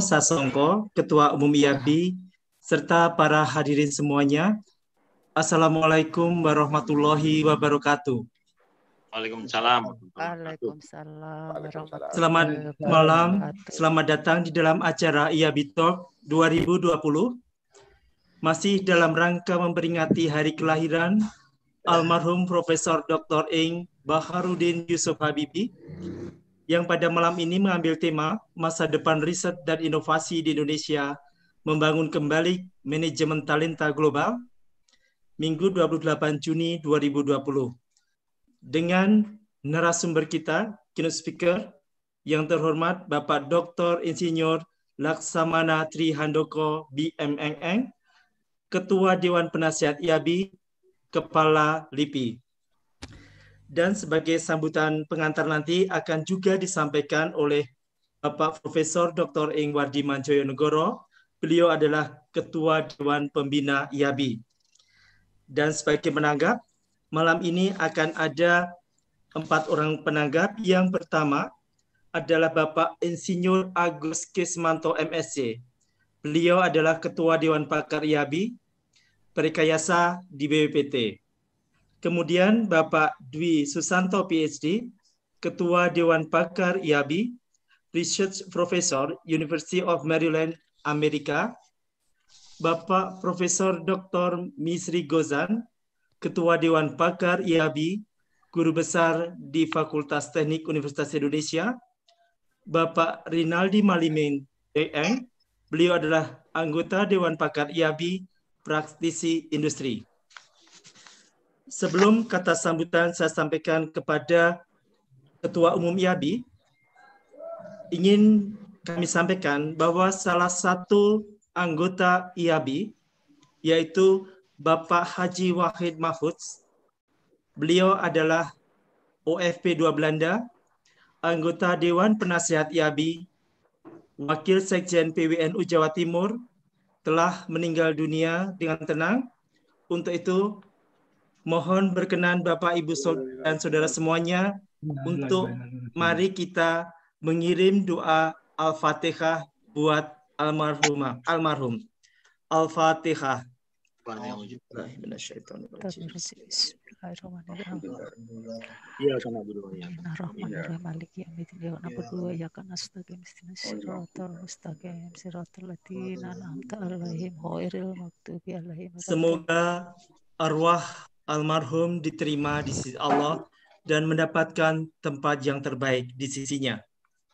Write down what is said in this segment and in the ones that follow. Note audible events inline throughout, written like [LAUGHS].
Sasongko, Ketua Umum IAB, serta para hadirin semuanya. Assalamualaikum warahmatullahi wabarakatuh. Waalaikumsalam. Waalaikumsalam. Waalaikumsalam. Selamat malam, selamat datang di dalam acara IAB Talk 2020. Masih dalam rangka memperingati hari kelahiran almarhum Profesor Dr. Ing Baharudin Yusuf Habibi, yang pada malam ini mengambil tema masa depan riset dan inovasi di Indonesia membangun kembali manajemen talenta global Minggu 28 Juni 2020 dengan narasumber kita keynote speaker yang terhormat Bapak Dr. Insinyur Laksamana Tri Handoko BMNN, Ketua Dewan Penasihat IABI, Kepala LIPI dan sebagai sambutan pengantar nanti akan juga disampaikan oleh Bapak Profesor Dr. Ing Wardi Manjoyonegoro. Beliau adalah Ketua Dewan Pembina IABI. Dan sebagai penanggap, malam ini akan ada empat orang penanggap. Yang pertama adalah Bapak Insinyur Agus Kismanto MSC. Beliau adalah Ketua Dewan Pakar IABI, Perikayasa di BPPT. Kemudian Bapak Dwi Susanto PhD, Ketua Dewan Pakar IABI, Research Professor, University of Maryland, Amerika. Bapak Profesor Dr. Misri Gozan, Ketua Dewan Pakar IABI, Guru Besar di Fakultas Teknik Universitas Indonesia. Bapak Rinaldi Malimin, beliau adalah anggota Dewan Pakar IABI, praktisi industri. Sebelum kata sambutan saya sampaikan kepada Ketua Umum IABI, ingin kami sampaikan bahwa salah satu anggota IABI, yaitu Bapak Haji Wahid Mahfudz, beliau adalah OFP 2 Belanda, anggota Dewan Penasihat IABI, Wakil Sekjen PWNU Jawa Timur, telah meninggal dunia dengan tenang. Untuk itu, Mohon berkenan Bapak, Ibu, dan Saudara semuanya untuk mari kita mengirim doa Al-Fatihah buat almarhumah, almarhum. Al-Fatihah. Iya, iya. oh, iya. Semoga arwah almarhum diterima di sisi Allah dan mendapatkan tempat yang terbaik di sisinya.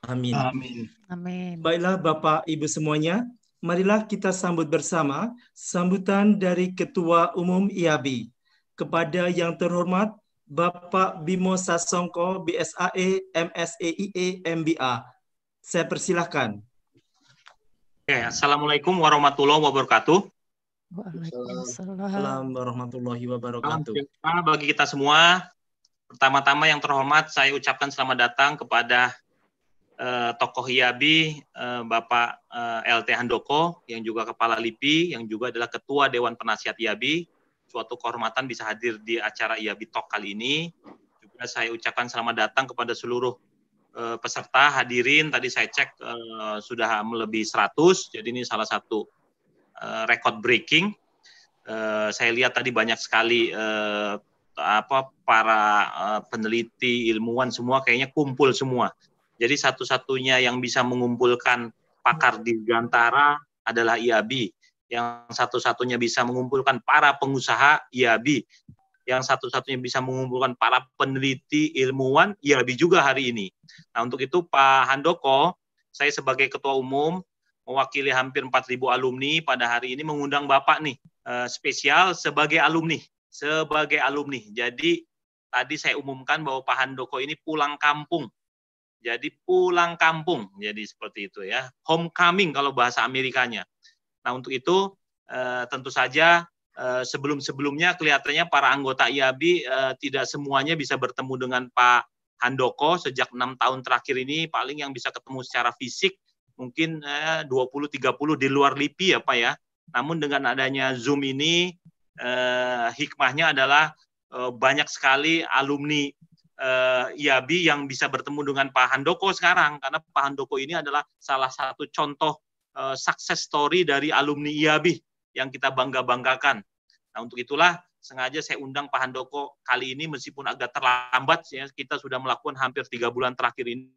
Amin. Amin. Amin. Baiklah Bapak Ibu semuanya, marilah kita sambut bersama sambutan dari Ketua Umum IAB kepada yang terhormat Bapak Bimo Sasongko BSAE MSAIE, e MBA. Saya persilahkan. Ya, Assalamualaikum warahmatullahi wabarakatuh. Waalaikumsalam warahmatullahi wabarakatuh. Bagi kita semua, pertama-tama yang terhormat saya ucapkan selamat datang kepada uh, tokoh IABI uh, eh, Bapak uh, eh, LT Handoko yang juga kepala LIPI yang juga adalah ketua Dewan Penasihat IABI. Suatu kehormatan bisa hadir di acara IABI Talk kali ini. Juga saya ucapkan selamat datang kepada seluruh uh, peserta hadirin. Tadi saya cek uh, sudah melebihi 100, jadi ini salah satu uh, record breaking. Uh, saya lihat tadi banyak sekali uh, apa para uh, peneliti ilmuwan semua kayaknya kumpul semua. Jadi satu-satunya yang bisa mengumpulkan pakar di Gantara adalah IAB. Yang satu-satunya bisa mengumpulkan para pengusaha IAB. Yang satu-satunya bisa mengumpulkan para peneliti ilmuwan IAB juga hari ini. Nah untuk itu Pak Handoko, saya sebagai ketua umum mewakili hampir 4.000 alumni pada hari ini mengundang Bapak nih eh, spesial sebagai alumni, sebagai alumni. Jadi tadi saya umumkan bahwa Pak Handoko ini pulang kampung. Jadi pulang kampung, jadi seperti itu ya. Homecoming kalau bahasa Amerikanya. Nah untuk itu eh, tentu saja eh, sebelum-sebelumnya kelihatannya para anggota IAB tidak semuanya bisa bertemu dengan Pak Handoko sejak enam tahun terakhir ini paling yang bisa ketemu secara fisik mungkin eh, 20-30 di luar LIPI ya Pak ya. Namun dengan adanya Zoom ini eh, hikmahnya adalah eh, banyak sekali alumni eh, IABI yang bisa bertemu dengan Pak Handoko sekarang karena Pak Handoko ini adalah salah satu contoh eh, success story dari alumni IABI yang kita bangga-banggakan. Nah, untuk itulah sengaja saya undang Pak Handoko kali ini meskipun agak terlambat ya kita sudah melakukan hampir tiga bulan terakhir ini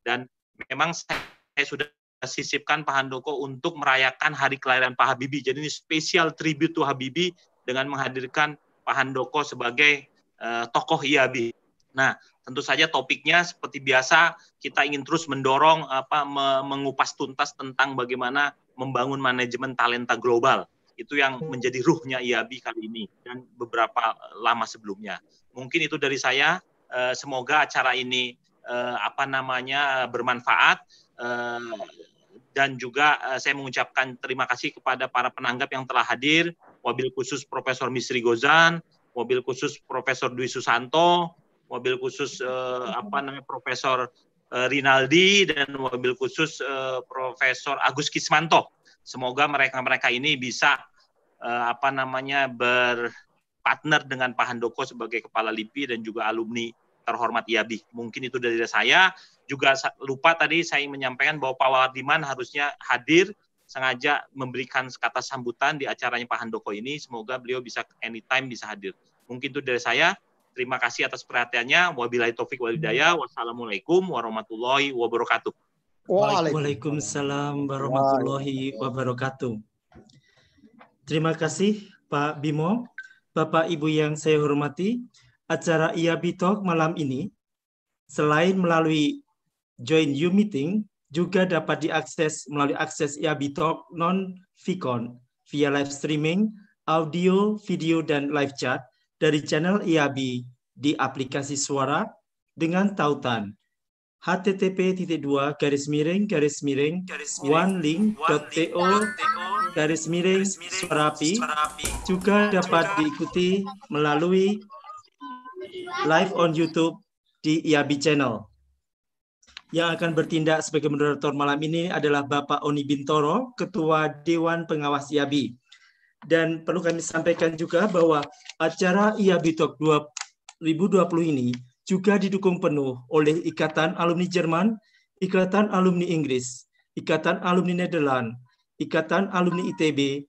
dan memang saya saya sudah sisipkan Pak Handoko untuk merayakan hari kelahiran Pak Habibie. Jadi ini spesial tribute to Habibie dengan menghadirkan Pak Handoko sebagai uh, tokoh IAB. Nah, tentu saja topiknya seperti biasa kita ingin terus mendorong apa me mengupas tuntas tentang bagaimana membangun manajemen talenta global. Itu yang hmm. menjadi ruhnya IAB kali ini dan beberapa eh, lama sebelumnya. Mungkin itu dari saya. Uh, semoga acara ini uh, apa namanya bermanfaat Eh, dan juga eh, saya mengucapkan terima kasih kepada para penanggap yang telah hadir, mobil khusus Profesor Misri Gozan, mobil khusus Profesor Dwi Susanto, mobil khusus eh, apa namanya Profesor eh, Rinaldi dan mobil khusus eh, Profesor Agus Kismanto. Semoga mereka-mereka ini bisa eh, apa namanya berpartner dengan Pak Handoko sebagai kepala LIPI dan juga alumni terhormat IABI. Mungkin itu dari saya juga lupa tadi saya ingin menyampaikan bahwa Pak Wardiman harusnya hadir sengaja memberikan kata sambutan di acaranya Pak Handoko ini. Semoga beliau bisa anytime bisa hadir. Mungkin itu dari saya. Terima kasih atas perhatiannya. Wabillahi taufik walhidayah. Wassalamualaikum warahmatullahi wabarakatuh. Waalaikumsalam warahmatullahi wabarakatuh. Terima kasih Pak Bimo, Bapak Ibu yang saya hormati. Acara IABITOK malam ini selain melalui Join You Meeting juga dapat diakses melalui akses Yabitalk non Vicon via live streaming, audio, video, dan live chat dari channel IAB di aplikasi suara dengan tautan http titik dua garis miring garis miring onelink.to garis miring suara api juga dapat diikuti melalui live on YouTube di IAB channel. Yang akan bertindak sebagai moderator malam ini adalah Bapak Oni Bintoro, Ketua Dewan Pengawas IABI. Dan perlu kami sampaikan juga bahwa acara IABI Talk 2020 ini juga didukung penuh oleh Ikatan Alumni Jerman, Ikatan Alumni Inggris, Ikatan Alumni Nederland, Ikatan Alumni ITB,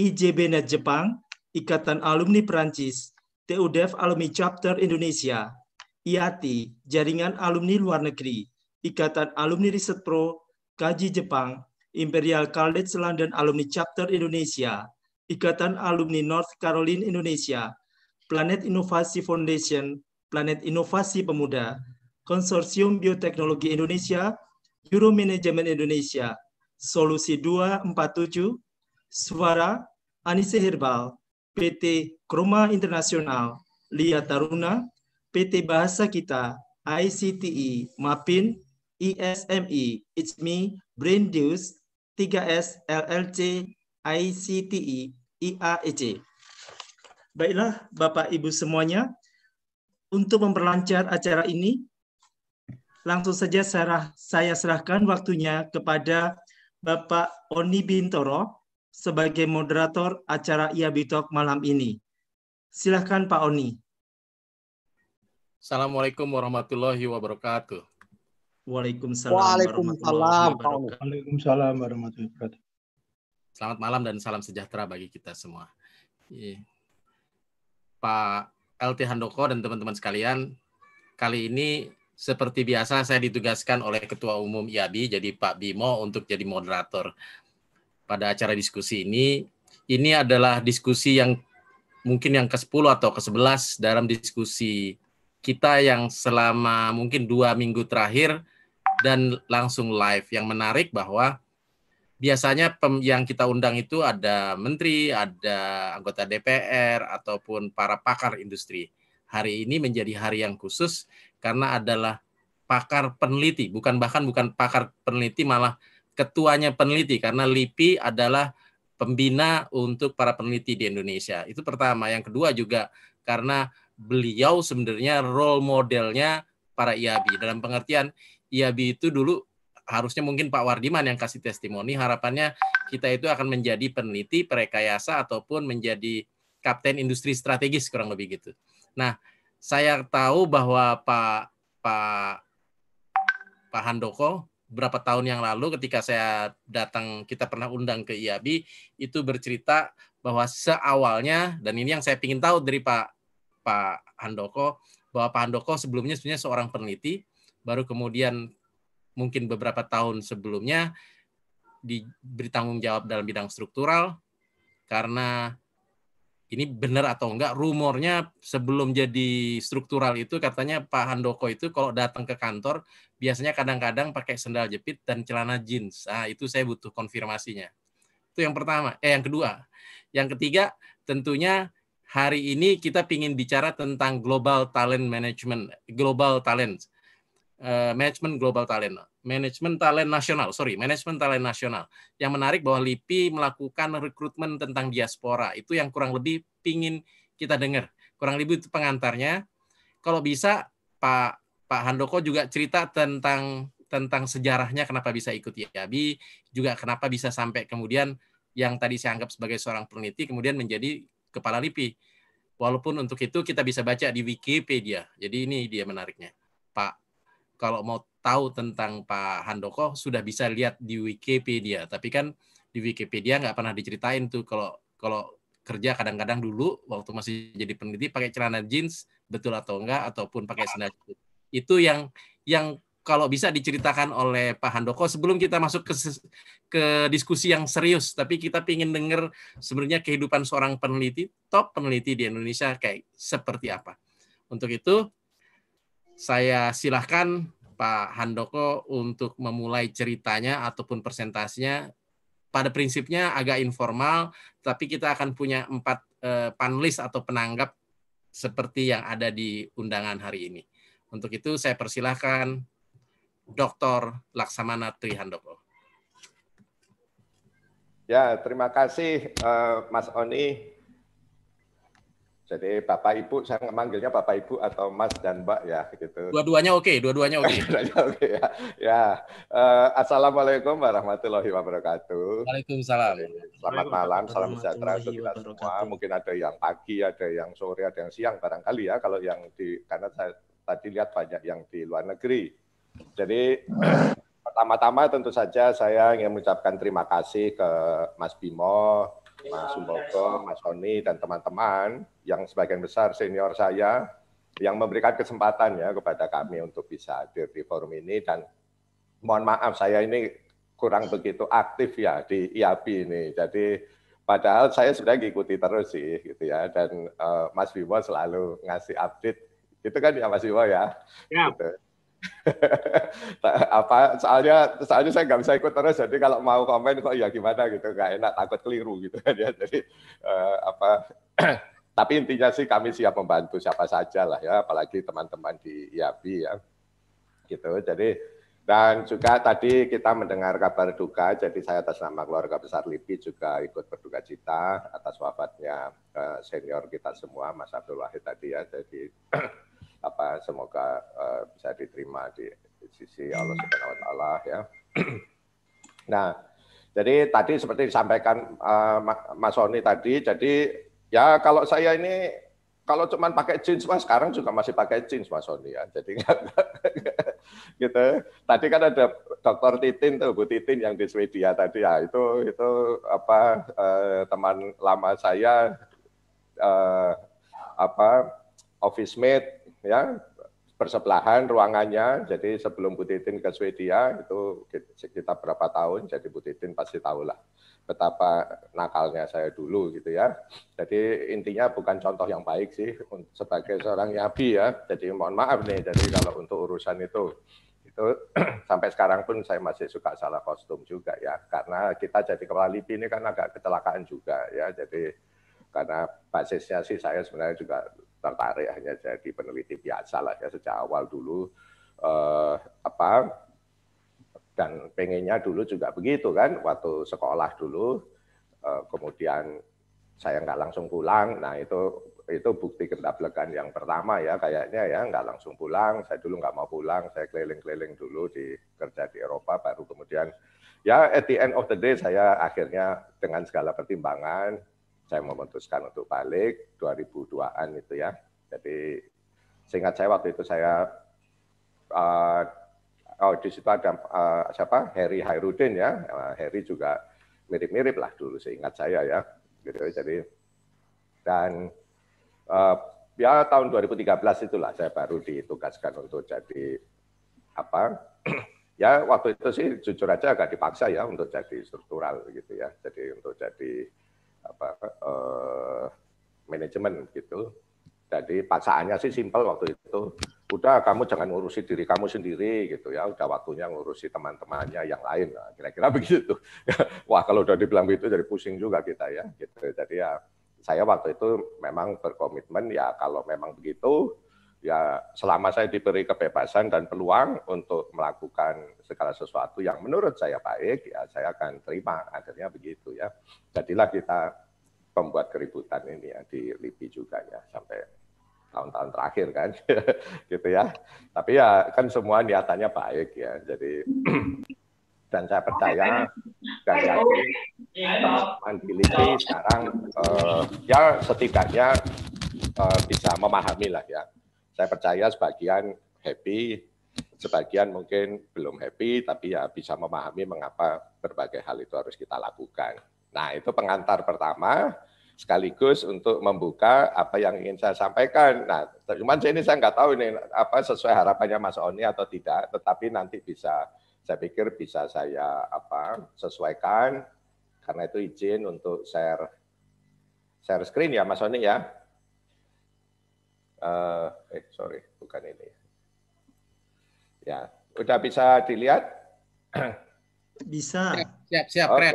IJB Net Jepang, Ikatan Alumni Perancis, TUDEF Alumni Chapter Indonesia, IATI, Jaringan Alumni Luar Negeri, Ikatan Alumni Riset Pro, Kaji Jepang, Imperial College London Alumni Chapter Indonesia, Ikatan Alumni North Carolina Indonesia, Planet Inovasi Foundation, Planet Inovasi Pemuda, Konsorsium Bioteknologi Indonesia, Euro Management Indonesia, Solusi 247, Suara, Anise Herbal, PT Kroma Internasional, Lia Taruna, PT Bahasa Kita, ICTI, e, MAPIN, E e. ISME, Brain Braindews, 3S, LLC, ICTE, IAEC. Baiklah Bapak Ibu semuanya, untuk memperlancar acara ini, langsung saja saya, saya serahkan waktunya kepada Bapak Oni Bintoro sebagai moderator acara IAB malam ini. Silahkan Pak Oni. Assalamualaikum warahmatullahi wabarakatuh. Waalaikumsalam. Waalaikumsalam. Waalaikumsalam warahmatullahi wabarakatuh. Selamat malam dan salam sejahtera bagi kita semua. Pak LT Handoko dan teman-teman sekalian, kali ini seperti biasa saya ditugaskan oleh Ketua Umum IABI, jadi Pak Bimo untuk jadi moderator pada acara diskusi ini. Ini adalah diskusi yang mungkin yang ke-10 atau ke-11 dalam diskusi kita yang selama mungkin dua minggu terakhir dan langsung live. Yang menarik bahwa biasanya pem, yang kita undang itu ada menteri, ada anggota DPR ataupun para pakar industri. Hari ini menjadi hari yang khusus karena adalah pakar peneliti, bukan bahkan bukan pakar peneliti malah ketuanya peneliti karena LIPI adalah pembina untuk para peneliti di Indonesia. Itu pertama, yang kedua juga karena beliau sebenarnya role modelnya para IAB dalam pengertian IAB itu dulu harusnya mungkin Pak Wardiman yang kasih testimoni harapannya kita itu akan menjadi peneliti perekayasa ataupun menjadi kapten industri strategis kurang lebih gitu. Nah, saya tahu bahwa Pak Pak Pak Handoko berapa tahun yang lalu ketika saya datang kita pernah undang ke IAB itu bercerita bahwa seawalnya dan ini yang saya ingin tahu dari Pak Pak Handoko bahwa Pak Handoko sebelumnya sebenarnya seorang peneliti baru kemudian mungkin beberapa tahun sebelumnya diberi tanggung jawab dalam bidang struktural karena ini benar atau enggak rumornya sebelum jadi struktural itu katanya Pak Handoko itu kalau datang ke kantor biasanya kadang-kadang pakai sendal jepit dan celana jeans. Ah itu saya butuh konfirmasinya. Itu yang pertama. Eh yang kedua. Yang ketiga tentunya hari ini kita ingin bicara tentang global talent management, global talent. Eh, manajemen global talent, manajemen talent nasional, sorry, manajemen talent nasional. Yang menarik bahwa LIPI melakukan rekrutmen tentang diaspora, itu yang kurang lebih pingin kita dengar. Kurang lebih itu pengantarnya. Kalau bisa Pak Pak Handoko juga cerita tentang tentang sejarahnya kenapa bisa ikut IABI, juga kenapa bisa sampai kemudian yang tadi saya anggap sebagai seorang peneliti kemudian menjadi kepala LIPI. Walaupun untuk itu kita bisa baca di Wikipedia. Jadi ini dia menariknya. Pak kalau mau tahu tentang Pak Handoko sudah bisa lihat di Wikipedia. Tapi kan di Wikipedia nggak pernah diceritain tuh kalau kalau kerja kadang-kadang dulu waktu masih jadi peneliti pakai celana jeans betul atau enggak ataupun pakai sendal itu yang yang kalau bisa diceritakan oleh Pak Handoko sebelum kita masuk ke ke diskusi yang serius, tapi kita ingin dengar sebenarnya kehidupan seorang peneliti top peneliti di Indonesia kayak seperti apa. Untuk itu saya silahkan Pak Handoko untuk memulai ceritanya ataupun presentasinya. Pada prinsipnya agak informal, tapi kita akan punya empat eh, panelis atau penanggap seperti yang ada di undangan hari ini. Untuk itu saya persilahkan Dr. Laksamana Tri Handoko. Ya, terima kasih eh, Mas Oni jadi Bapak Ibu, saya memanggilnya Bapak Ibu atau Mas dan Mbak ya gitu. Dua-duanya oke, dua-duanya oke. [LAUGHS] oke ya. ya. Uh, Assalamualaikum warahmatullahi wabarakatuh. Waalaikumsalam. Selamat malam, salam sejahtera untuk kita semua. Mungkin ada yang pagi, ada yang sore, ada yang siang barangkali ya kalau yang di karena saya tadi lihat banyak yang di luar negeri. Jadi [CLEARS THROAT] pertama-tama tentu saja saya ingin mengucapkan terima kasih ke Mas Bimo, Mas Sumboko, Mas Oni, dan teman-teman yang sebagian besar senior saya yang memberikan kesempatan ya kepada kami untuk bisa hadir di forum ini dan mohon maaf saya ini kurang begitu aktif ya di IAP ini. Jadi padahal saya sudah ngikuti terus sih gitu ya dan uh, Mas Bimo selalu ngasih update itu kan ya Mas Bimo ya. ya. Gitu [LAUGHS] apa soalnya soalnya saya nggak bisa ikut terus jadi kalau mau komen kok ya gimana gitu nggak enak takut keliru gitu kan [LAUGHS] ya jadi eh, apa [CLEARS THROAT] tapi intinya sih kami siap membantu siapa saja lah ya apalagi teman-teman di IAB ya gitu jadi dan juga tadi kita mendengar kabar duka, jadi saya atas nama keluarga besar LIPI juga ikut berduka cita atas wafatnya eh, senior kita semua, Mas Abdul Wahid tadi ya. Jadi [CLEARS THROAT] apa semoga uh, bisa diterima di, sisi Allah Subhanahu wa taala ya. [CLEARS THROAT] nah, jadi tadi seperti disampaikan uh, Mas Sony tadi, jadi ya kalau saya ini kalau cuma pakai jeans mas sekarang juga masih pakai jeans mas Sony ya jadi [LAUGHS] gitu tadi kan ada dokter Titin tuh Bu Titin yang di Swedia tadi ya itu itu apa eh, teman lama saya eh, apa office mate ya bersebelahan ruangannya. Jadi sebelum Butitin ke Swedia itu sekitar berapa tahun, jadi Butitin pasti pasti tahulah betapa nakalnya saya dulu gitu ya. Jadi intinya bukan contoh yang baik sih sebagai seorang yabi ya. Jadi mohon maaf nih, jadi kalau untuk urusan itu itu [CLEARS THROAT] sampai sekarang pun saya masih suka salah kostum juga ya karena kita jadi kepala LIPI ini kan agak kecelakaan juga ya jadi karena basisnya sih saya sebenarnya juga tertarik hanya jadi peneliti biasa lah ya sejak awal dulu eh, apa dan pengennya dulu juga begitu kan waktu sekolah dulu eh, kemudian saya nggak langsung pulang nah itu itu bukti kendaplekan yang pertama ya kayaknya ya nggak langsung pulang saya dulu nggak mau pulang saya keliling-keliling dulu di kerja di Eropa baru kemudian ya at the end of the day saya akhirnya dengan segala pertimbangan saya memutuskan untuk balik 2002-an itu ya. Jadi seingat saya waktu itu saya uh, oh di situ ada uh, siapa Harry Hairudin ya. Uh, Harry juga mirip-mirip lah dulu seingat saya ya. Gitu. Jadi dan uh, ya tahun 2013 itulah saya baru ditugaskan untuk jadi apa [CLEARS THROAT] ya waktu itu sih jujur aja agak dipaksa ya untuk jadi struktural gitu ya jadi untuk jadi apa uh, manajemen gitu. Jadi paksaannya sih simpel waktu itu. Udah kamu jangan ngurusi diri kamu sendiri gitu ya. Udah waktunya ngurusi teman-temannya yang lain. Nah, kira-kira [LAUGHS] begitu. Wah kalau udah dibilang begitu jadi pusing juga kita ya. Gitu. Jadi ya saya waktu itu memang berkomitmen ya kalau memang begitu ya selama saya diberi kebebasan dan peluang untuk melakukan segala sesuatu yang menurut saya baik ya saya akan terima akhirnya begitu ya jadilah kita pembuat keributan ini ya di Libi juga ya sampai tahun-tahun terakhir kan [LAUGHS] gitu ya tapi ya kan semua niatannya baik ya jadi [CLEARS THROAT] dan saya percaya dan yakin teman-teman di sekarang eh, ya setidaknya eh, bisa memahami lah ya saya percaya sebagian happy, sebagian mungkin belum happy, tapi ya bisa memahami mengapa berbagai hal itu harus kita lakukan. Nah, itu pengantar pertama sekaligus untuk membuka apa yang ingin saya sampaikan. Nah, cuman ini saya nggak tahu ini apa sesuai harapannya Mas Oni atau tidak, tetapi nanti bisa saya pikir bisa saya apa sesuaikan karena itu izin untuk share share screen ya Mas Oni ya uh, eh sorry bukan ini ya udah bisa dilihat bisa siap siap oke okay.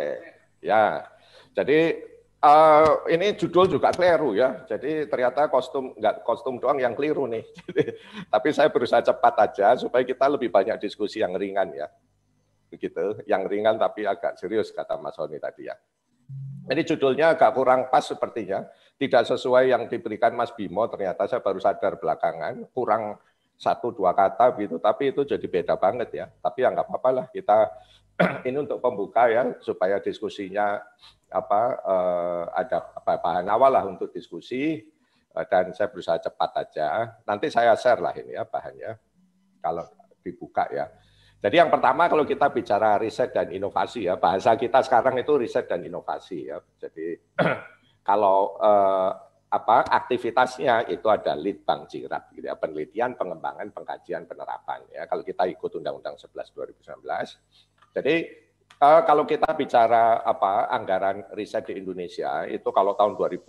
ya jadi uh, ini judul juga keliru ya jadi ternyata kostum nggak kostum doang yang keliru nih [LAUGHS] tapi saya berusaha cepat aja supaya kita lebih banyak diskusi yang ringan ya begitu yang ringan tapi agak serius kata Mas Soni tadi ya ini judulnya agak kurang pas sepertinya tidak sesuai yang diberikan Mas Bimo ternyata saya baru sadar belakangan kurang satu dua kata gitu tapi itu jadi beda banget ya tapi ya nggak apa-apa lah kita [CLEARS THROAT] ini untuk pembuka ya supaya diskusinya apa eh, ada apa, bahan awal lah untuk diskusi eh, dan saya berusaha cepat aja nanti saya share lah ini ya bahannya kalau dibuka ya jadi yang pertama kalau kita bicara riset dan inovasi ya bahasa kita sekarang itu riset dan inovasi ya jadi [CLEARS THROAT] kalau eh, apa aktivitasnya itu ada lead bank jirat gitu ya penelitian pengembangan pengkajian penerapan ya kalau kita ikut undang-undang 11 2019 jadi eh, kalau kita bicara apa anggaran riset di Indonesia itu kalau tahun 2000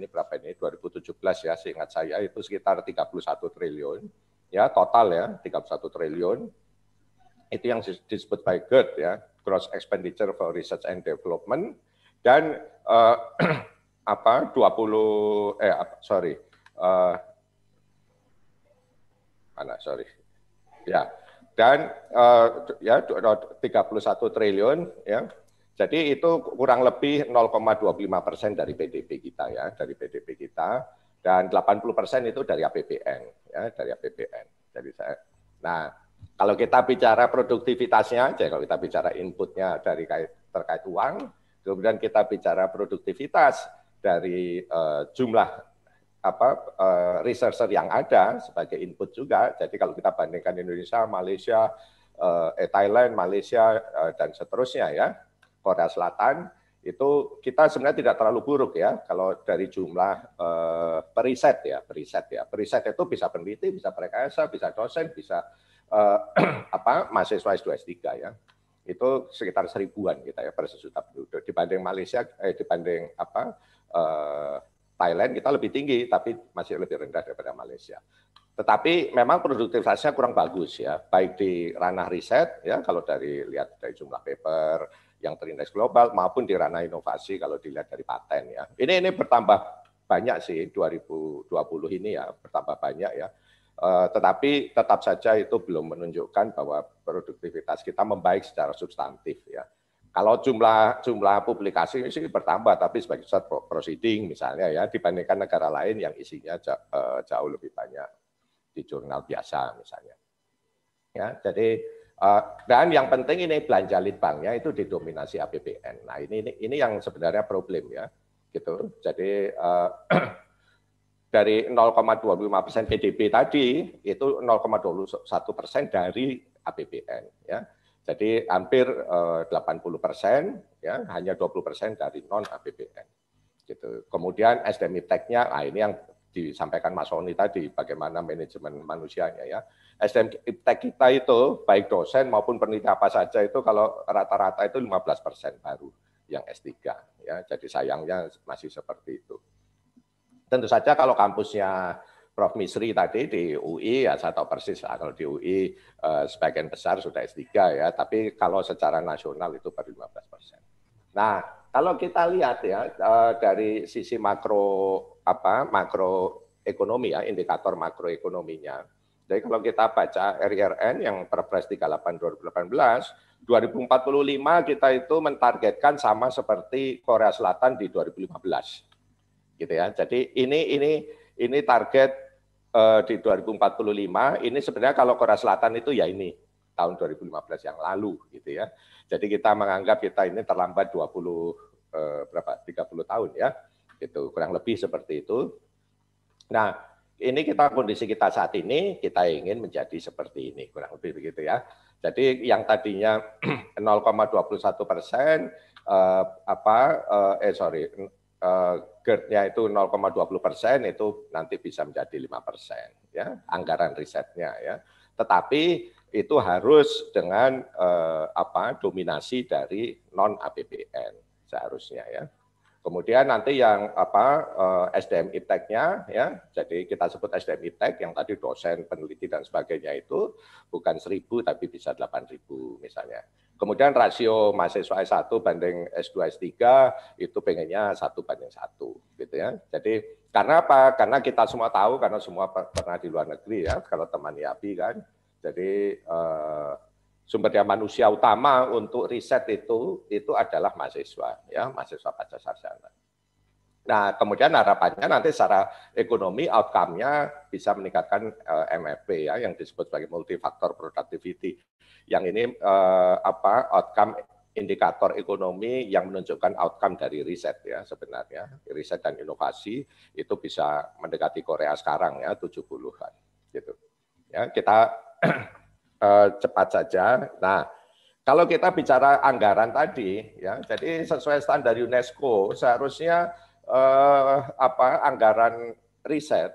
ini berapa ini 2017 ya seingat saya itu sekitar 31 triliun ya total ya 31 triliun itu yang disebut by GERD ya gross expenditure for research and development dan uh, [CLEARS THROAT] apa 20 eh sorry uh, mana sorry ya dan uh, ya 31 triliun ya jadi itu kurang lebih 0,25 persen dari PDB kita ya dari PDB kita dan 80 persen itu dari APBN ya dari APBN jadi saya nah kalau kita bicara produktivitasnya aja kalau kita bicara inputnya dari terkait uang Kemudian kita bicara produktivitas dari uh, jumlah apa uh, researcher yang ada sebagai input juga. Jadi kalau kita bandingkan Indonesia, Malaysia, uh, eh, Thailand, Malaysia uh, dan seterusnya ya, Korea Selatan itu kita sebenarnya tidak terlalu buruk ya kalau dari jumlah uh, periset ya, periset ya. Periset itu bisa peneliti, bisa perekasa, bisa dosen, bisa uh, [CLEARS THROAT] apa mahasiswa S2 S3 ya itu sekitar seribuan kita ya per sejuta penduduk. Dibanding Malaysia, eh, dibanding apa eh, Thailand kita lebih tinggi, tapi masih lebih rendah daripada Malaysia. Tetapi memang produktivitasnya kurang bagus ya, baik di ranah riset ya kalau dari lihat dari jumlah paper yang terindeks global maupun di ranah inovasi kalau dilihat dari paten ya. Ini ini bertambah banyak sih 2020 ini ya bertambah banyak ya Eh, tetapi tetap saja itu belum menunjukkan bahwa produktivitas kita membaik secara substantif ya. Kalau jumlah jumlah publikasi ini bertambah, tapi sebagai pusat proceeding misalnya ya dibandingkan negara lain yang isinya eh, jauh, lebih banyak di jurnal biasa misalnya. Ya, jadi eh, dan yang penting ini belanja litbangnya itu didominasi APBN. Nah ini ini, yang sebenarnya problem ya gitu. Jadi [CLEARS THROAT] dari 0,25 persen PDB tadi itu 0,21 persen dari APBN ya. Jadi hampir 80 eh, persen ya hanya 20 persen dari non APBN gitu. Kemudian SDM Iptek-nya, nah ini yang disampaikan Mas Oni tadi, bagaimana manajemen manusianya ya. SDM Iptek kita itu, baik dosen maupun peneliti apa saja itu kalau rata-rata itu 15 persen baru yang S3 ya. Jadi sayangnya masih seperti itu. Tentu saja kalau kampusnya Prof. Misri tadi di UI, ya saya tahu persis lah, kalau di UI eh, sebagian besar sudah S3 ya, tapi kalau secara nasional itu baru 15 persen. Nah, kalau kita lihat ya eh, dari sisi makro apa makro ekonomi ya, indikator makroekonominya. Jadi kalau kita baca RIRN yang Perpres 38 2018, 2045 kita itu mentargetkan sama seperti Korea Selatan di 2015 gitu ya. Jadi ini ini ini target uh, di 2045 ini sebenarnya kalau Korea Selatan itu ya ini tahun 2015 yang lalu gitu ya. Jadi kita menganggap kita ini terlambat 20 uh, eh, berapa 30 tahun ya. Gitu, kurang lebih seperti itu. Nah, ini kita kondisi kita saat ini kita ingin menjadi seperti ini kurang lebih begitu ya. Jadi yang tadinya 0,21 [CLEARS THROAT] persen eh, apa eh, eh sorry GERD itu 0,20 persen itu nanti bisa menjadi 5 persen ya anggaran risetnya ya. Tetapi itu harus dengan eh, apa dominasi dari non APBN seharusnya ya. Kemudian nanti yang apa eh, SDM IPTEK-nya ya, jadi kita sebut SDM IPTEK yang tadi dosen, peneliti dan sebagainya itu bukan seribu tapi bisa delapan ribu misalnya. Kemudian rasio mahasiswa S1 banding S2 S3 itu pengennya satu banding satu gitu ya. Jadi karena apa? Karena kita semua tahu karena semua pernah di luar negeri ya kalau teman YAPI kan. Jadi eh, sumber daya manusia utama untuk riset itu itu adalah mahasiswa ya mahasiswa pasca sarjana. Nah kemudian harapannya nanti secara ekonomi outcome-nya bisa meningkatkan uh, eh, MFP ya yang disebut sebagai multifaktor productivity. Yang ini uh, apa outcome indikator ekonomi yang menunjukkan outcome dari riset ya sebenarnya riset dan inovasi itu bisa mendekati Korea sekarang ya 70-an gitu. Ya kita [CLEARS THROAT] eh, cepat saja. Nah, kalau kita bicara anggaran tadi, ya, jadi sesuai standar UNESCO seharusnya eh, apa anggaran riset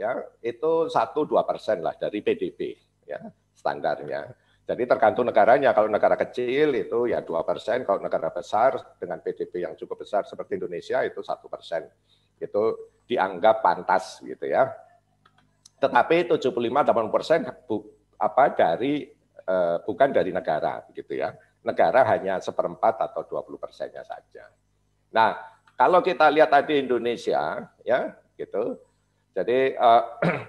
ya itu satu dua persen lah dari PDB ya standarnya. Jadi tergantung negaranya. Kalau negara kecil itu ya dua persen, kalau negara besar dengan PDB yang cukup besar seperti Indonesia itu satu persen. Itu dianggap pantas gitu ya. Tetapi 75-80 persen apa dari uh, bukan dari negara gitu ya. Negara hanya seperempat atau 20 persennya saja. Nah, kalau kita lihat tadi Indonesia ya gitu. Jadi uh, [CLEARS THROAT]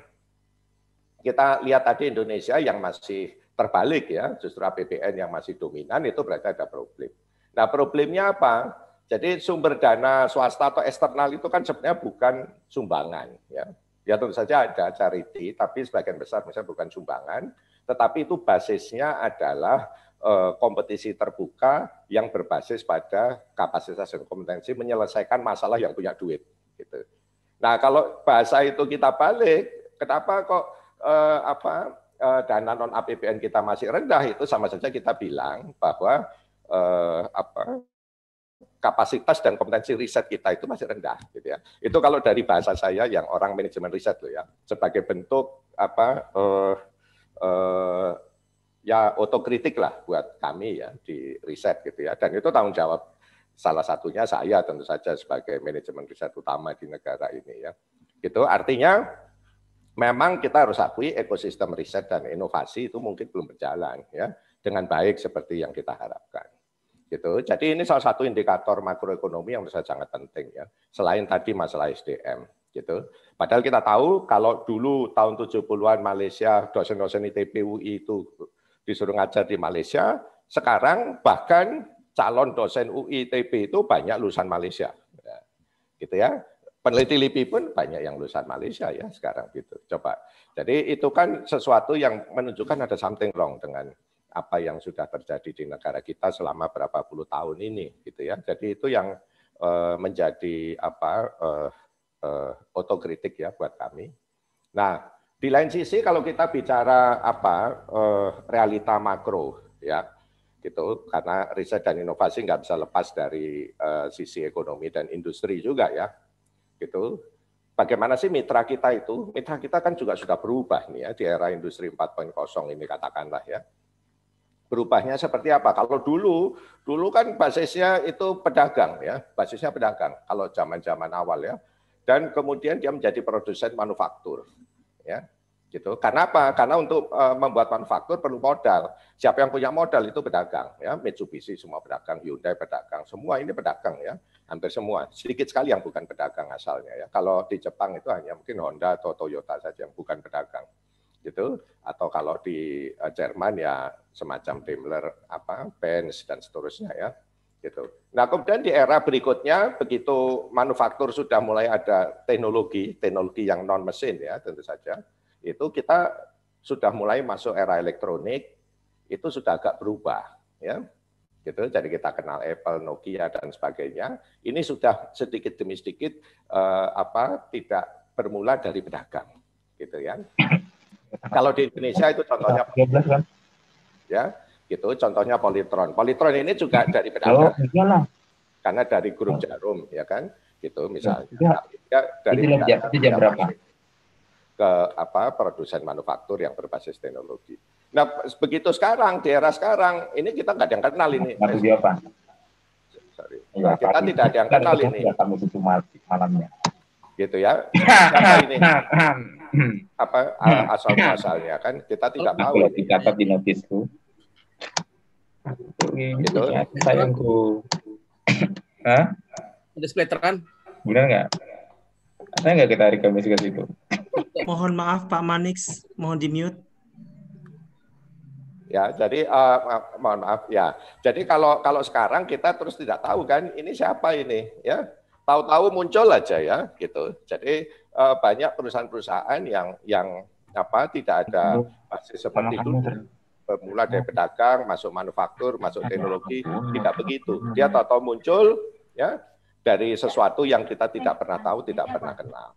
kita lihat tadi Indonesia yang masih terbalik ya, justru APBN yang masih dominan itu berarti ada problem. Nah, problemnya apa? Jadi sumber dana swasta atau eksternal itu kan sebenarnya bukan sumbangan ya. Ya tentu saja ada charity, tapi sebagian besar misalnya bukan sumbangan, tetapi itu basisnya adalah uh, kompetisi terbuka yang berbasis pada kapasitas dan kompetensi menyelesaikan masalah yang punya duit. Gitu. Nah kalau bahasa itu kita balik, kenapa kok uh, apa uh, dana non APBN kita masih rendah itu sama saja kita bilang bahwa uh, apa kapasitas dan kompetensi riset kita itu masih rendah gitu ya. Itu kalau dari bahasa saya yang orang manajemen riset loh ya sebagai bentuk apa eh, eh, ya otokritik lah buat kami ya di riset gitu ya. Dan itu tanggung jawab salah satunya saya tentu saja sebagai manajemen riset utama di negara ini ya. Gitu artinya memang kita harus akui ekosistem riset dan inovasi itu mungkin belum berjalan ya dengan baik seperti yang kita harapkan gitu. Jadi ini salah satu indikator makroekonomi yang bisa sangat penting ya. Selain tadi masalah SDM gitu. Padahal kita tahu kalau dulu tahun 70-an Malaysia dosen-dosen ITB UI itu disuruh ngajar di Malaysia, sekarang bahkan calon dosen UI ITB itu banyak lulusan Malaysia. Ya. Gitu ya. Peneliti LIPI pun banyak yang lulusan Malaysia ya sekarang gitu. Coba. Jadi itu kan sesuatu yang menunjukkan ada something wrong dengan apa yang sudah terjadi di negara kita selama berapa puluh tahun ini gitu ya. Jadi itu yang uh, menjadi apa uh, uh, otokritik ya buat kami. Nah, di lain sisi kalau kita bicara apa uh, realita makro ya gitu karena riset dan inovasi nggak bisa lepas dari uh, sisi ekonomi dan industri juga ya gitu bagaimana sih mitra kita itu mitra kita kan juga sudah berubah nih ya di era industri 4.0 ini katakanlah ya berubahnya seperti apa. Kalau dulu, dulu kan basisnya itu pedagang ya, basisnya pedagang kalau zaman-zaman awal ya. Dan kemudian dia menjadi produsen manufaktur ya. Gitu. Karena apa? Karena untuk uh, membuat manufaktur perlu modal. Siapa yang punya modal itu pedagang ya, Mitsubishi semua pedagang, Hyundai pedagang, semua ini pedagang ya, hampir semua. Sedikit sekali yang bukan pedagang asalnya ya. Kalau di Jepang itu hanya mungkin Honda atau Toyota saja yang bukan pedagang gitu atau kalau di eh, Jerman ya semacam Daimler apa Benz dan seterusnya ya gitu. Nah kemudian di era berikutnya begitu manufaktur sudah mulai ada teknologi teknologi yang non mesin ya tentu saja itu kita sudah mulai masuk era elektronik itu sudah agak berubah ya gitu. Jadi kita kenal Apple, Nokia dan sebagainya. Ini sudah sedikit demi sedikit uh, apa tidak bermula dari pedagang, gitu ya. [LAUGHS] Kalau di Indonesia itu contohnya 12 kan? Ya, gitu. Contohnya Politron. Politron ini juga dari Pedalaman. Ya, oh, Karena dari grup nah. Jarum, ya kan? Gitu misalnya. Nah, ya, dari itu berapa? ke apa produsen manufaktur yang berbasis teknologi. Nah, begitu sekarang di era sekarang ini kita nggak ada yang kenal ini. Mas Sorry. Ya, kita tidak ada yang kenal ini. Ya, Kamu malamnya gitu ya. Siapa [LAUGHS] ini? [LAUGHS] Apa [LAUGHS] asal asalnya kan kita tidak tahu. dicatat di notisku. Gitu. Ya, sayangku. [COUGHS] Hah? Ada splatteran? Benar nggak? saya nggak kita kamis ke situ? [COUGHS] Mohon maaf Pak Manix, mohon di mute. Ya, jadi uh, ma mohon maaf ya. Jadi kalau kalau sekarang kita terus tidak tahu kan ini siapa ini ya tahu-tahu muncul aja ya gitu. Jadi uh, banyak perusahaan-perusahaan yang yang apa tidak ada basis seperti itu bermula dari oh. pedagang masuk manufaktur masuk teknologi tidak begitu dia tahu-tahu muncul ya dari sesuatu yang kita tidak pernah tahu tidak pernah kenal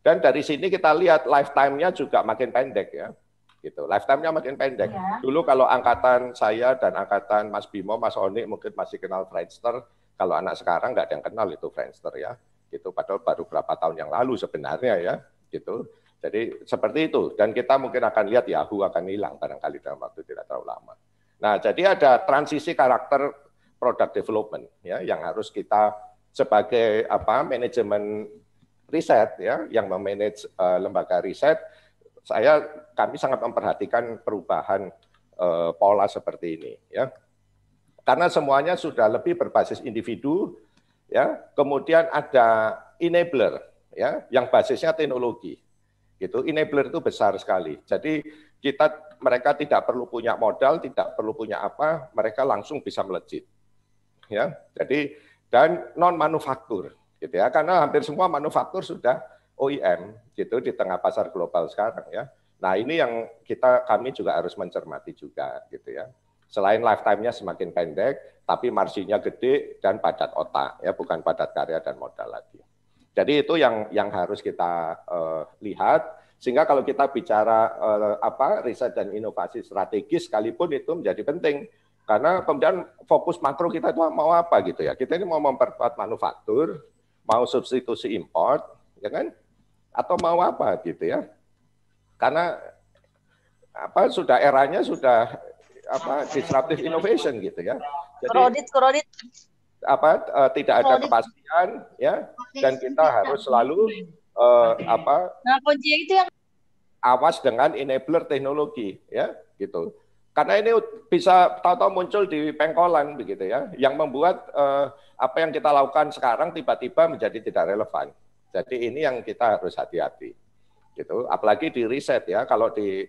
dan dari sini kita lihat lifetime-nya juga makin pendek ya gitu lifetime-nya makin pendek iya. dulu kalau angkatan saya dan angkatan Mas Bimo Mas Onik mungkin masih kenal Friendster kalau anak sekarang nggak ada yang kenal itu Friendster ya, gitu. Padahal baru berapa tahun yang lalu sebenarnya ya, gitu. Jadi seperti itu. Dan kita mungkin akan lihat Yahoo akan hilang barangkali dalam waktu tidak terlalu lama. Nah, jadi ada transisi karakter product development ya yang harus kita sebagai apa manajemen riset ya yang memanage uh, lembaga riset saya kami sangat memperhatikan perubahan uh, pola seperti ini ya karena semuanya sudah lebih berbasis individu, ya. Kemudian ada enabler, ya, yang basisnya teknologi. Gitu. Enabler itu besar sekali. Jadi kita mereka tidak perlu punya modal, tidak perlu punya apa, mereka langsung bisa melejit. Ya. Jadi dan non manufaktur gitu ya. Karena hampir semua manufaktur sudah OEM gitu di tengah pasar global sekarang ya. Nah, ini yang kita kami juga harus mencermati juga gitu ya. Selain lifetime-nya semakin pendek, tapi marginnya gede dan padat otak, ya bukan padat karya dan modal lagi. Jadi itu yang yang harus kita uh, lihat. Sehingga kalau kita bicara uh, apa riset dan inovasi strategis sekalipun itu menjadi penting karena kemudian fokus makro kita itu mau apa gitu ya. Kita ini mau memperkuat manufaktur, mau substitusi import, ya kan? Atau mau apa gitu ya. Karena apa sudah eranya sudah apa disruptive innovation gitu ya. Jadi, kredit krodit apa uh, tidak ada kepastian ya dan kita harus selalu uh, apa nah, kunci itu yang awas dengan enabler teknologi ya gitu karena ini bisa tahu-tahu muncul di pengkolan begitu ya yang membuat uh, apa yang kita lakukan sekarang tiba-tiba menjadi tidak relevan jadi ini yang kita harus hati-hati gitu apalagi di riset ya kalau di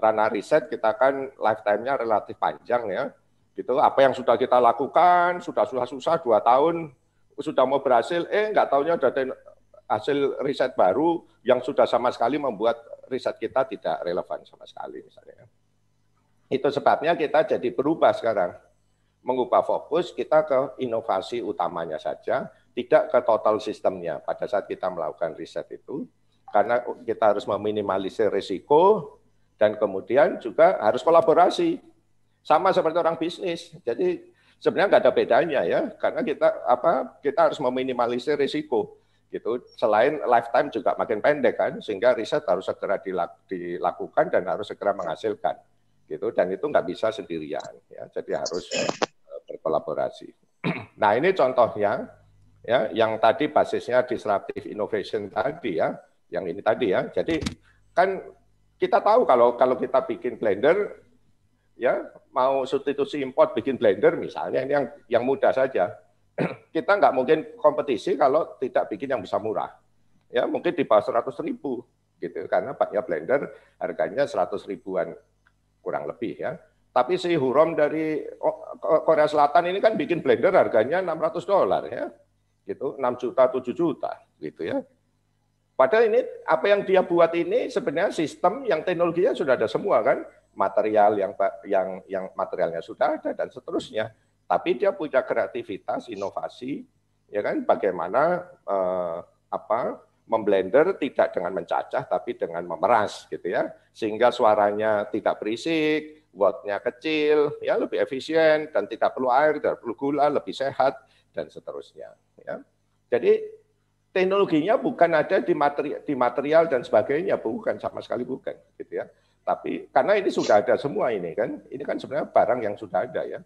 ranah riset kita kan lifetime-nya relatif panjang ya. Gitu apa yang sudah kita lakukan sudah susah-susah dua tahun sudah mau berhasil eh nggak tahunya ada hasil riset baru yang sudah sama sekali membuat riset kita tidak relevan sama sekali misalnya. Ya. Itu sebabnya kita jadi berubah sekarang. Mengubah fokus kita ke inovasi utamanya saja, tidak ke total sistemnya pada saat kita melakukan riset itu. Karena kita harus meminimalisir risiko, dan kemudian juga harus kolaborasi. Sama seperti orang bisnis. Jadi sebenarnya nggak ada bedanya ya, karena kita apa kita harus meminimalisir risiko gitu. Selain lifetime juga makin pendek kan, sehingga riset harus segera dilakukan dan harus segera menghasilkan gitu. Dan itu nggak bisa sendirian ya, jadi harus eh, berkolaborasi. [CLEARS THROAT] Nah ini contohnya ya yang tadi basisnya disruptive innovation tadi ya, yang ini tadi ya. Jadi kan kita tahu kalau kalau kita bikin blender ya mau substitusi import bikin blender misalnya ini yang yang mudah saja [CLEARS THROAT] kita nggak mungkin kompetisi kalau tidak bikin yang bisa murah ya mungkin di bawah seratus ribu gitu karena ya blender harganya seratus ribuan kurang lebih ya tapi si Hurom dari Korea Selatan ini kan bikin blender harganya 600 dolar ya gitu 6 juta 7 juta gitu ya Padahal ini apa yang dia buat ini sebenarnya sistem yang teknologinya sudah ada semua kan, material yang yang yang materialnya sudah ada dan seterusnya. Tapi dia punya kreativitas, inovasi, ya kan? Bagaimana eh, apa memblender tidak dengan mencacah tapi dengan memeras gitu ya, sehingga suaranya tidak berisik, wattnya kecil, ya lebih efisien dan tidak perlu air, tidak perlu gula, lebih sehat dan seterusnya. Ya. Jadi teknologinya bukan ada di materi, di material dan sebagainya, bukan sama sekali bukan, gitu ya. Tapi karena ini sudah ada semua ini kan, ini kan sebenarnya barang yang sudah ada ya,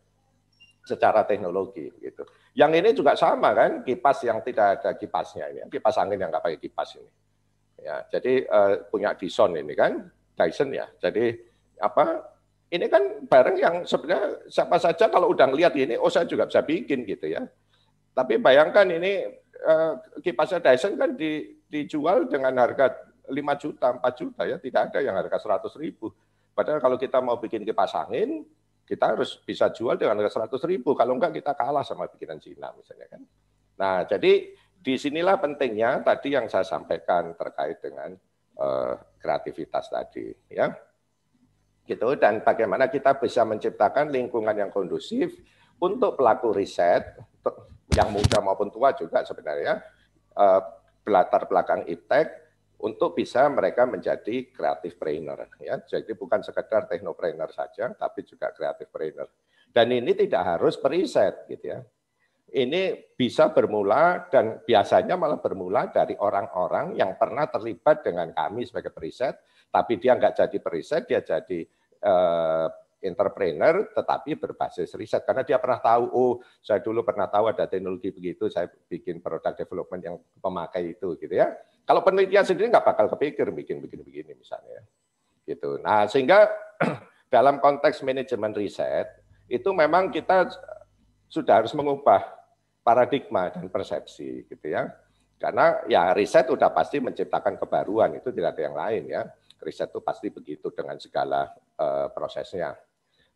secara teknologi gitu. Yang ini juga sama kan, kipas yang tidak ada kipasnya ini, kipas angin yang nggak pakai kipas ini. Ya, jadi uh, punya Dyson ini kan, Dyson ya. Jadi apa? Ini kan barang yang sebenarnya siapa saja kalau udah ngelihat ini, oh saya juga bisa bikin gitu ya. Tapi bayangkan ini Eh, kipas Dyson kan di, dijual dengan harga 5 juta, 4 juta ya, tidak ada yang harga 100 ribu. Padahal kalau kita mau bikin kipas angin, kita harus bisa jual dengan harga 100 ribu. Kalau enggak kita kalah sama bikinan Cina misalnya kan. Nah jadi disinilah pentingnya tadi yang saya sampaikan terkait dengan uh, kreativitas tadi ya gitu dan bagaimana kita bisa menciptakan lingkungan yang kondusif untuk pelaku riset yang muda maupun tua juga sebenarnya eh, belatar uh, belakang iptek untuk bisa mereka menjadi kreatif trainer ya. Jadi bukan sekedar teknopreneur saja tapi juga kreatif trainer. Dan ini tidak harus periset gitu ya. Ini bisa bermula dan biasanya malah bermula dari orang-orang yang pernah terlibat dengan kami sebagai periset, tapi dia nggak jadi periset, dia jadi uh, entrepreneur tetapi berbasis riset karena dia pernah tahu oh saya dulu pernah tahu ada teknologi begitu saya bikin produk development yang pemakai itu gitu ya kalau penelitian sendiri nggak bakal kepikir bikin begini begini misalnya ya. gitu nah sehingga [CLEARS THROAT] dalam konteks manajemen riset itu memang kita sudah harus mengubah paradigma dan persepsi gitu ya karena ya riset udah pasti menciptakan kebaruan itu tidak ada yang lain ya riset itu pasti begitu dengan segala uh, prosesnya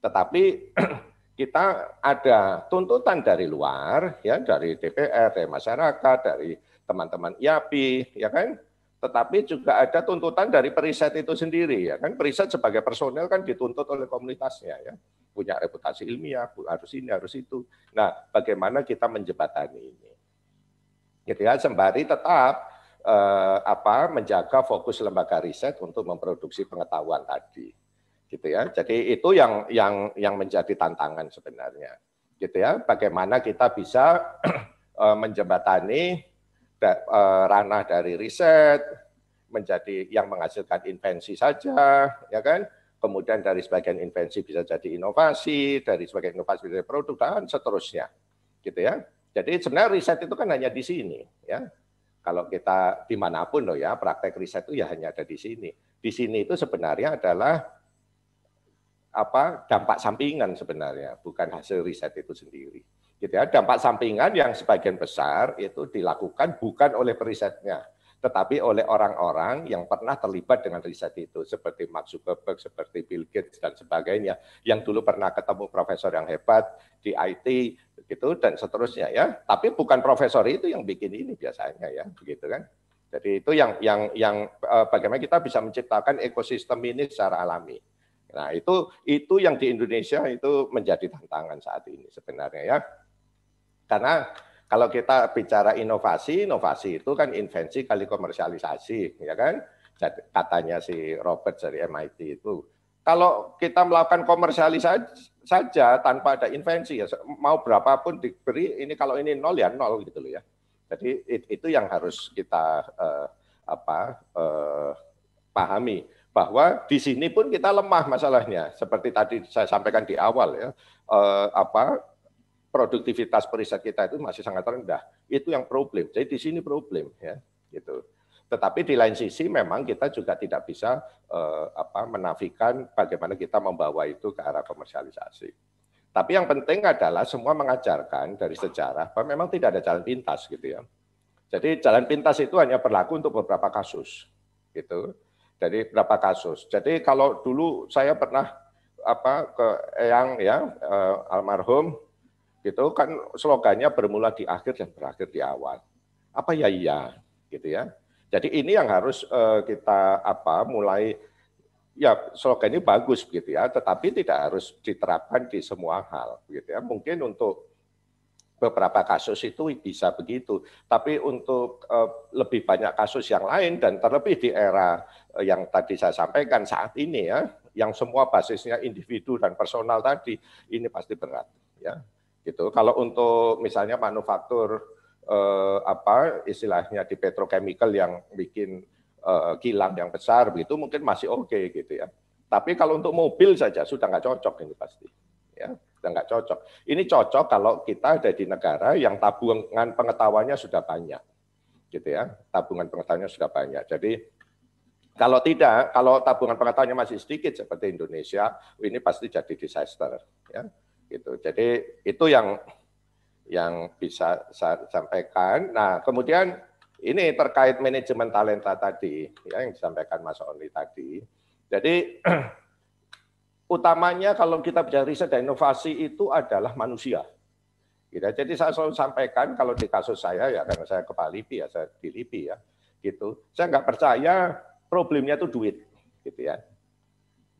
tetapi [CLEARS THROAT] kita ada tuntutan dari luar, ya dari DPR, dari masyarakat, dari teman-teman IAPI, ya kan? Tetapi juga ada tuntutan dari periset itu sendiri, ya kan? Periset sebagai personel kan dituntut oleh komunitasnya, ya punya reputasi ilmiah, harus ini, harus itu. Nah, bagaimana kita menjebatani ini? Gitu ya, sembari tetap eh, apa menjaga fokus lembaga riset untuk memproduksi pengetahuan tadi gitu ya. Jadi itu yang yang yang menjadi tantangan sebenarnya, gitu ya. Bagaimana kita bisa [CLEARS THROAT] eh, menjembatani eh, ranah dari riset menjadi yang menghasilkan invensi saja, ya kan? Kemudian dari sebagian invensi bisa jadi inovasi, dari sebagian inovasi bisa jadi produk dan seterusnya, gitu ya. Jadi sebenarnya riset itu kan hanya di sini, ya. Kalau kita dimanapun loh ya, praktek riset itu ya hanya ada di sini. Di sini itu sebenarnya adalah apa dampak sampingan sebenarnya, bukan hasil riset itu sendiri. Gitu ya. Dampak sampingan yang sebagian besar itu dilakukan bukan oleh perisetnya, tetapi oleh orang-orang yang pernah terlibat dengan riset itu, seperti Mark Zuckerberg, seperti Bill Gates dan sebagainya, yang dulu pernah ketemu profesor yang hebat di IT gitu dan seterusnya ya. Tapi bukan profesor itu yang bikin ini biasanya ya, begitu kan? Jadi itu yang yang yang eh, bagaimana kita bisa menciptakan ekosistem ini secara alami. Nah, itu itu yang di Indonesia itu menjadi tantangan saat ini sebenarnya ya. Karena kalau kita bicara inovasi, inovasi itu kan invensi kali komersialisasi, ya kan? Katanya si Robert dari MIT itu. Kalau kita melakukan komersialisasi saja tanpa ada invensi ya mau berapapun diberi ini kalau ini nol ya nol gitu loh ya. Jadi itu yang harus kita uh, apa uh, pahami bahwa di sini pun kita lemah masalahnya. Seperti tadi saya sampaikan di awal ya, eh, apa produktivitas periset kita itu masih sangat rendah. Itu yang problem. Jadi di sini problem ya, gitu. Tetapi di lain sisi memang kita juga tidak bisa eh, apa menafikan bagaimana kita membawa itu ke arah komersialisasi. Tapi yang penting adalah semua mengajarkan dari sejarah bahwa memang tidak ada jalan pintas gitu ya. Jadi jalan pintas itu hanya berlaku untuk beberapa kasus gitu dari berapa kasus. Jadi kalau dulu saya pernah apa ke yang ya eh, almarhum gitu kan slogannya bermula di akhir dan berakhir di awal. Apa ya iya gitu ya. Jadi ini yang harus eh, kita apa mulai ya slogan ini bagus gitu ya, tetapi tidak harus diterapkan di semua hal gitu ya. Mungkin untuk beberapa kasus itu bisa begitu. Tapi untuk eh, lebih banyak kasus yang lain dan terlebih di era eh, yang tadi saya sampaikan saat ini ya, yang semua basisnya individu dan personal tadi ini pasti berat ya. Gitu. Kalau untuk misalnya manufaktur eh, apa istilahnya di petrochemical yang bikin eh, kilang yang besar begitu mungkin masih oke okay, gitu ya. Tapi kalau untuk mobil saja sudah nggak cocok ini pasti. Ya juga nggak cocok. Ini cocok kalau kita ada di negara yang tabungan pengetahuannya sudah banyak, gitu ya. Tabungan pengetahuannya sudah banyak. Jadi kalau tidak, kalau tabungan pengetahuannya masih sedikit seperti Indonesia, ini pasti jadi disaster, ya. Gitu. Jadi itu yang yang bisa saya sampaikan. Nah, kemudian ini terkait manajemen talenta tadi ya yang disampaikan Mas Oni tadi. Jadi [CLEARS THROAT] utamanya kalau kita bicara riset dan inovasi itu adalah manusia. Gitu. Ya. Jadi saya selalu sampaikan kalau di kasus saya ya karena saya kepala LIPI ya saya di LIPI ya gitu. Saya nggak percaya problemnya itu duit gitu ya.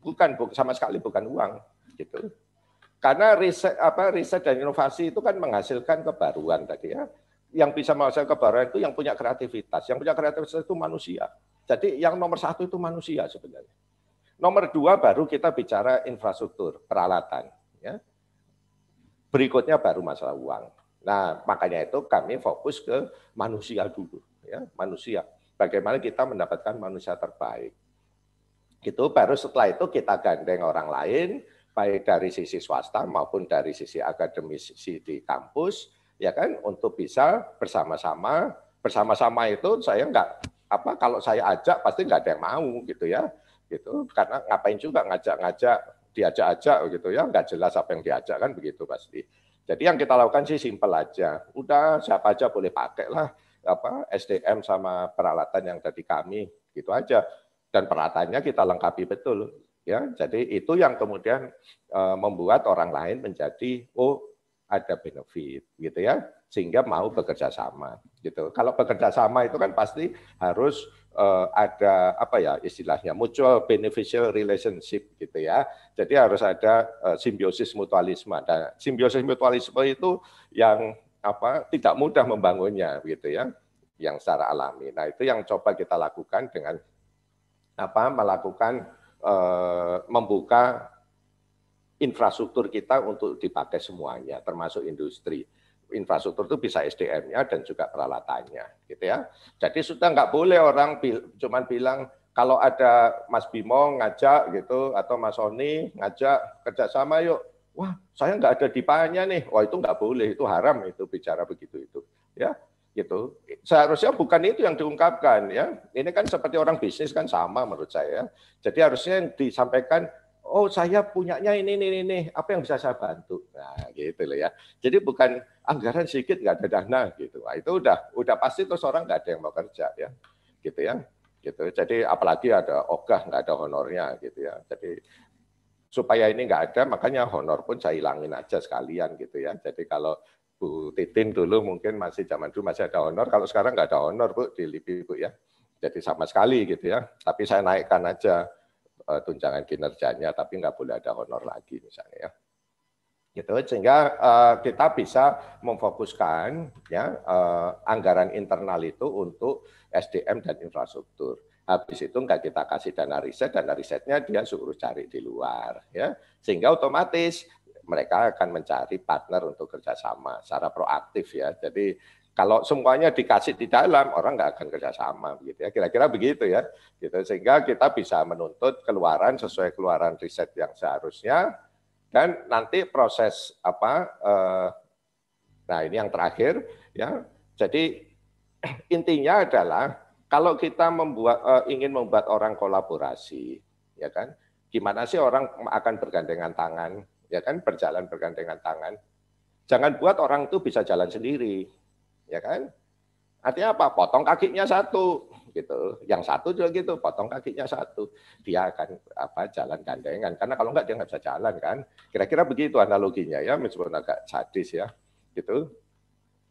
Bukan sama sekali bukan uang gitu. Karena riset apa riset dan inovasi itu kan menghasilkan kebaruan tadi ya. Yang bisa menghasilkan kebaruan itu yang punya kreativitas. Yang punya kreativitas itu manusia. Jadi yang nomor satu itu manusia sebenarnya. Nomor dua baru kita bicara infrastruktur, peralatan. Ya. Berikutnya baru masalah uang. Nah, makanya itu kami fokus ke manusia dulu. ya Manusia. Bagaimana kita mendapatkan manusia terbaik. Gitu, baru setelah itu kita gandeng orang lain, baik dari sisi swasta maupun dari sisi akademisi di kampus, ya kan, untuk bisa bersama-sama. Bersama-sama itu saya enggak, apa kalau saya ajak pasti enggak ada yang mau gitu ya gitu karena ngapain juga ngajak-ngajak diajak-ajak gitu ya nggak jelas apa yang diajak kan begitu pasti jadi yang kita lakukan sih simpel aja udah siapa aja boleh pakai lah apa SDM sama peralatan yang tadi kami gitu aja dan peralatannya kita lengkapi betul ya jadi itu yang kemudian e, membuat orang lain menjadi oh ada benefit gitu ya sehingga mau bekerja sama gitu kalau bekerja sama itu kan pasti harus Eh, ada apa ya istilahnya mutual beneficial relationship gitu ya. Jadi harus ada eh, simbiosis mutualisme. Dan nah, simbiosis mutualisme itu yang apa tidak mudah membangunnya gitu ya, yang secara alami. Nah itu yang coba kita lakukan dengan apa melakukan eh, membuka infrastruktur kita untuk dipakai semuanya, termasuk industri infrastruktur itu bisa SDM-nya dan juga peralatannya, gitu ya. Jadi sudah nggak boleh orang bil cuman bilang kalau ada Mas Bimo ngajak gitu atau Mas Sony ngajak kerjasama yuk. Wah, saya nggak ada di pahanya nih. Wah itu nggak boleh, itu haram itu bicara begitu itu, ya gitu. Seharusnya bukan itu yang diungkapkan ya. Ini kan seperti orang bisnis kan sama menurut saya. Jadi harusnya yang disampaikan oh saya punyanya ini ini ini apa yang bisa saya bantu nah gitu loh ya jadi bukan anggaran sedikit nggak ada dana gitu nah, itu udah udah pasti terus orang nggak ada yang mau kerja ya gitu ya gitu jadi apalagi ada ogah nggak ada honornya gitu ya jadi supaya ini nggak ada makanya honor pun saya hilangin aja sekalian gitu ya jadi kalau Bu Titin dulu mungkin masih zaman dulu masih ada honor kalau sekarang nggak ada honor Bu di Libi Bu ya jadi sama sekali gitu ya tapi saya naikkan aja uh, tunjangan kinerjanya, tapi nggak boleh ada honor lagi misalnya ya. Gitu, sehingga uh, kita bisa memfokuskan ya uh, anggaran internal itu untuk SDM dan infrastruktur. Habis itu nggak kita kasih dana riset, dana risetnya dia suruh cari di luar, ya sehingga otomatis mereka akan mencari partner untuk kerjasama secara proaktif ya. Jadi kalau semuanya dikasih di dalam, orang nggak akan kerjasama, gitu ya. Kira-kira begitu ya. Gitu. Sehingga kita bisa menuntut keluaran sesuai keluaran riset yang seharusnya. Dan nanti proses apa? Eh, nah ini yang terakhir ya. Jadi [CLEARS THROAT] intinya adalah kalau kita membuat eh, ingin membuat orang kolaborasi, ya kan? Gimana sih orang akan bergandengan tangan, ya kan? Berjalan bergandengan tangan. Jangan buat orang itu bisa jalan sendiri ya kan? Artinya apa? Potong kakinya satu, gitu. Yang satu juga gitu, potong kakinya satu. Dia akan apa jalan gandengan karena kalau enggak dia nggak bisa jalan kan. Kira-kira begitu analoginya ya, meskipun agak sadis ya, gitu.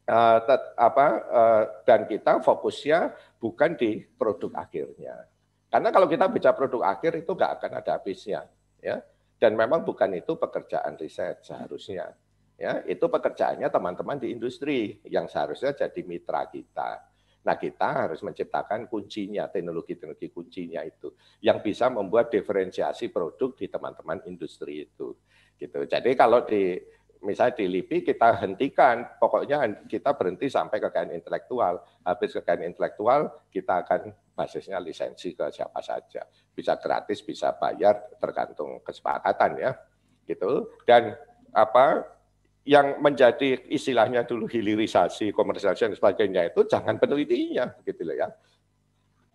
Uh, tet, apa uh, dan kita fokusnya bukan di produk akhirnya. Karena kalau kita bicara produk akhir itu nggak akan ada habisnya, ya. Dan memang bukan itu pekerjaan riset seharusnya ya itu pekerjaannya teman-teman di industri yang seharusnya jadi mitra kita. Nah kita harus menciptakan kuncinya, teknologi-teknologi kuncinya itu yang bisa membuat diferensiasi produk di teman-teman industri itu. Gitu. Jadi kalau di misalnya di LIPI kita hentikan, pokoknya kita berhenti sampai kekayaan intelektual. Habis kekayaan intelektual kita akan basisnya lisensi ke siapa saja. Bisa gratis, bisa bayar tergantung kesepakatan ya. Gitu. Dan apa yang menjadi istilahnya dulu hilirisasi, komersialisasi dan sebagainya itu jangan penelitinya gitu loh ya.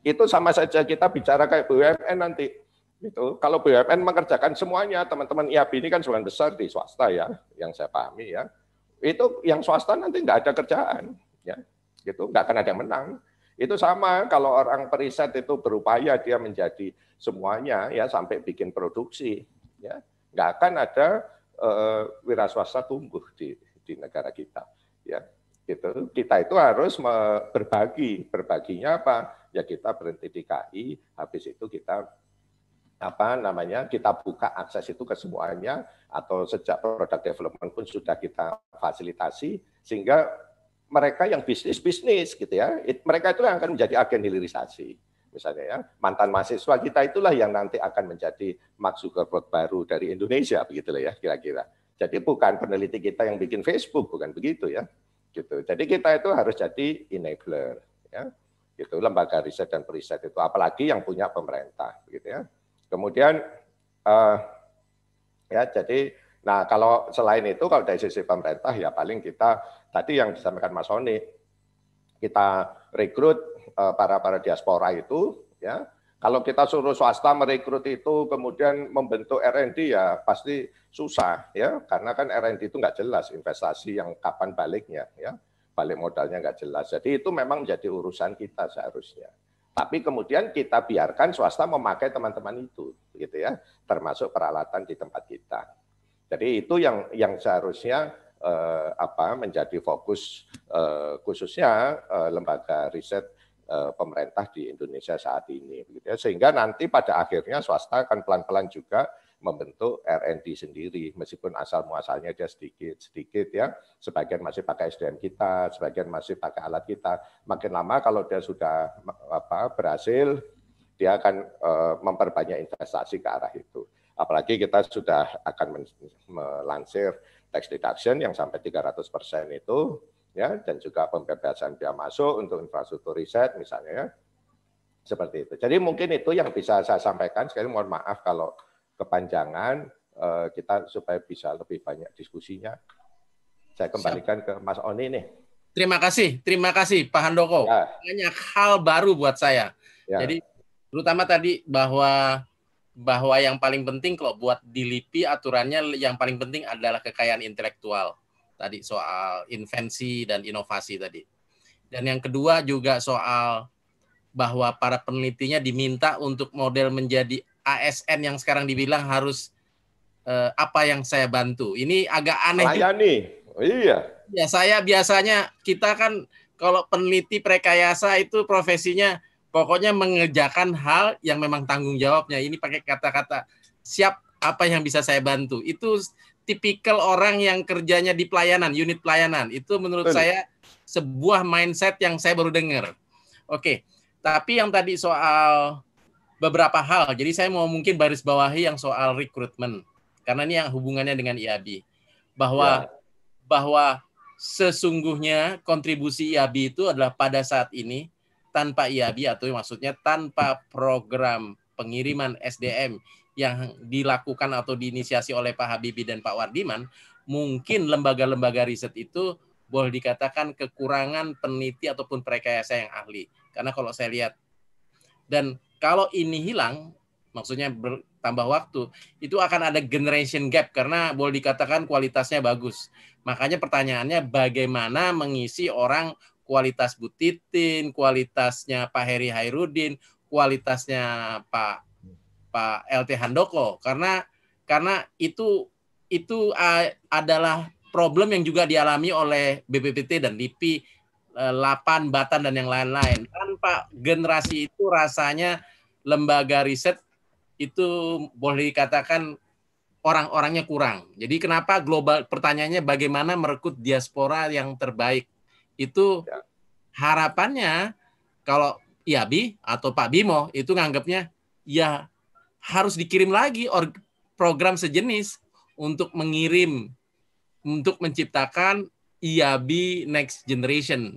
Itu sama saja kita bicara kayak BUMN nanti itu Kalau BUMN mengerjakan semuanya, teman-teman IAB ini kan sebagian besar di swasta ya, yang saya pahami ya. Itu yang swasta nanti nggak ada kerjaan ya. Gitu, nggak akan ada yang menang. Itu sama kalau orang periset itu berupaya dia menjadi semuanya ya sampai bikin produksi ya. Nggak akan ada uh, eh, wira swasta tumbuh di di negara kita ya gitu kita itu harus berbagi berbaginya apa ya kita berhenti di KI habis itu kita apa namanya kita buka akses itu ke semuanya atau sejak produk development pun sudah kita fasilitasi sehingga mereka yang bisnis bisnis gitu ya it, mereka itu yang akan menjadi agen hilirisasi misalnya ya mantan mahasiswa kita itulah yang nanti akan menjadi Mark Zuckerberg baru dari Indonesia begitu ya kira-kira. Jadi bukan peneliti kita yang bikin Facebook bukan begitu ya. Gitu. Jadi kita itu harus jadi enabler ya. Gitu lembaga riset dan periset itu apalagi yang punya pemerintah begitu ya. Kemudian uh, ya jadi nah kalau selain itu kalau dari sisi pemerintah ya paling kita tadi yang disampaikan Mas Sony kita rekrut Eh, para para diaspora itu ya kalau kita suruh swasta merekrut itu kemudian membentuk R&D ya pasti susah ya karena kan R&D itu nggak jelas investasi yang kapan baliknya ya balik modalnya nggak jelas jadi itu memang menjadi urusan kita seharusnya tapi kemudian kita biarkan swasta memakai teman-teman itu gitu ya termasuk peralatan di tempat kita jadi itu yang yang seharusnya eh, apa menjadi fokus eh, khususnya eh, lembaga riset Eh, pemerintah di Indonesia saat ini. Ya. Sehingga nanti pada akhirnya swasta akan pelan-pelan juga membentuk R&D sendiri, meskipun asal muasalnya dia sedikit sedikit ya, sebagian masih pakai SDM kita, sebagian masih pakai alat kita. Makin lama kalau dia sudah apa berhasil, dia akan uh, memperbanyak investasi ke arah itu. Apalagi kita sudah akan melansir tax deduction yang sampai 300 persen itu ya dan juga pembebasan biaya masuk untuk infrastruktur riset misalnya ya. Seperti itu. Jadi mungkin itu yang bisa saya sampaikan. Sekali mohon maaf kalau kepanjangan eh, kita supaya bisa lebih banyak diskusinya. Saya kembalikan Siap. ke Mas Oni nih. Terima kasih, terima kasih Pak Handoko. Ya. Banyak hal baru buat saya. Ya. Jadi terutama tadi bahwa bahwa yang paling penting kalau buat dilipi aturannya yang paling penting adalah kekayaan intelektual tadi soal invensi dan inovasi tadi. Dan yang kedua juga soal bahwa para penelitinya diminta untuk model menjadi ASN yang sekarang dibilang harus eh, apa yang saya bantu. Ini agak aneh. Layani. Iya. Ya, saya biasanya kita kan kalau peneliti prekayasa itu profesinya pokoknya mengerjakan hal yang memang tanggung jawabnya. Ini pakai kata-kata siap apa yang bisa saya bantu. Itu tipikal orang yang kerjanya di pelayanan, unit pelayanan. Itu menurut Betul. saya sebuah mindset yang saya baru dengar. Oke, tapi yang tadi soal beberapa hal, jadi saya mau mungkin baris bawahi yang soal rekrutmen karena ini yang hubungannya dengan IAB bahwa ya. bahwa sesungguhnya kontribusi IAB itu adalah pada saat ini tanpa IAB atau maksudnya tanpa program pengiriman SDM yang dilakukan atau diinisiasi oleh Pak Habibie dan Pak Wardiman, mungkin lembaga-lembaga riset itu boleh dikatakan kekurangan peneliti ataupun saya yang ahli. Karena kalau saya lihat dan kalau ini hilang, maksudnya bertambah waktu, itu akan ada generation gap karena boleh dikatakan kualitasnya bagus. Makanya pertanyaannya bagaimana mengisi orang kualitas Butitin, kualitasnya Pak Heri Hairudin, kualitasnya Pak Pak LT Handoko karena karena itu itu uh, adalah problem yang juga dialami oleh BPPT dan LIPI uh, 8 Batan dan yang lain-lain. Tanpa generasi itu rasanya lembaga riset itu boleh dikatakan orang-orangnya kurang. Jadi kenapa global pertanyaannya bagaimana merekrut diaspora yang terbaik? Itu ya. harapannya kalau Iabi atau Pak Bimo itu nganggapnya ya harus dikirim lagi or, program sejenis untuk mengirim untuk menciptakan IAB e next generation.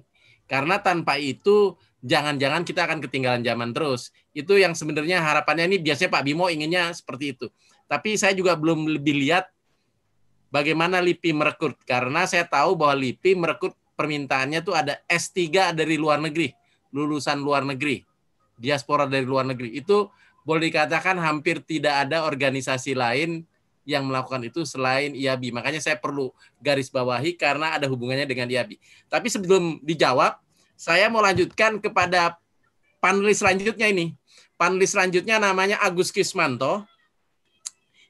Karena tanpa itu jangan-jangan kita akan ketinggalan zaman terus. Itu yang sebenarnya harapannya ini biasanya Pak Bimo inginnya seperti itu. Tapi saya juga belum lebih lihat bagaimana LIPI merekrut karena saya tahu bahwa LIPI merekrut permintaannya tuh ada S3 dari luar negeri, lulusan luar negeri, diaspora dari luar negeri. Itu boleh dikatakan hampir tidak ada organisasi lain yang melakukan itu selain IABI. Makanya saya perlu garis bawahi karena ada hubungannya dengan IABI. Tapi sebelum dijawab, saya mau lanjutkan kepada panelis selanjutnya ini. Panelis selanjutnya namanya Agus Kismanto.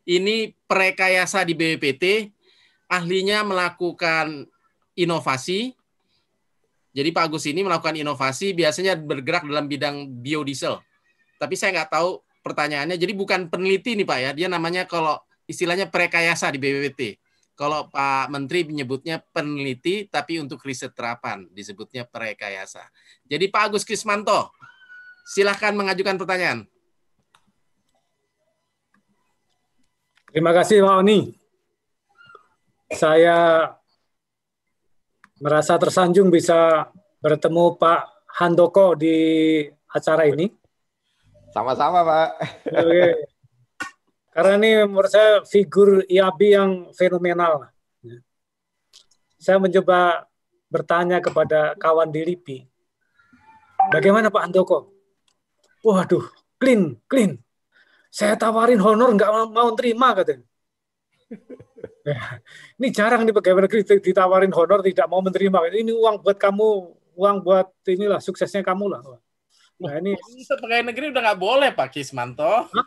Ini perekayasa di BPPT, ahlinya melakukan inovasi. Jadi Pak Agus ini melakukan inovasi biasanya bergerak dalam bidang biodiesel. Tapi saya nggak tahu pertanyaannya. Jadi bukan peneliti nih Pak ya, dia namanya kalau istilahnya prekayasa di BPPT. Kalau Pak Menteri menyebutnya peneliti, tapi untuk riset terapan disebutnya prekayasa. Jadi Pak Agus Krismanto, silahkan mengajukan pertanyaan. Terima kasih Pak Oni. Saya merasa tersanjung bisa bertemu Pak Handoko di acara ini. Sama-sama, Pak. Oke. Karena ini menurut saya figur Iabi yang fenomenal. Saya mencoba bertanya kepada kawan di LIPI, bagaimana Pak Andoko? Waduh, clean, clean. Saya tawarin honor nggak mau terima katanya. [LAUGHS] ini jarang nih bagaimana negeri ditawarin honor tidak mau menerima. Ini uang buat kamu, uang buat inilah suksesnya kamu lah. Nah, ini sebagai negeri udah nggak boleh Pak Kismanto. Hah?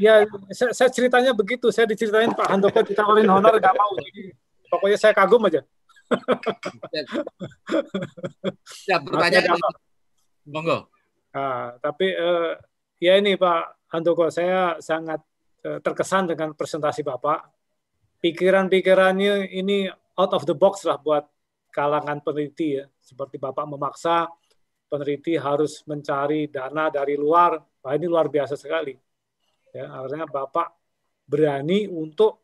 Ya, saya, saya ceritanya begitu. Saya diceritain Pak Handoko ditawarin honor nggak mau. Jadi pokoknya saya kagum aja. [LAUGHS] ya, pertanyaan. Monggo. Nah, tapi uh, ya ini Pak Handoko, saya sangat uh, terkesan dengan presentasi Bapak. Pikiran-pikirannya ini out of the box lah buat kalangan peneliti ya. Seperti Bapak memaksa peneliti harus mencari dana dari luar. Wah ini luar biasa sekali. Ya, akhirnya Bapak berani untuk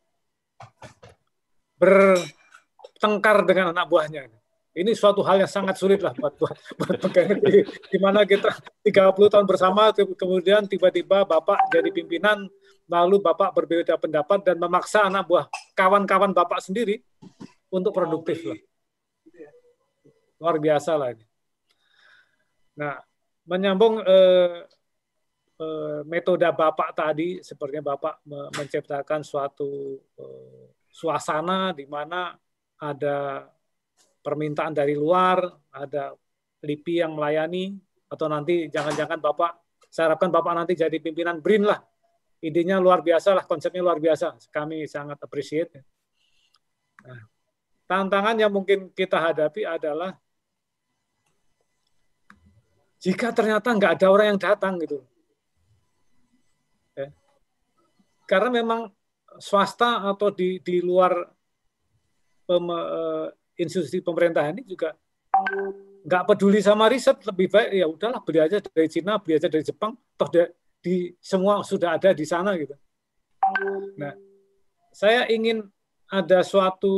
bertengkar dengan anak buahnya. Ini suatu hal yang sangat sulit lah buat buat, buat pegawai. Di, di mana kita 30 tahun bersama, kemudian tiba-tiba Bapak jadi pimpinan, lalu Bapak berbeda pendapat dan memaksa anak buah kawan-kawan Bapak sendiri untuk produktif lah. Luar biasa lah ini. Nah, menyambung eh, eh, metode Bapak tadi, sepertinya Bapak menciptakan suatu eh, suasana di mana ada permintaan dari luar, ada LIPI yang melayani, atau nanti jangan-jangan Bapak, saya harapkan Bapak nanti jadi pimpinan BRIN lah. Idenya luar biasa lah, konsepnya luar biasa. Kami sangat appreciate. Nah, tantangan yang mungkin kita hadapi adalah jika ternyata nggak ada orang yang datang gitu. Ya. Karena memang swasta atau di di luar pem, uh, institusi pemerintahan ini juga nggak peduli sama riset lebih baik ya udahlah beli aja dari Cina beli aja dari Jepang toh di, di semua sudah ada di sana gitu. Nah, saya ingin ada suatu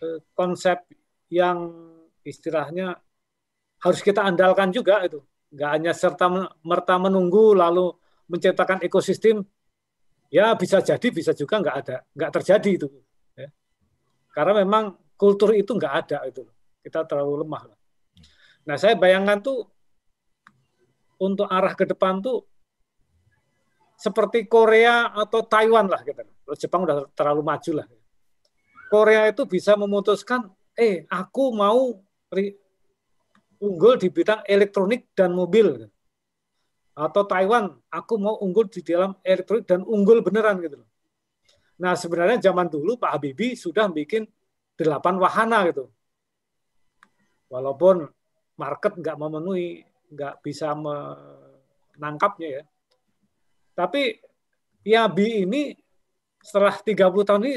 eh, konsep yang istilahnya harus kita andalkan juga itu. Nggak hanya serta merta menunggu lalu menciptakan ekosistem ya bisa jadi bisa juga nggak ada nggak terjadi itu ya. karena memang kultur itu nggak ada itu kita terlalu lemah nah saya bayangkan tuh untuk arah ke depan tuh seperti Korea atau Taiwan lah gitu Jepang udah terlalu maju lah Korea itu bisa memutuskan eh aku mau unggul di bidang elektronik dan mobil. Atau Taiwan, aku mau unggul di dalam elektronik dan unggul beneran gitu loh. Nah, sebenarnya zaman dulu Pak Habibie sudah bikin delapan wahana gitu. Walaupun market nggak memenuhi, nggak bisa menangkapnya ya. Tapi ya Bi ini setelah 30 tahun ini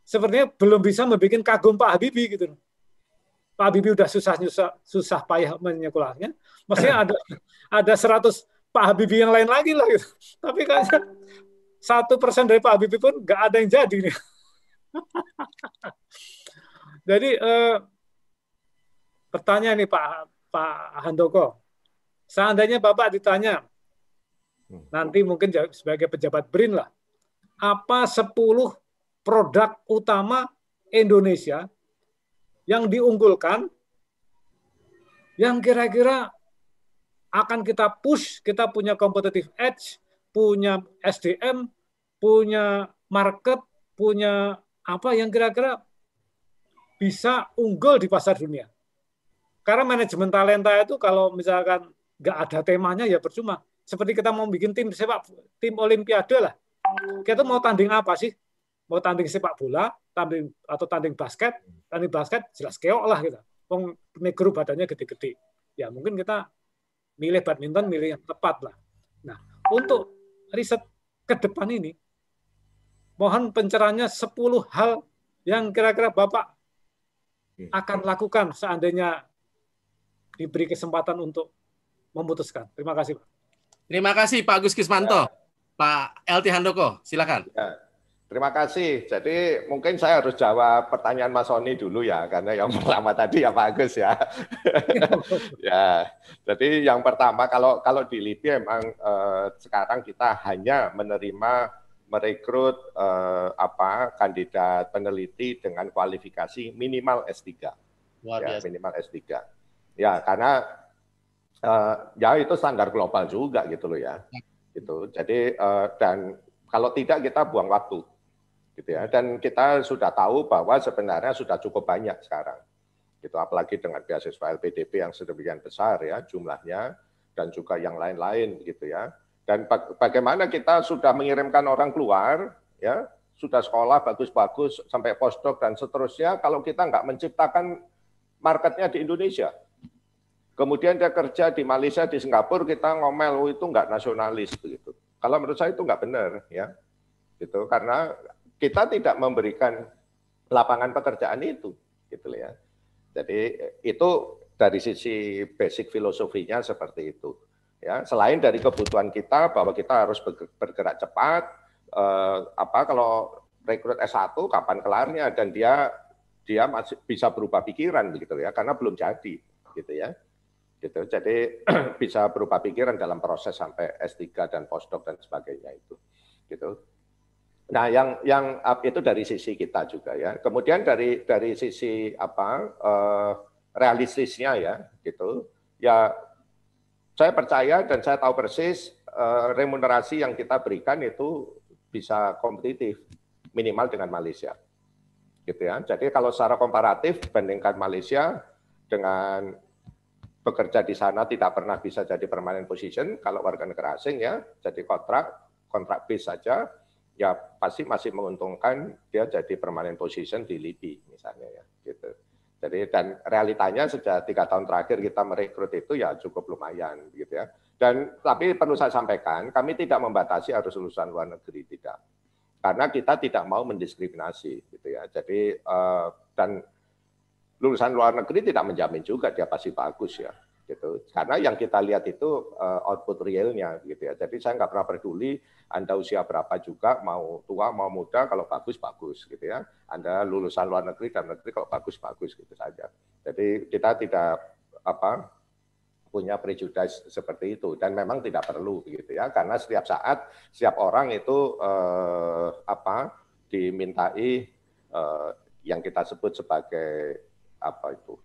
sepertinya belum bisa membuat kagum Pak Habibie gitu. Pak Habibie udah susah susah, susah payah menyekolahnya. Maksudnya ada [LAUGHS] ada 100 Pak Habibie yang lain lagi lah gitu. Tapi kan satu persen dari Pak Habibie pun nggak ada yang jadi nih. [LAUGHS] jadi eh, pertanyaan nih Pak Pak Handoko, seandainya Bapak ditanya hmm. nanti mungkin sebagai pejabat BRIN lah, apa 10 produk utama Indonesia yang diunggulkan yang kira-kira akan kita push, kita punya competitive edge, punya SDM, punya market, punya apa yang kira-kira bisa unggul di pasar dunia. Karena manajemen talenta itu kalau misalkan nggak ada temanya ya percuma. Seperti kita mau bikin tim sepak, tim olimpiade lah. Kita mau tanding apa sih? mau tanding sepak bola, tanding atau tanding basket, hmm. tanding basket jelas keok lah kita. Gitu. Wong negro badannya gede-gede. Ya mungkin kita milih badminton milih yang tepat lah. Nah, untuk riset ke depan ini mohon pencerahannya 10 hal yang kira-kira Bapak akan lakukan seandainya diberi kesempatan untuk memutuskan. Terima kasih, Pak. Terima kasih Pak Gus Kismanto, ya. Pak LT Handoko, silakan. Ya. Terima kasih. Jadi mungkin saya harus jawab pertanyaan Mas Sony dulu ya, karena yang [LAUGHS] pertama tadi ya Pak Agus ya. [LAUGHS] ya. Jadi yang pertama kalau kalau di LIPI emang eh, sekarang kita hanya menerima merekrut eh, apa kandidat peneliti dengan kualifikasi minimal S3. Ya, minimal S3. Ya, karena eh, ya itu standar global juga gitu loh ya. ya. Gitu. Jadi eh, dan kalau tidak kita buang waktu gitu ya. Dan kita sudah tahu bahwa sebenarnya sudah cukup banyak sekarang, gitu. Apalagi dengan beasiswa LPDP yang sedemikian besar ya jumlahnya dan juga yang lain-lain, gitu ya. Dan bagaimana kita sudah mengirimkan orang keluar, ya, sudah sekolah bagus-bagus sampai postdoc dan seterusnya, kalau kita nggak menciptakan marketnya di Indonesia, Kemudian dia kerja di Malaysia, di Singapura, kita ngomel oh, itu nggak nasionalis begitu. Kalau menurut saya itu nggak benar ya, gitu karena kita tidak memberikan lapangan pekerjaan itu gitu ya. Jadi itu dari sisi basic filosofinya seperti itu. Ya, selain dari kebutuhan kita bahwa kita harus bergerak cepat, eh, apa kalau rekrut S1 kapan kelarnya dan dia dia masih bisa berubah pikiran begitu ya karena belum jadi gitu ya. Gitu. Jadi [CLEARS THROAT] bisa berubah pikiran dalam proses sampai S3 dan postdoc dan sebagainya itu. Gitu. Nah, yang yang itu dari sisi kita juga ya. Kemudian dari dari sisi apa uh, realistisnya ya, gitu. Ya, saya percaya dan saya tahu persis uh, remunerasi yang kita berikan itu bisa kompetitif minimal dengan Malaysia, gitu ya. Jadi kalau secara komparatif bandingkan Malaysia dengan bekerja di sana tidak pernah bisa jadi permanent position kalau warga negara asing ya, jadi kontrak kontrak base saja ya pasti masih menguntungkan dia jadi permanent position di Libi misalnya ya gitu. Jadi dan realitanya sejak tiga tahun terakhir kita merekrut itu ya cukup lumayan gitu ya. Dan tapi perlu saya sampaikan kami tidak membatasi harus lulusan luar negeri tidak. Karena kita tidak mau mendiskriminasi gitu ya. Jadi uh, dan lulusan luar negeri tidak menjamin juga dia pasti bagus ya gitu. Karena yang kita lihat itu uh, output realnya gitu ya. Jadi saya nggak pernah peduli Anda usia berapa juga, mau tua mau muda, kalau bagus bagus gitu ya. Anda lulusan luar negeri dan negeri kalau bagus bagus gitu saja. Jadi kita tidak apa punya prejudice seperti itu dan memang tidak perlu gitu ya karena setiap saat setiap orang itu eh, apa dimintai eh, yang kita sebut sebagai apa itu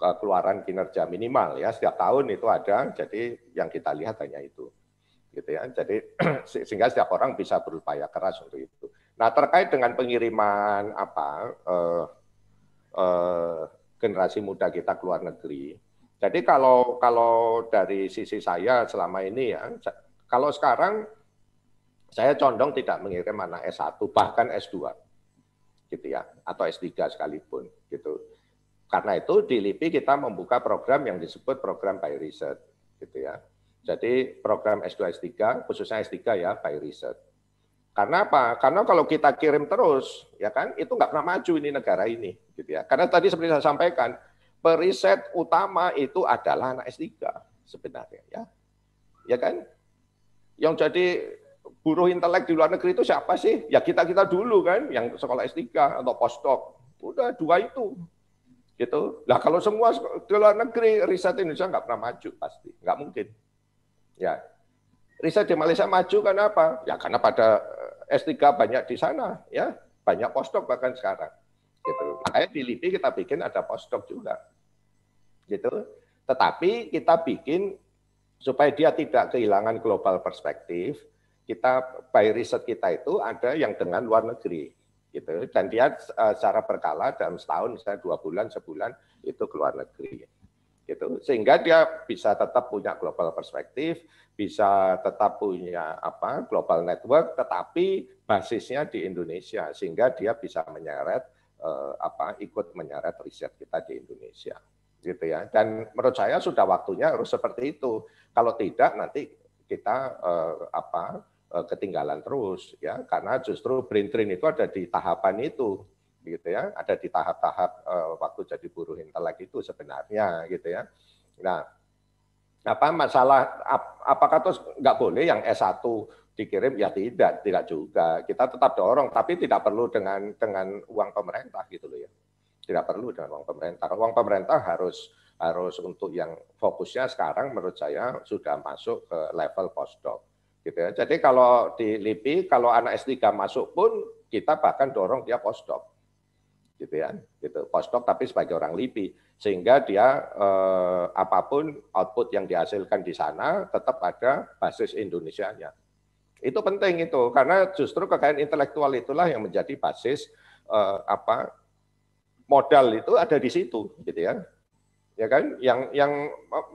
keluaran kinerja minimal ya setiap tahun itu ada jadi yang kita lihat hanya itu gitu ya jadi [CLEARS THROAT] sehingga setiap orang bisa berupaya keras untuk itu nah terkait dengan pengiriman apa eh, eh, generasi muda kita ke luar negeri jadi kalau kalau dari sisi saya selama ini ya kalau sekarang saya condong tidak mengirim anak S1 bahkan S2 gitu ya atau S3 sekalipun gitu karena itu di LIPI kita membuka program yang disebut program by riset gitu ya. Jadi program S2 S3 khususnya S3 ya by riset. Karena apa? Karena kalau kita kirim terus ya kan itu nggak pernah maju ini negara ini gitu ya. Karena tadi seperti saya sampaikan periset utama itu adalah anak S3 sebenarnya ya. Ya kan? Yang jadi buruh intelek di luar negeri itu siapa sih? Ya kita-kita dulu kan yang sekolah S3 atau postdoc. Udah dua itu Gitu. Lah kalau semua ke luar negeri, riset Indonesia nggak pernah maju pasti, nggak mungkin. Ya, riset di Malaysia maju karena apa? Ya karena pada eh, S3 banyak di sana, ya banyak postdoc bahkan sekarang. Gitu. Makanya di LIPI kita bikin ada postdoc juga, gitu. Tetapi kita bikin supaya dia tidak kehilangan global perspektif, kita by riset kita itu ada yang dengan luar negeri gitu dan dia uh, secara berkala dalam setahun misalnya dua bulan sebulan itu keluar negeri gitu sehingga dia bisa tetap punya global perspektif bisa tetap punya apa global network tetapi basisnya di Indonesia sehingga dia bisa menyeret uh, apa ikut menyeret riset kita di Indonesia gitu ya dan menurut saya sudah waktunya harus seperti itu kalau tidak nanti kita uh, apa Eh, ketinggalan terus ya karena justru brain drain itu ada di tahapan itu gitu ya ada di tahap-tahap eh, waktu jadi buruh intelek itu sebenarnya gitu ya nah apa masalah ap, apakah terus nggak boleh yang S1 dikirim ya tidak tidak juga kita tetap dorong tapi tidak perlu dengan dengan uang pemerintah gitu loh ya tidak perlu dengan uang pemerintah uang pemerintah harus harus untuk yang fokusnya sekarang menurut saya sudah masuk ke level postdoc Gitu ya. Jadi kalau di LIPI, kalau anak S3 masuk pun kita bahkan dorong dia postdoc. Gitu ya. Gitu. Postdoc tapi sebagai orang LIPI sehingga dia eh, apapun output yang dihasilkan di sana tetap ada basis Indonesia-nya. Itu penting itu karena justru kekayaan intelektual itulah yang menjadi basis eh, apa modal itu ada di situ gitu ya. Ya kan? Yang yang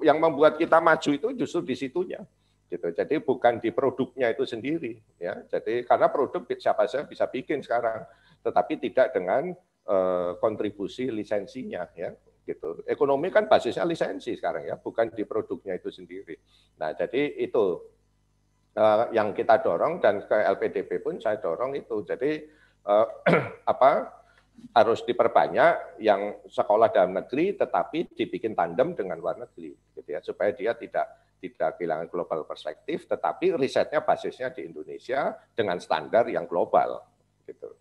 yang membuat kita maju itu justru di situnya gitu. Jadi bukan di produknya itu sendiri ya. Jadi karena produk siapa saja bisa bikin sekarang, tetapi tidak dengan uh, kontribusi lisensinya ya gitu. Ekonomi kan basisnya lisensi sekarang ya, bukan di produknya itu sendiri. Nah, jadi itu uh, yang kita dorong dan ke LPDP pun saya dorong itu. Jadi uh, [CLEARS THROAT] apa harus diperbanyak yang sekolah dalam negeri tetapi dibikin tandem dengan luar negeri gitu ya supaya dia tidak tidak kehilangan global perspektif tetapi risetnya basisnya di Indonesia dengan standar yang global gitu.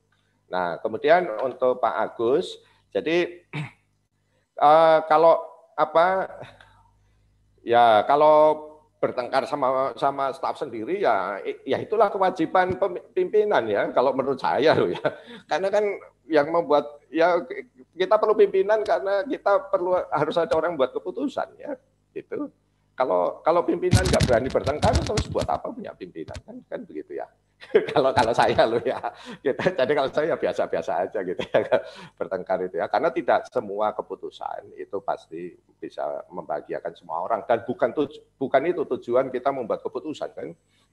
Nah, kemudian untuk Pak Agus jadi uh, [CLEARS THROAT] kalau apa ya kalau bertengkar sama sama staf sendiri ya ya itulah kewajiban pimpinan ya kalau menurut saya loh ya karena kan yang membuat ya kita perlu pimpinan karena kita perlu harus ada orang buat keputusan ya gitu kalau kalau pimpinan nggak berani bertengkar terus buat apa punya pimpinan kan kan begitu ya [LAUGHS] kalau kalau saya lo ya kita gitu. jadi kalau saya ya biasa-biasa aja gitu ya [LAUGHS] bertengkar itu ya karena tidak semua keputusan itu pasti bisa membahagiakan semua orang dan bukan tuh bukan itu tujuan kita membuat keputusan kan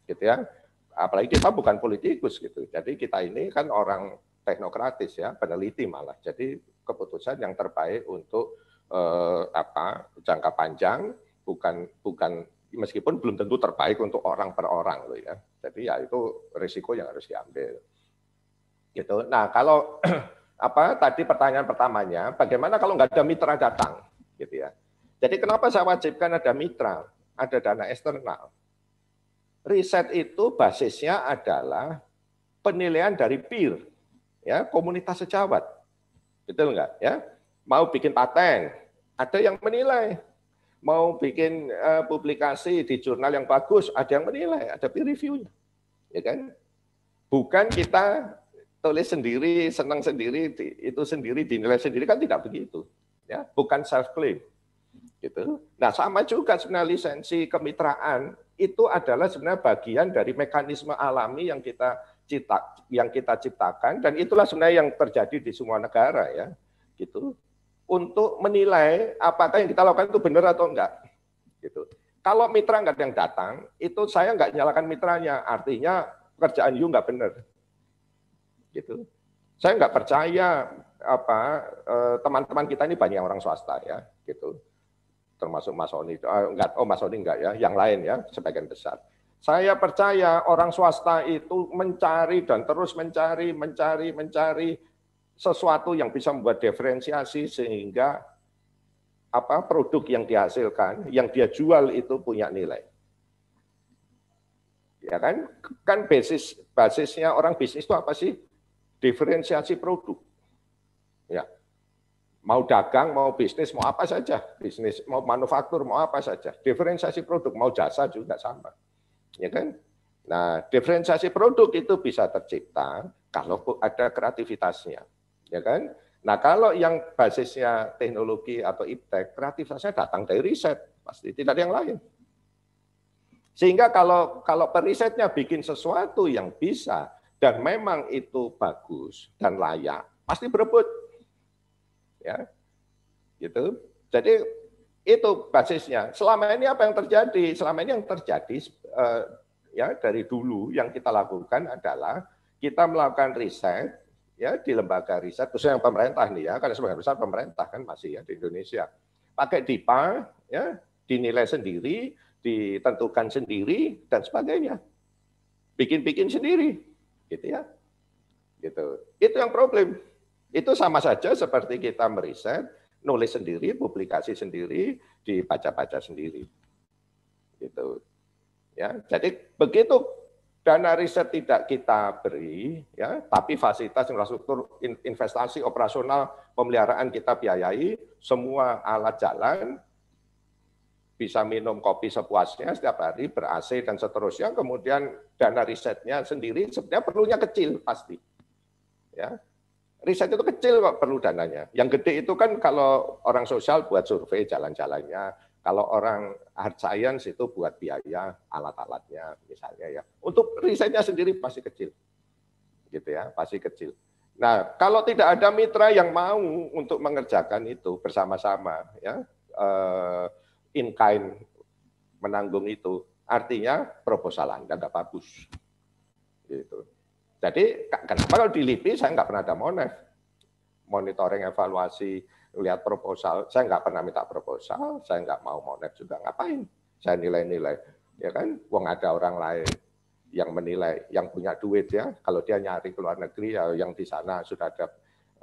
gitu ya apalagi kita bukan politikus gitu jadi kita ini kan orang teknokratis ya, peneliti malah. Jadi keputusan yang terbaik untuk eh, apa jangka panjang bukan bukan meskipun belum tentu terbaik untuk orang per orang loh ya. Jadi ya itu risiko yang harus diambil. Gitu. Nah, kalau [CLEARS THROAT] apa tadi pertanyaan pertamanya, bagaimana kalau nggak ada mitra datang gitu ya. Jadi kenapa saya wajibkan ada mitra, ada dana eksternal? Riset itu basisnya adalah penilaian dari peer ya komunitas sejawat. Betul nggak? Ya, mau bikin paten, ada yang menilai. Mau bikin uh, publikasi di jurnal yang bagus, ada yang menilai, ada peer reviewnya, ya kan? Bukan kita tulis sendiri, senang sendiri, itu sendiri dinilai sendiri kan tidak begitu, ya? Bukan self claim, gitu. Nah sama juga sebenarnya lisensi kemitraan itu adalah sebenarnya bagian dari mekanisme alami yang kita cita yang kita ciptakan dan itulah sebenarnya yang terjadi di semua negara ya gitu untuk menilai apakah yang kita lakukan itu benar atau enggak gitu kalau mitra enggak ada yang datang itu saya enggak nyalakan mitranya artinya pekerjaan you enggak benar gitu saya enggak percaya apa eh, teman-teman kita ini banyak orang swasta ya gitu termasuk Mas Oni, eh, enggak, oh Mas Oni enggak ya, yang lain ya, sebagian besar. Saya percaya orang swasta itu mencari dan terus mencari, mencari, mencari sesuatu yang bisa membuat diferensiasi sehingga apa produk yang dihasilkan, yang dia jual itu punya nilai. Ya kan? Kan basis basisnya orang bisnis itu apa sih? Diferensiasi produk. Ya. Mau dagang, mau bisnis, mau apa saja. Bisnis, mau manufaktur, mau apa saja. Diferensiasi produk, mau jasa juga sama ya kan? Nah, diferensiasi produk itu bisa tercipta kalau ada kreativitasnya, ya kan? Nah, kalau yang basisnya teknologi atau iptek, kreativitasnya datang dari riset, pasti tidak ada yang lain. Sehingga kalau kalau perisetnya bikin sesuatu yang bisa dan memang itu bagus dan layak, pasti berebut. Ya. Gitu. Jadi itu basisnya. Selama ini apa yang terjadi? Selama ini yang terjadi eh, ya dari dulu yang kita lakukan adalah kita melakukan riset ya di lembaga riset khususnya yang pemerintah nih ya karena sebagian besar pemerintah kan masih ya di Indonesia pakai DIPA ya dinilai sendiri ditentukan sendiri dan sebagainya bikin-bikin sendiri gitu ya gitu itu yang problem itu sama saja seperti kita meriset nulis sendiri, publikasi sendiri, dibaca-baca sendiri. Gitu. Ya, jadi begitu dana riset tidak kita beri, ya, tapi fasilitas infrastruktur investasi operasional pemeliharaan kita biayai, semua alat jalan, bisa minum kopi sepuasnya setiap hari, ber AC dan seterusnya, kemudian dana risetnya sendiri sebenarnya perlunya kecil pasti. Ya riset itu kecil kok perlu dananya. Yang gede itu kan kalau orang sosial buat survei jalan-jalannya, kalau orang hard science itu buat biaya alat-alatnya misalnya ya. Untuk risetnya sendiri pasti kecil. Gitu ya, pasti kecil. Nah, kalau tidak ada mitra yang mau untuk mengerjakan itu bersama-sama ya, eh, in kind menanggung itu, artinya proposal Anda tidak bagus. Gitu. Jadi kenapa kalau di LIPI saya nggak pernah ada monet, Monitoring, evaluasi, lihat proposal. Saya nggak pernah minta proposal, saya nggak mau monet juga. Ngapain? Saya nilai-nilai. Ya kan, uang ada orang lain yang menilai, yang punya duit ya. Kalau dia nyari ke luar negeri, ya yang di sana sudah ada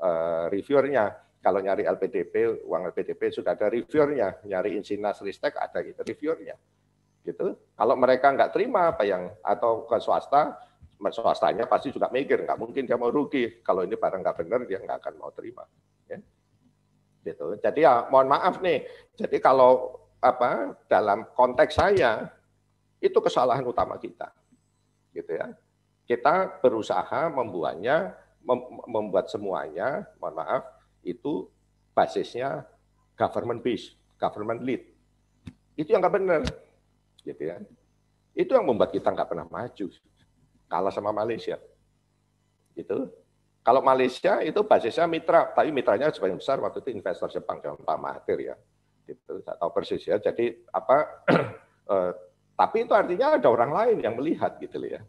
uh, reviewernya. Kalau nyari LPDP, uang LPDP sudah ada reviewernya. Nyari insinas ristek ada gitu, reviewernya. Gitu. Kalau mereka nggak terima apa yang atau ke swasta, swastanya pasti juga mikir, nggak mungkin dia mau rugi. Kalau ini barang nggak benar, dia nggak akan mau terima. Ya. Gitu. Jadi ya mohon maaf nih. Jadi kalau apa dalam konteks saya itu kesalahan utama kita, gitu ya. Kita berusaha membuatnya, mem membuat semuanya, mohon maaf, itu basisnya government base, government lead. Itu yang nggak benar, gitu ya. Itu yang membuat kita nggak pernah maju kalah sama Malaysia. Gitu. Kalau Malaysia itu basisnya mitra, tapi mitranya sebagian besar waktu itu investor Jepang jangan Pak Mahathir ya. Gitu, saya tahu persis ya. Jadi apa [CLEARS THROAT] eh, tapi itu artinya ada orang lain yang melihat gitu ya.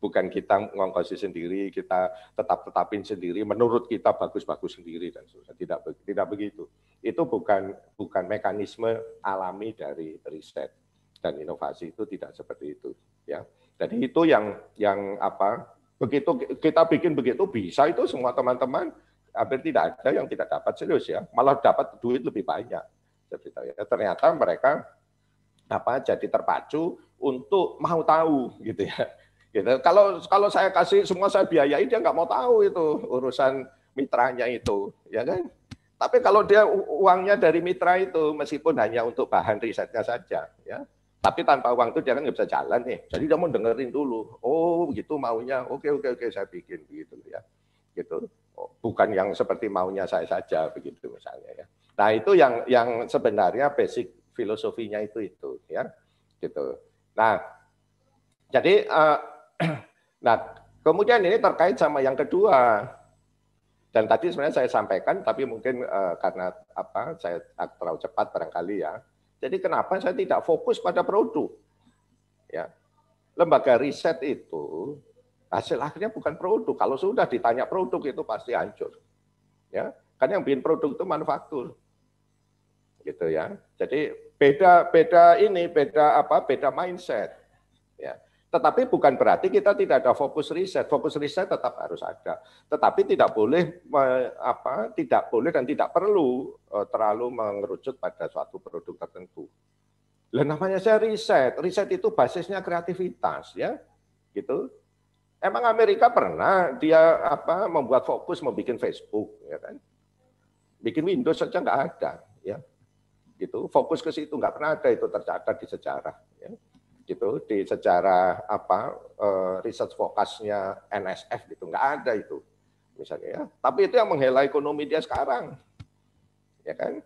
Bukan kita ngongkosi sendiri, kita tetap tetapin sendiri, menurut kita bagus-bagus sendiri dan seterusnya. Tidak tidak begitu. Itu bukan bukan mekanisme alami dari riset dan inovasi itu tidak seperti itu ya. Jadi itu yang yang apa? Begitu kita bikin begitu bisa itu semua teman-teman hampir tidak ada yang tidak dapat serius ya, malah dapat duit lebih banyak. Jadi ya, ternyata mereka apa jadi terpacu untuk mau tahu gitu ya. Gitu. Kalau kalau saya kasih semua saya biayai dia nggak mau tahu itu urusan mitranya itu, ya kan? Tapi kalau dia uangnya dari mitra itu meskipun hanya untuk bahan risetnya saja, ya tapi tanpa uang itu dia kan nggak bisa jalan nih. Jadi dia mau dengerin dulu. Oh gitu maunya. Oke oke oke saya bikin gitu ya. Gitu. Oh, bukan yang seperti maunya saya saja begitu misalnya ya. Nah itu yang yang sebenarnya basic filosofinya itu itu ya gitu. Nah jadi uh, [CLEARS THROAT] nah kemudian ini terkait sama yang kedua dan tadi sebenarnya saya sampaikan tapi mungkin uh, karena apa saya terlalu cepat barangkali ya jadi kenapa saya tidak fokus pada produk? Ya. Lembaga riset itu hasil akhirnya bukan produk. Kalau sudah ditanya produk itu pasti hancur. Ya. Kan yang bikin produk itu manufaktur. Gitu ya. Jadi beda beda ini, beda apa? Beda mindset. Ya. Tetapi bukan berarti kita tidak ada fokus riset. Fokus riset tetap harus ada. Tetapi tidak boleh apa tidak boleh dan tidak perlu e, terlalu mengerucut pada suatu produk tertentu. Lah namanya saya riset. Riset itu basisnya kreativitas ya. Gitu. Emang Amerika pernah dia apa membuat fokus membuat Facebook ya kan? Bikin Windows saja nggak ada ya. Gitu. Fokus ke situ nggak pernah ada itu tercatat di sejarah ya gitu di secara apa eh, riset fokusnya NSF gitu nggak ada itu misalnya ya tapi itu yang menghela ekonomi dia sekarang ya kan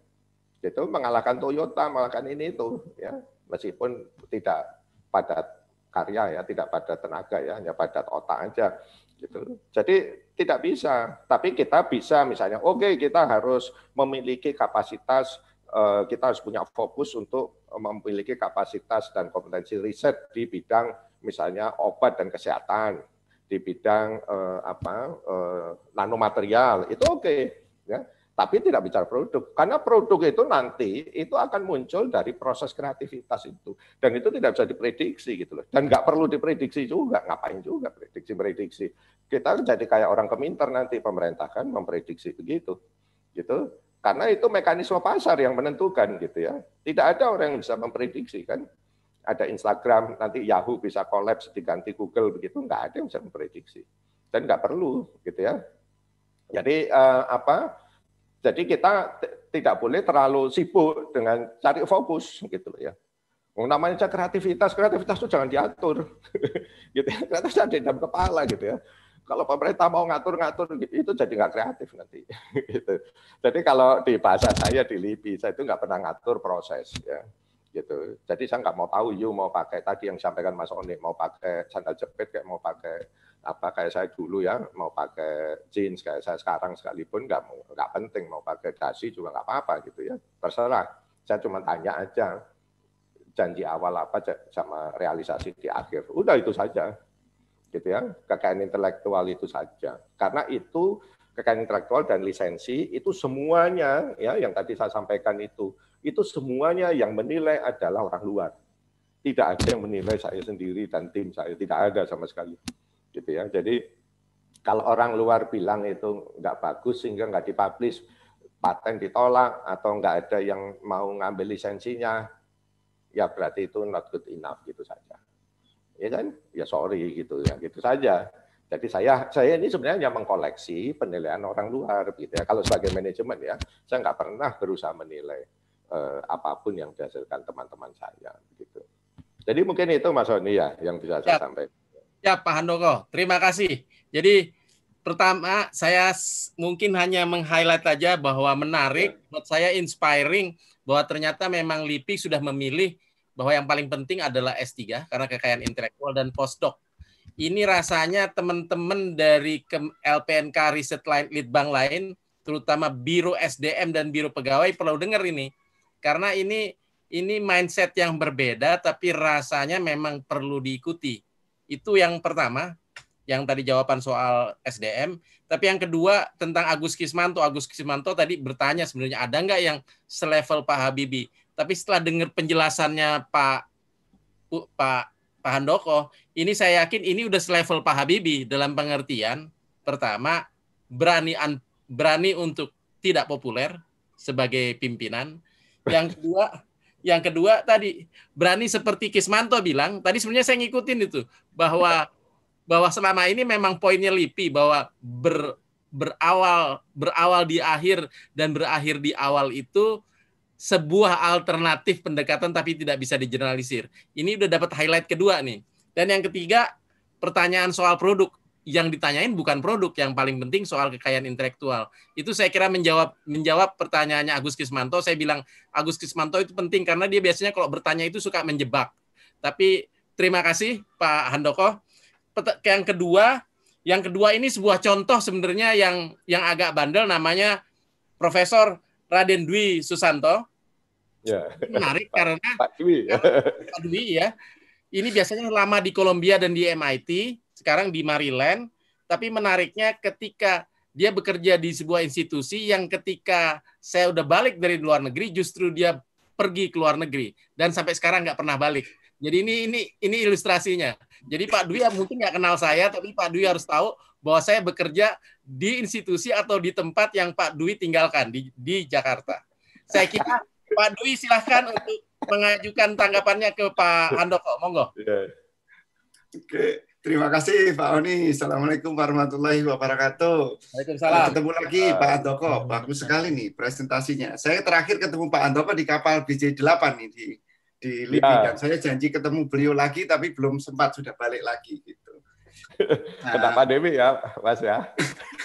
itu mengalahkan Toyota mengalahkan ini itu ya meskipun tidak padat karya ya tidak padat tenaga ya hanya padat otak aja gitu jadi tidak bisa tapi kita bisa misalnya oke okay, kita harus memiliki kapasitas Eh, kita harus punya fokus untuk memiliki kapasitas dan kompetensi riset di bidang misalnya obat dan kesehatan, di bidang eh, apa eh, nanomaterial itu oke okay, ya, tapi tidak bicara produk karena produk itu nanti itu akan muncul dari proses kreativitas itu dan itu tidak bisa diprediksi gitu loh dan nggak perlu diprediksi juga ngapain juga prediksi prediksi kita jadi kayak orang keminter nanti pemerintah kan memprediksi begitu gitu karena itu mekanisme pasar yang menentukan gitu ya. Tidak ada orang yang bisa memprediksi kan. Ada Instagram, nanti Yahoo bisa kolaps diganti Google begitu, nggak ada yang bisa memprediksi. Dan nggak perlu gitu ya. Jadi uh, apa? Jadi kita tidak boleh terlalu sibuk dengan cari fokus gitu loh ya. Oh, namanya kreativitas, kreativitas itu jangan diatur. [LAUGHS] gitu ya. Kreativitas ada di dalam kepala gitu ya. Kalau pemerintah mau ngatur-ngatur gitu, itu jadi nggak kreatif nanti. [LAUGHS] gitu. Jadi kalau di bahasa saya di LIPI, saya itu nggak pernah ngatur proses. Ya gitu. Jadi saya nggak mau tahu you mau pakai tadi yang sampaikan Mas Onik mau pakai sandal jepit kayak mau pakai apa kayak saya dulu ya mau pakai jeans kayak saya sekarang sekalipun nggak nggak penting mau pakai dasi juga nggak apa-apa gitu ya terserah saya cuma tanya aja janji awal apa sama realisasi di akhir udah itu saja gitu ya kekayaan intelektual itu saja karena itu kekayaan intelektual dan lisensi itu semuanya ya yang tadi saya sampaikan itu itu semuanya yang menilai adalah orang luar tidak ada yang menilai saya sendiri dan tim saya tidak ada sama sekali gitu ya jadi kalau orang luar bilang itu nggak bagus sehingga nggak dipublish paten ditolak atau nggak ada yang mau ngambil lisensinya ya berarti itu not good enough gitu saja ya kan? Ya sorry gitu ya gitu saja. Jadi saya saya ini sebenarnya mengkoleksi penilaian orang luar gitu ya. Kalau sebagai manajemen ya, saya nggak pernah berusaha menilai eh, apapun yang dihasilkan teman-teman saya gitu. Jadi mungkin itu Mas Oni ya yang bisa saya ya. sampaikan. Ya Pak Handoko, terima kasih. Jadi pertama saya mungkin hanya meng-highlight aja bahwa menarik, ya. buat saya inspiring bahwa ternyata memang LIPI sudah memilih bahwa yang paling penting adalah S3 karena kekayaan intelektual dan postdoc. Ini rasanya teman-teman dari LPNK Riset lain, Litbang lain, terutama Biro SDM dan Biro Pegawai perlu dengar ini. Karena ini ini mindset yang berbeda tapi rasanya memang perlu diikuti. Itu yang pertama, yang tadi jawaban soal SDM. Tapi yang kedua tentang Agus Kismanto. Agus Kismanto tadi bertanya sebenarnya ada nggak yang selevel Pak Habibie? Tapi setelah dengar penjelasannya Pak Pak Pak Handoko, ini saya yakin ini udah selevel Pak Habibie dalam pengertian pertama berani un, berani untuk tidak populer sebagai pimpinan. Yang kedua, [LAUGHS] yang kedua tadi berani seperti Kismanto bilang, tadi sebenarnya saya ngikutin itu bahwa bahwa selama ini memang poinnya Lipi bahwa ber, berawal berawal di akhir dan berakhir di awal itu sebuah alternatif pendekatan tapi tidak bisa digeneralisir. Ini udah dapat highlight kedua nih. Dan yang ketiga, pertanyaan soal produk. Yang ditanyain bukan produk, yang paling penting soal kekayaan intelektual. Itu saya kira menjawab menjawab pertanyaannya Agus Kismanto. Saya bilang Agus Kismanto itu penting karena dia biasanya kalau bertanya itu suka menjebak. Tapi terima kasih Pak Handoko. Yang kedua, yang kedua ini sebuah contoh sebenarnya yang yang agak bandel namanya Profesor Raden Dwi Susanto Yeah. Menarik karena [LAUGHS] Pak Dwi. Pak Dwi ya. Ini biasanya lama di Kolombia dan di MIT, sekarang di Maryland. Tapi menariknya ketika dia bekerja di sebuah institusi yang ketika saya udah balik dari luar negeri, justru dia pergi ke luar negeri dan sampai sekarang nggak pernah balik. Jadi ini ini ini ilustrasinya. Jadi Pak Dwi mungkin nggak kenal saya, tapi Pak Dwi harus tahu bahwa saya bekerja di institusi atau di tempat yang Pak Dwi tinggalkan di di Jakarta. Saya kira Pak Dwi silahkan untuk mengajukan tanggapannya ke Pak Handoko. Monggo. Iya. Oke, terima kasih Pak Oni. Assalamualaikum warahmatullahi wabarakatuh. Waalaikumsalam. Eh, ketemu lagi Pak Handoko. Bagus sekali nih presentasinya. Saya terakhir ketemu Pak Handoko di kapal BJ8 ini di di Libya. dan saya janji ketemu beliau lagi tapi belum sempat sudah balik lagi gitu. Nah, Kena pandemi ya, Mas ya.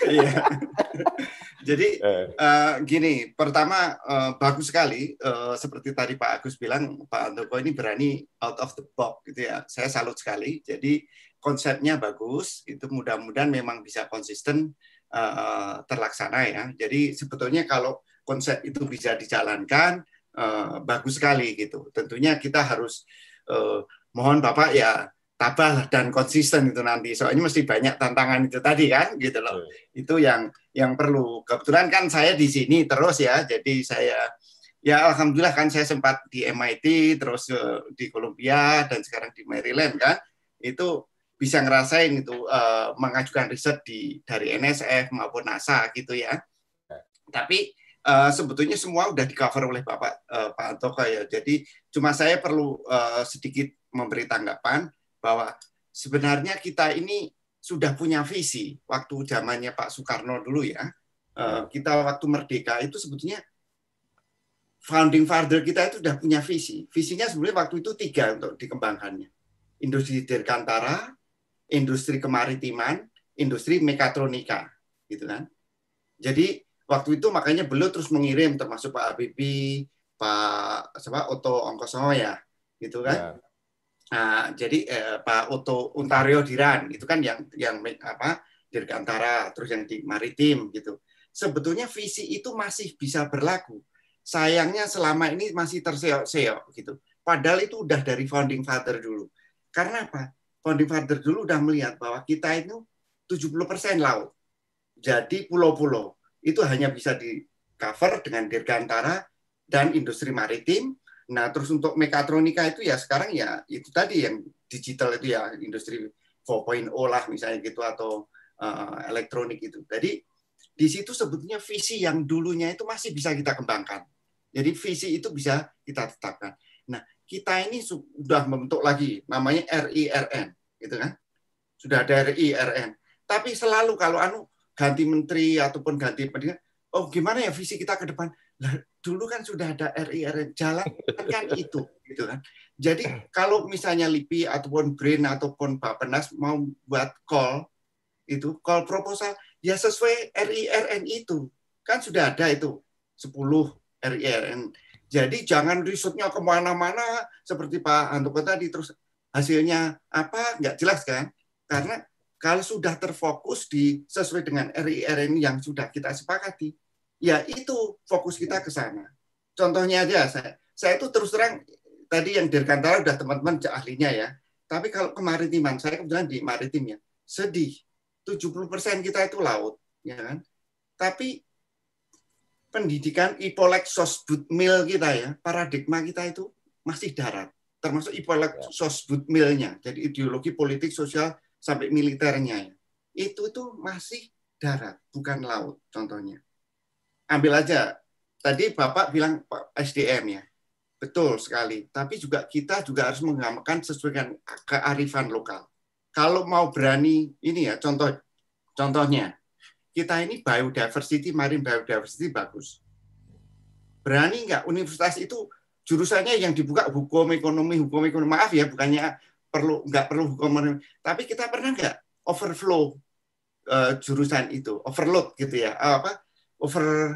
Iya. [LAUGHS] Jadi uh, gini, pertama uh, bagus sekali uh, seperti tadi Pak Agus bilang Pak Andoko ini berani out of the box gitu ya. Saya salut sekali. Jadi konsepnya bagus, itu mudah-mudahan memang bisa konsisten uh, terlaksana ya. Jadi sebetulnya kalau konsep itu bisa dijalankan uh, bagus sekali gitu. Tentunya kita harus uh, mohon Bapak ya tabah dan konsisten itu nanti. Soalnya mesti banyak tantangan itu tadi kan gitu loh. Itu yang yang perlu. Kebetulan kan saya di sini terus ya. Jadi saya ya alhamdulillah kan saya sempat di MIT terus eh, di Columbia dan sekarang di Maryland kan. Itu bisa ngerasain itu uh, mengajukan riset di dari NSF maupun NASA gitu ya. ya. Tapi uh, sebetulnya semua sudah di cover oleh Bapak uh, Pak Antoko ya. Jadi cuma saya perlu uh, sedikit memberi tanggapan bahwa sebenarnya kita ini sudah punya visi waktu zamannya Pak Soekarno dulu ya. Eh, ya. Kita waktu merdeka itu sebetulnya founding father kita itu sudah punya visi. Visinya sebenarnya waktu itu tiga untuk dikembangkannya. Industri dirgantara, industri kemaritiman, industri mekatronika, gitu kan. Jadi waktu itu makanya beliau terus mengirim termasuk Pak Habibie, Pak siapa Oto Ongkosono ya, gitu kan. Ya nah jadi eh, Pak Otto Ontario Diran itu kan yang yang apa Dirgantara terus yang di maritim gitu. Sebetulnya visi itu masih bisa berlaku. Sayangnya selama ini masih terseok-seok gitu. Padahal itu udah dari founding father dulu. Karena apa? Founding father dulu udah melihat bahwa kita itu 70% laut. Jadi pulau-pulau itu hanya bisa di cover dengan dirgantara dan industri maritim Nah, terus untuk mekatronika itu ya sekarang ya itu tadi yang digital itu ya industri 4.0 lah misalnya gitu atau uh, elektronik itu. Jadi di situ sebetulnya visi yang dulunya itu masih bisa kita kembangkan. Jadi visi itu bisa kita tetapkan. Nah, kita ini sudah membentuk lagi namanya RIRN, gitu kan? Sudah ada RIRN. Tapi selalu kalau anu ganti menteri ataupun ganti pendidikan, oh gimana ya visi kita ke depan? dulu kan sudah ada RIR jalan kan [LAUGHS] itu gitu kan. Jadi kalau misalnya LIPI ataupun BRIN ataupun Pak Penas mau buat call itu call proposal ya sesuai RIRN itu kan sudah ada itu 10 RIRN. Jadi jangan risetnya kemana-mana seperti Pak Handoko tadi terus hasilnya apa nggak jelas kan? Karena kalau sudah terfokus di sesuai dengan RIRN yang sudah kita sepakati, Ya itu fokus kita ke sana. Contohnya aja saya, saya itu terus terang tadi yang Dirgantara udah teman-teman ahlinya ya. Tapi kalau kemaritiman saya kebetulan di maritim ya, sedih. 70% kita itu laut, ya kan? Tapi pendidikan ipolek mil kita ya, paradigma kita itu masih darat, termasuk ipolek sosbud milnya, jadi ideologi politik, sosial sampai militernya ya. Itu itu masih darat, bukan laut contohnya ambil aja. Tadi Bapak bilang SDM ya. Betul sekali. Tapi juga kita juga harus mengamankan sesuai dengan kearifan lokal. Kalau mau berani, ini ya contoh contohnya. Kita ini biodiversity, marine biodiversity bagus. Berani nggak universitas itu jurusannya yang dibuka hukum ekonomi, hukum ekonomi. Maaf ya, bukannya perlu nggak perlu hukum ekonomi. Tapi kita pernah nggak overflow uh, jurusan itu, overload gitu ya. Eh, apa over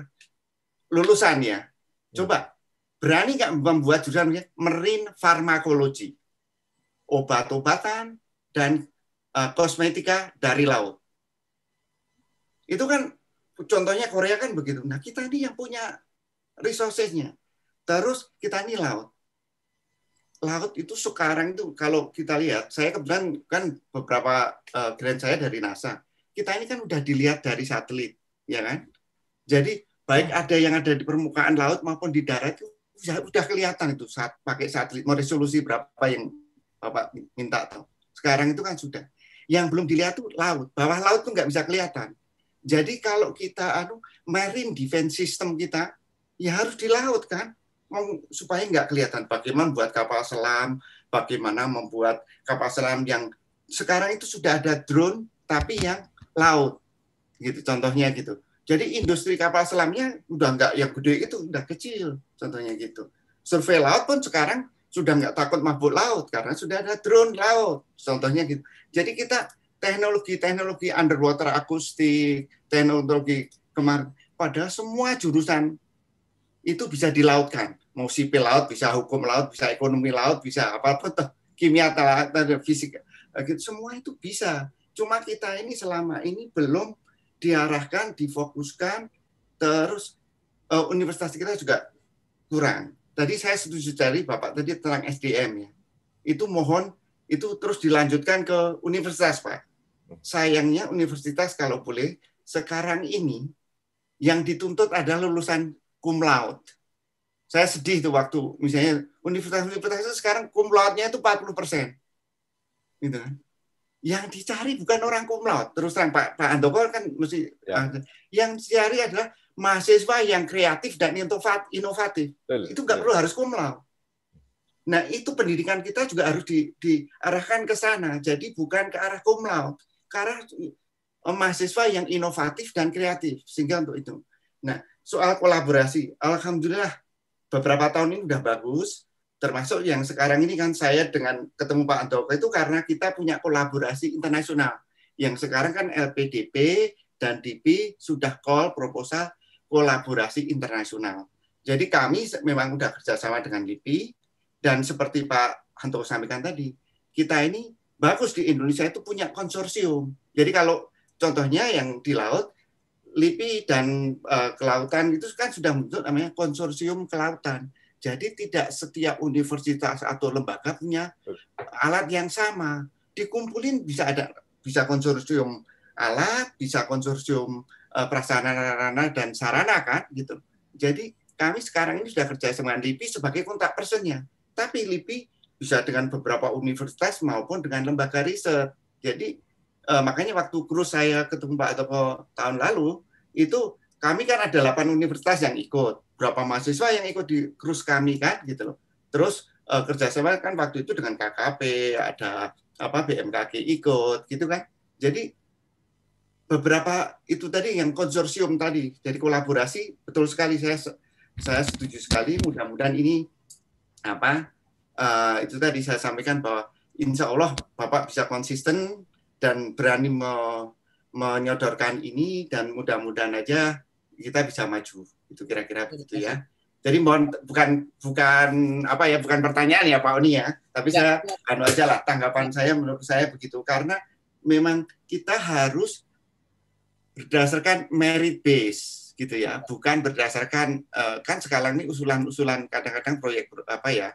lulusan ya. Coba hmm. berani nggak membuat jurusan marine farmakologi, obat-obatan dan uh, kosmetika dari laut. Itu kan contohnya Korea kan begitu. Nah kita ini yang punya resourcesnya. Terus kita ini laut. Laut itu sekarang itu kalau kita lihat, saya kebetulan kan beberapa uh, eh, grand saya dari NASA. Kita ini kan udah dilihat dari satelit, ya kan? Jadi baik hmm. ada yang ada di permukaan laut maupun di darat itu sudah, sudah kelihatan itu saat pakai satelit mau resolusi berapa yang Bapak minta tahu. Sekarang itu kan sudah. Yang belum dilihat itu laut. Bawah laut itu nggak bisa kelihatan. Jadi kalau kita anu marine defense system kita ya harus di laut kan supaya nggak kelihatan bagaimana buat kapal selam, bagaimana membuat kapal selam yang sekarang itu sudah ada drone tapi yang laut gitu contohnya gitu jadi industri kapal selamnya udah nggak yang gede itu, udah kecil contohnya gitu. Survei laut pun sekarang sudah nggak takut mabuk laut karena sudah ada drone laut contohnya gitu. Jadi kita teknologi-teknologi underwater akustik, teknologi kemarin, padahal semua jurusan itu bisa dilautkan. Mau sipil laut, bisa hukum laut, bisa ekonomi laut, bisa apapun, -apa, kimia, fisika, gitu. semua itu bisa. Cuma kita ini selama ini belum diarahkan, difokuskan, terus uh, universitas kita juga kurang. Tadi saya setuju cari Bapak tadi tentang SDM ya. Itu mohon itu terus dilanjutkan ke universitas Pak. Sayangnya universitas kalau boleh sekarang ini yang dituntut adalah lulusan cum laude. Saya sedih tuh waktu misalnya universitas-universitas itu sekarang cum laude-nya itu 40 Gitu kan yang dicari bukan orang kumlaut. Terus terang Pak Pak Andoko kan mesti ya. yang dicari adalah mahasiswa yang kreatif dan inovatif. Itu nggak perlu harus kumlaut. Nah, itu pendidikan kita juga harus di, diarahkan ke sana. Jadi bukan ke arah kumlaut, ke arah eh, mahasiswa yang inovatif dan kreatif sehingga untuk itu. Nah, soal kolaborasi, alhamdulillah beberapa tahun ini sudah bagus termasuk yang sekarang ini kan saya dengan ketemu Pak Andoko itu karena kita punya kolaborasi internasional yang sekarang kan LPDP dan DP sudah call proposal kolaborasi internasional. Jadi kami memang sudah kerjasama dengan LIPI dan seperti Pak Hanto sampaikan tadi, kita ini bagus di Indonesia itu punya konsorsium. Jadi kalau contohnya yang di laut, LIPI dan uh, kelautan itu kan sudah membentuk namanya konsorsium kelautan jadi tidak setiap universitas atau lembaga punya alat yang sama. Dikumpulin bisa ada bisa konsorsium alat, bisa konsorsium uh, eh, prasarana dan sarana kan gitu. Jadi kami sekarang ini sudah kerja sama LIPI sebagai kontak personnya. Tapi LIPI bisa dengan beberapa universitas maupun dengan lembaga riset. Jadi uh, makanya waktu kru saya ketemu Pak Toko tahun lalu itu kami kan ada 8 universitas yang ikut berapa mahasiswa yang ikut di krus kami kan gitu loh. Terus uh, eh, kerjasama kan waktu itu dengan KKP ada apa BMKG ikut gitu kan. Jadi beberapa itu tadi yang konsorsium tadi. Jadi kolaborasi betul sekali saya saya setuju sekali. Mudah-mudahan ini apa uh, itu tadi saya sampaikan bahwa Insya Allah Bapak bisa konsisten dan berani me menyodorkan ini dan mudah-mudahan aja kita bisa maju itu kira-kira iya, begitu iya. ya. Jadi mohon bukan bukan apa ya bukan pertanyaan ya Pak Oni ya, tapi ya, saya ya. anu aja lah tanggapan saya menurut saya begitu karena memang kita harus berdasarkan merit base gitu ya, iya. bukan berdasarkan eh, kan sekarang ini usulan-usulan kadang-kadang proyek apa ya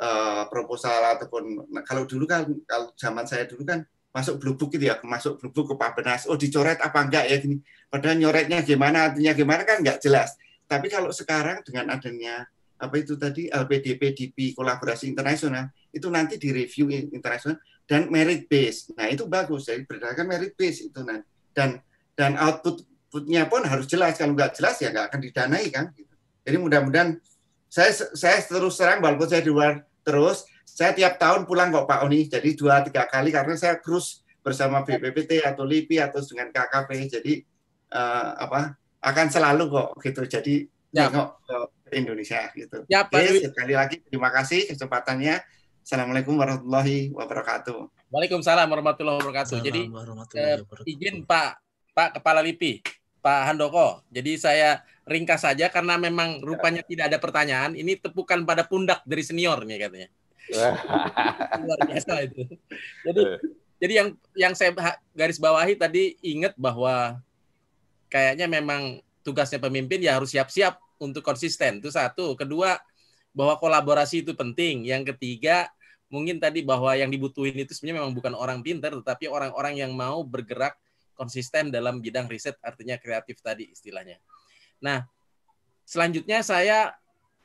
eh, proposal ataupun nah, kalau dulu kan kalau zaman saya dulu kan masuk blubuk gitu ya, masuk blubuk ke Pak Benas, oh dicoret apa enggak ya ini, Padahal nyoretnya gimana, artinya gimana kan enggak jelas. Tapi kalau sekarang dengan adanya apa itu tadi LPDP DP kolaborasi internasional itu nanti direview internasional dan merit base. Nah, itu bagus jadi berdasarkan merit base itu nanti. dan dan outputnya pun harus jelas kalau nggak jelas ya nggak akan didanai kan. Jadi mudah-mudahan saya saya terus terang walaupun saya di luar terus saya tiap tahun pulang kok Pak Oni jadi dua tiga kali karena saya cruise bersama BPPT atau LIPI atau dengan KKP jadi uh, apa akan selalu kok gitu. Jadi ya. nengok ke Indonesia gitu. Ya, Pak Oke, sekali lagi terima kasih kesempatannya. Assalamualaikum warahmatullahi wabarakatuh. Waalaikumsalam warahmatullahi wabarakatuh. jadi Eh, izin Pak Pak Kepala LIPI, Pak Handoko. Jadi saya ringkas saja karena memang ya. rupanya ya. tidak ada pertanyaan. Ini tepukan pada pundak dari senior nih katanya. [LAUGHS] Luar biasa itu. Jadi eh. jadi yang yang saya garis bawahi tadi ingat bahwa kayaknya memang tugasnya pemimpin ya harus siap-siap untuk konsisten. Itu satu. Kedua, bahwa kolaborasi itu penting. Yang ketiga, mungkin tadi bahwa yang dibutuhin itu sebenarnya memang bukan orang pinter, tetapi orang-orang yang mau bergerak konsisten dalam bidang riset, artinya kreatif tadi istilahnya. Nah, selanjutnya saya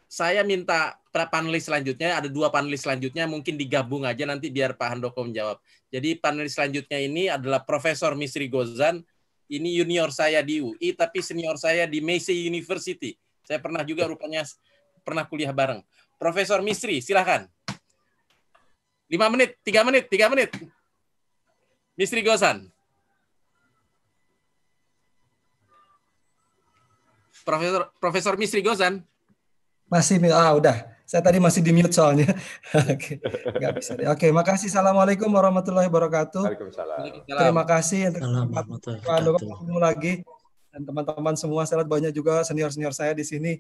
saya minta pra panelis selanjutnya ada dua panelis selanjutnya mungkin digabung aja nanti biar Pak Handoko menjawab. Jadi panelis selanjutnya ini adalah Profesor Misri Gozan ini junior saya di UI tapi senior saya di Meiji University. Saya pernah juga rupanya pernah kuliah bareng. Profesor Misri, silakan. Lima menit, tiga menit, tiga menit. Misri Gosan. Profesor Profesor Misri Gosan. Masih ah udah. Saya tadi masih di mute soalnya. [LAUGHS] Oke, nggak bisa. Oke, Oke, makasih. Assalamualaikum warahmatullahi wabarakatuh. Terima kasih untuk ketemu lagi dan teman-teman semua. Saya banyak juga senior-senior saya di sini.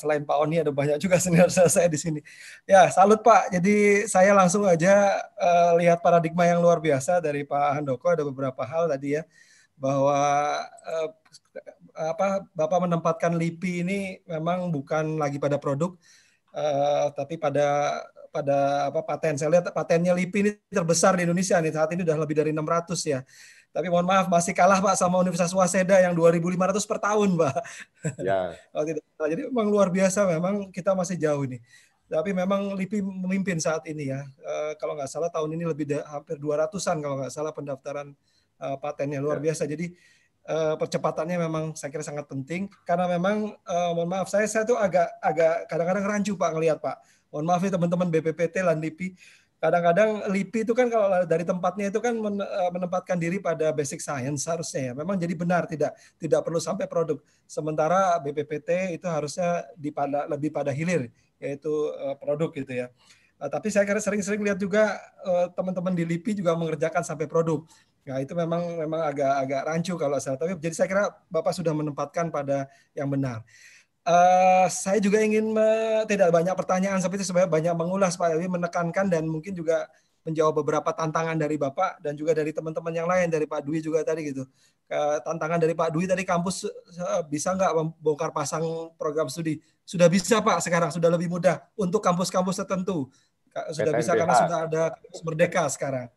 Selain Pak Oni ada banyak juga [LAUGHS] senior saya di sini. Ya, salut Pak. Jadi saya langsung aja uh, lihat paradigma yang luar biasa dari Pak Handoko ada beberapa hal tadi ya bahwa uh, apa Bapak menempatkan LIPI ini memang bukan lagi pada produk uh, tapi pada pada apa paten saya lihat patennya LIPI ini terbesar di Indonesia nih saat ini sudah lebih dari 600 ya tapi mohon maaf masih kalah Pak sama Universitas Waseda yang 2.500 per tahun Pak. Ya. Oh, [LAUGHS] tidak jadi memang luar biasa memang kita masih jauh ini. Tapi memang LIPI memimpin saat ini ya. E, kalau nggak salah tahun ini lebih da, hampir 200-an kalau nggak salah pendaftaran uh, patennya luar ya. biasa. Jadi Eh, percepatannya memang saya kira sangat penting karena memang uh, mohon maaf saya saya tuh agak agak kadang-kadang rancu Pak ngelihat Pak. Mohon maaf ya teman-teman BPPT dan LIPI. Kadang-kadang LIPI itu kan kalau dari tempatnya itu kan eh, menempatkan diri pada basic science harusnya ya. Memang jadi benar tidak tidak perlu sampai produk. Sementara BPPT itu harusnya dipada lebih pada hilir yaitu produk gitu ya. Uh, tapi saya kira sering-sering lihat juga teman-teman di LIPI juga mengerjakan sampai produk. Ya itu memang memang agak-agak rancu kalau saya tapi jadi saya kira Bapak sudah menempatkan pada yang benar. Uh, saya juga ingin me, tidak banyak pertanyaan seperti sebenarnya banyak mengulas Pak Elwi menekankan dan mungkin juga menjawab beberapa tantangan dari Bapak dan juga dari teman-teman yang lain dari Pak Dwi juga tadi gitu. Uh, tantangan dari Pak Dwi tadi kampus eh, bisa nggak membongkar pasang program studi? Sudah bisa Pak sekarang sudah lebih mudah untuk kampus-kampus tertentu. Sudah bisa karena sudah ada kampus merdeka sekarang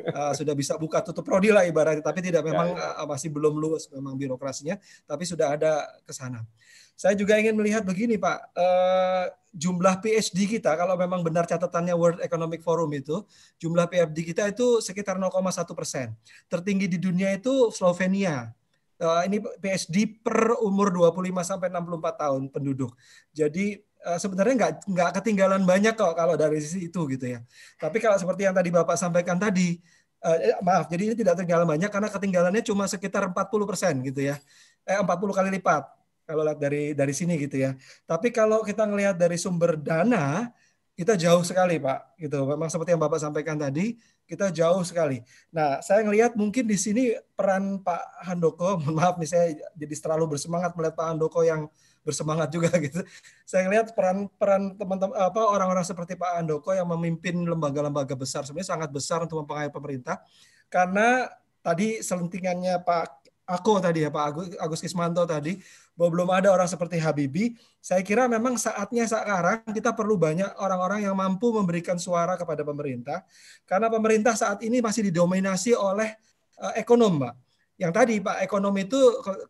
uh, sudah bisa buka tutup prodi lah ibaratnya, tapi tidak memang ya, ya. Uh, masih belum luas memang birokrasinya, tapi sudah ada ke sana. Saya juga ingin melihat begini Pak, uh, jumlah PhD kita kalau memang benar catatannya World Economic Forum itu, jumlah PhD kita itu sekitar 0,1 persen. Tertinggi di dunia itu Slovenia, uh, ini PhD per umur 25 sampai 64 tahun penduduk. Jadi Eh, sebenarnya nggak nggak ketinggalan banyak kok kalau dari sisi itu gitu ya. Tapi kalau seperti yang tadi Bapak sampaikan tadi, eh, eh maaf, jadi ini tidak ketinggalan banyak karena ketinggalannya cuma sekitar 40% gitu ya. Eh, 40 kali lipat kalau lihat dari dari sini gitu ya. Tapi kalau kita ngelihat dari sumber dana, kita jauh sekali Pak. Gitu. Memang seperti yang Bapak sampaikan tadi, kita jauh sekali. Nah, saya ngelihat mungkin di sini peran Pak Handoko, [LAUGHS] mohon maaf nih saya jadi terlalu bersemangat melihat Pak Handoko yang bersemangat juga [LAUGHS] gitu. Saya lihat peran-peran teman-teman apa orang-orang seperti Pak Andoko yang memimpin lembaga-lembaga besar sebenarnya sangat besar untuk mempengaruhi pemerintah karena tadi selentingannya Pak Ako tadi ya Pak Agus, Agus Kismanto tadi bahwa belum ada orang seperti Habibi. Saya kira memang saatnya sekarang kita perlu banyak orang-orang yang mampu memberikan suara kepada pemerintah karena pemerintah saat ini masih didominasi oleh eh, ekonom, Pak. Yang tadi Pak Ekonomi itu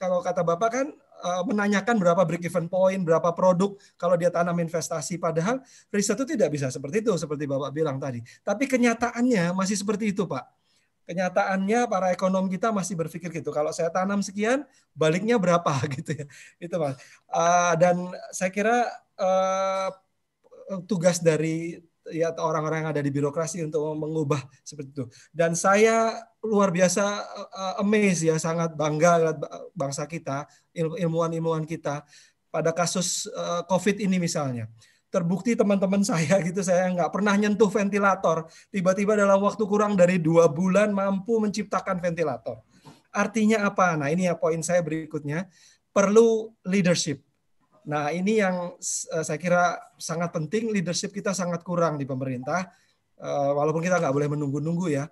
kalau kata Bapak kan Eh, menanyakan berapa break even point, berapa produk kalau dia tanam investasi. Padahal riset itu tidak bisa seperti itu, seperti Bapak bilang tadi. Tapi kenyataannya masih seperti itu, Pak. Kenyataannya para ekonom kita masih berpikir gitu. Kalau saya tanam sekian, baliknya berapa [LAUGHS] gitu ya. Itu Pak. Eh, dan saya kira eh, tugas dari ya orang-orang yang ada di birokrasi untuk mengubah seperti itu. Dan saya luar biasa uh, amazed ya sangat bangga lihat bangsa kita, ilmuwan-ilmuwan kita pada kasus uh, COVID ini misalnya. Terbukti teman-teman saya gitu saya nggak pernah nyentuh ventilator, tiba-tiba dalam waktu kurang dari dua bulan mampu menciptakan ventilator. Artinya apa? Nah ini ya poin saya berikutnya perlu leadership Nah, ini yang eh, saya kira sangat penting. Leadership kita sangat kurang di pemerintah, eh, walaupun kita nggak boleh menunggu-nunggu ya.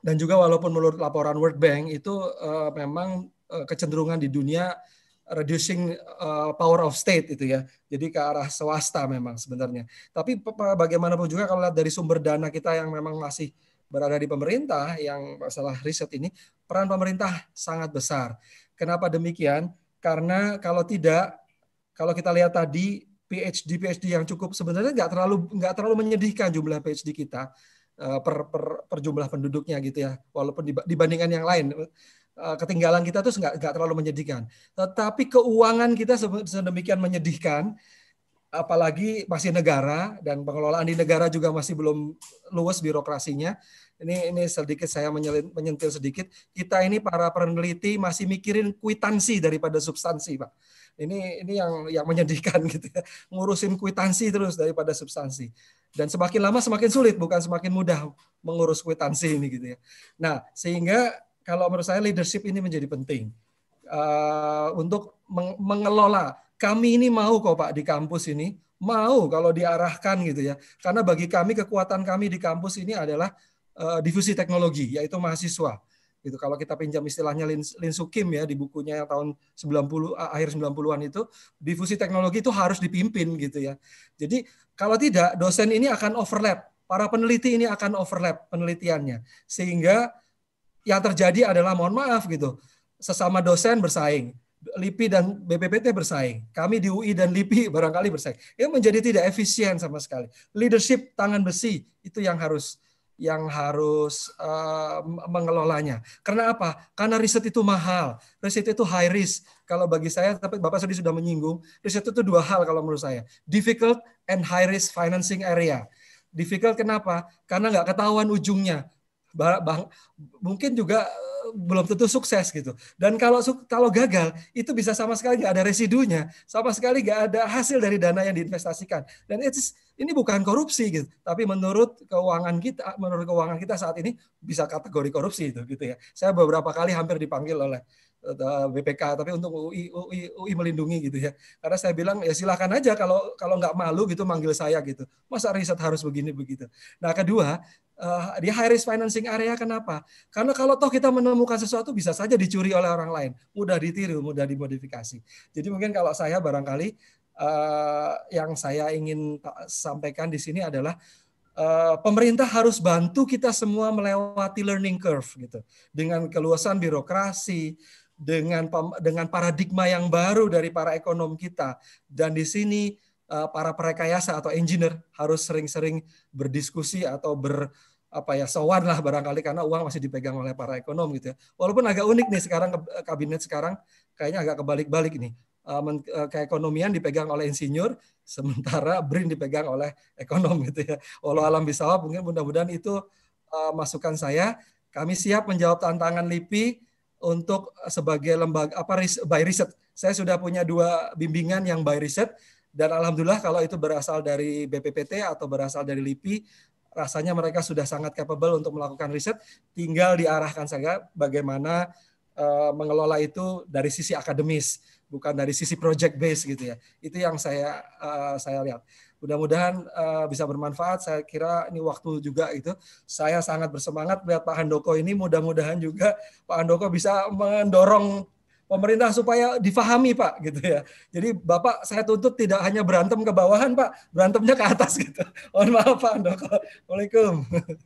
Dan juga walaupun menurut laporan World Bank itu eh, memang kecenderungan di dunia reducing power of state itu ya. Jadi ke arah swasta memang sebenarnya. Tapi bagaimanapun juga kalau lihat dari sumber dana kita yang memang masih berada di pemerintah yang masalah riset ini peran pemerintah sangat besar. Kenapa demikian? Karena kalau tidak kalau kita lihat tadi PhD PhD yang cukup sebenarnya nggak terlalu nggak terlalu menyedihkan jumlah PhD kita eh, per, per, per jumlah penduduknya gitu ya walaupun dibandingkan yang lain eh, ketinggalan kita tuh nggak nggak terlalu menyedihkan tetapi keuangan kita sedemikian menyedihkan apalagi masih negara dan pengelolaan di negara juga masih belum luas birokrasinya ini ini sedikit saya menyentil sedikit kita ini para peneliti masih mikirin kuitansi daripada substansi pak ini ini yang yang menyedihkan [LAUGHS] gitu ya. ngurusin kuitansi terus daripada substansi dan semakin lama semakin sulit bukan semakin mudah mengurus kuitansi ini gitu ya nah sehingga kalau menurut saya leadership ini menjadi penting uh, untuk meng mengelola kami ini mau kok pak di kampus ini mau kalau diarahkan gitu ya karena bagi kami kekuatan kami di kampus ini adalah uh, difusi teknologi yaitu mahasiswa gitu. Kalau kita pinjam istilahnya Lin, Lin Sukim ya di bukunya yang tahun 90 akhir 90-an itu difusi teknologi itu harus dipimpin gitu ya. Jadi kalau tidak dosen ini akan overlap, para peneliti ini akan overlap penelitiannya. Sehingga yang terjadi adalah mohon maaf gitu, sesama dosen bersaing, LIPI dan BPPT bersaing. Kami di UI dan LIPI barangkali bersaing. Itu menjadi tidak efisien sama sekali. Leadership tangan besi itu yang harus yang harus uh, mengelolanya. Karena apa? Karena riset itu mahal. Riset itu high risk. Kalau bagi saya, tapi Bapak tadi sudah menyinggung, riset itu dua hal kalau menurut saya. Difficult and high risk financing area. Difficult kenapa? Karena nggak ketahuan ujungnya bah, bah, mungkin juga eh, belum tentu sukses gitu. Dan kalau kalau gagal itu bisa sama sekali nggak ada residunya, sama sekali nggak ada hasil dari dana yang diinvestasikan. Dan it's, ini bukan korupsi gitu, tapi menurut keuangan kita, menurut keuangan kita saat ini bisa kategori korupsi itu gitu ya. Saya beberapa kali hampir dipanggil oleh eh, BPK tapi untuk UI, UI, UI melindungi gitu ya karena saya bilang ya silakan aja kalau kalau nggak malu gitu manggil saya gitu masa riset harus begini begitu nah kedua uh, di high risk financing area kenapa? Karena kalau toh kita menemukan sesuatu bisa saja dicuri oleh orang lain, mudah ditiru, mudah dimodifikasi. Jadi mungkin kalau saya barangkali uh, yang saya ingin sampaikan di sini adalah eh, pemerintah harus bantu kita semua melewati learning curve gitu dengan keluasan birokrasi dengan dengan paradigma yang baru dari para ekonom kita dan di sini para perekayasa atau engineer harus sering-sering berdiskusi atau ber apa ya sowan lah barangkali karena uang masih dipegang oleh para ekonom gitu ya. Walaupun agak unik nih sekarang eh, kabinet sekarang kayaknya agak kebalik-balik nih. Eh, eh, keekonomian dipegang oleh insinyur, [LAUGHS] sementara BRIN dipegang oleh ekonom gitu ya. Walau alam bisa mungkin mudah-mudahan itu masukan saya. Kami siap menjawab tantangan LIPI untuk sebagai lembaga apa by riset. Saya sudah punya dua bimbingan yang by riset dan alhamdulillah kalau itu berasal dari BPPT atau berasal dari LIPI rasanya mereka sudah sangat capable untuk melakukan riset, tinggal diarahkan saja bagaimana uh, mengelola itu dari sisi akademis, bukan dari sisi project base gitu ya. Itu yang saya uh, saya lihat. Mudah-mudahan uh, bisa bermanfaat. Saya kira ini waktu juga itu. Saya sangat bersemangat melihat Pak Handoko ini. Mudah-mudahan juga Pak Handoko bisa mendorong pemerintah supaya difahami Pak gitu ya. Jadi Bapak saya tuntut tidak hanya berantem ke bawahan Pak, berantemnya ke atas gitu. Mohon maaf Pak Andoko. Assalamualaikum.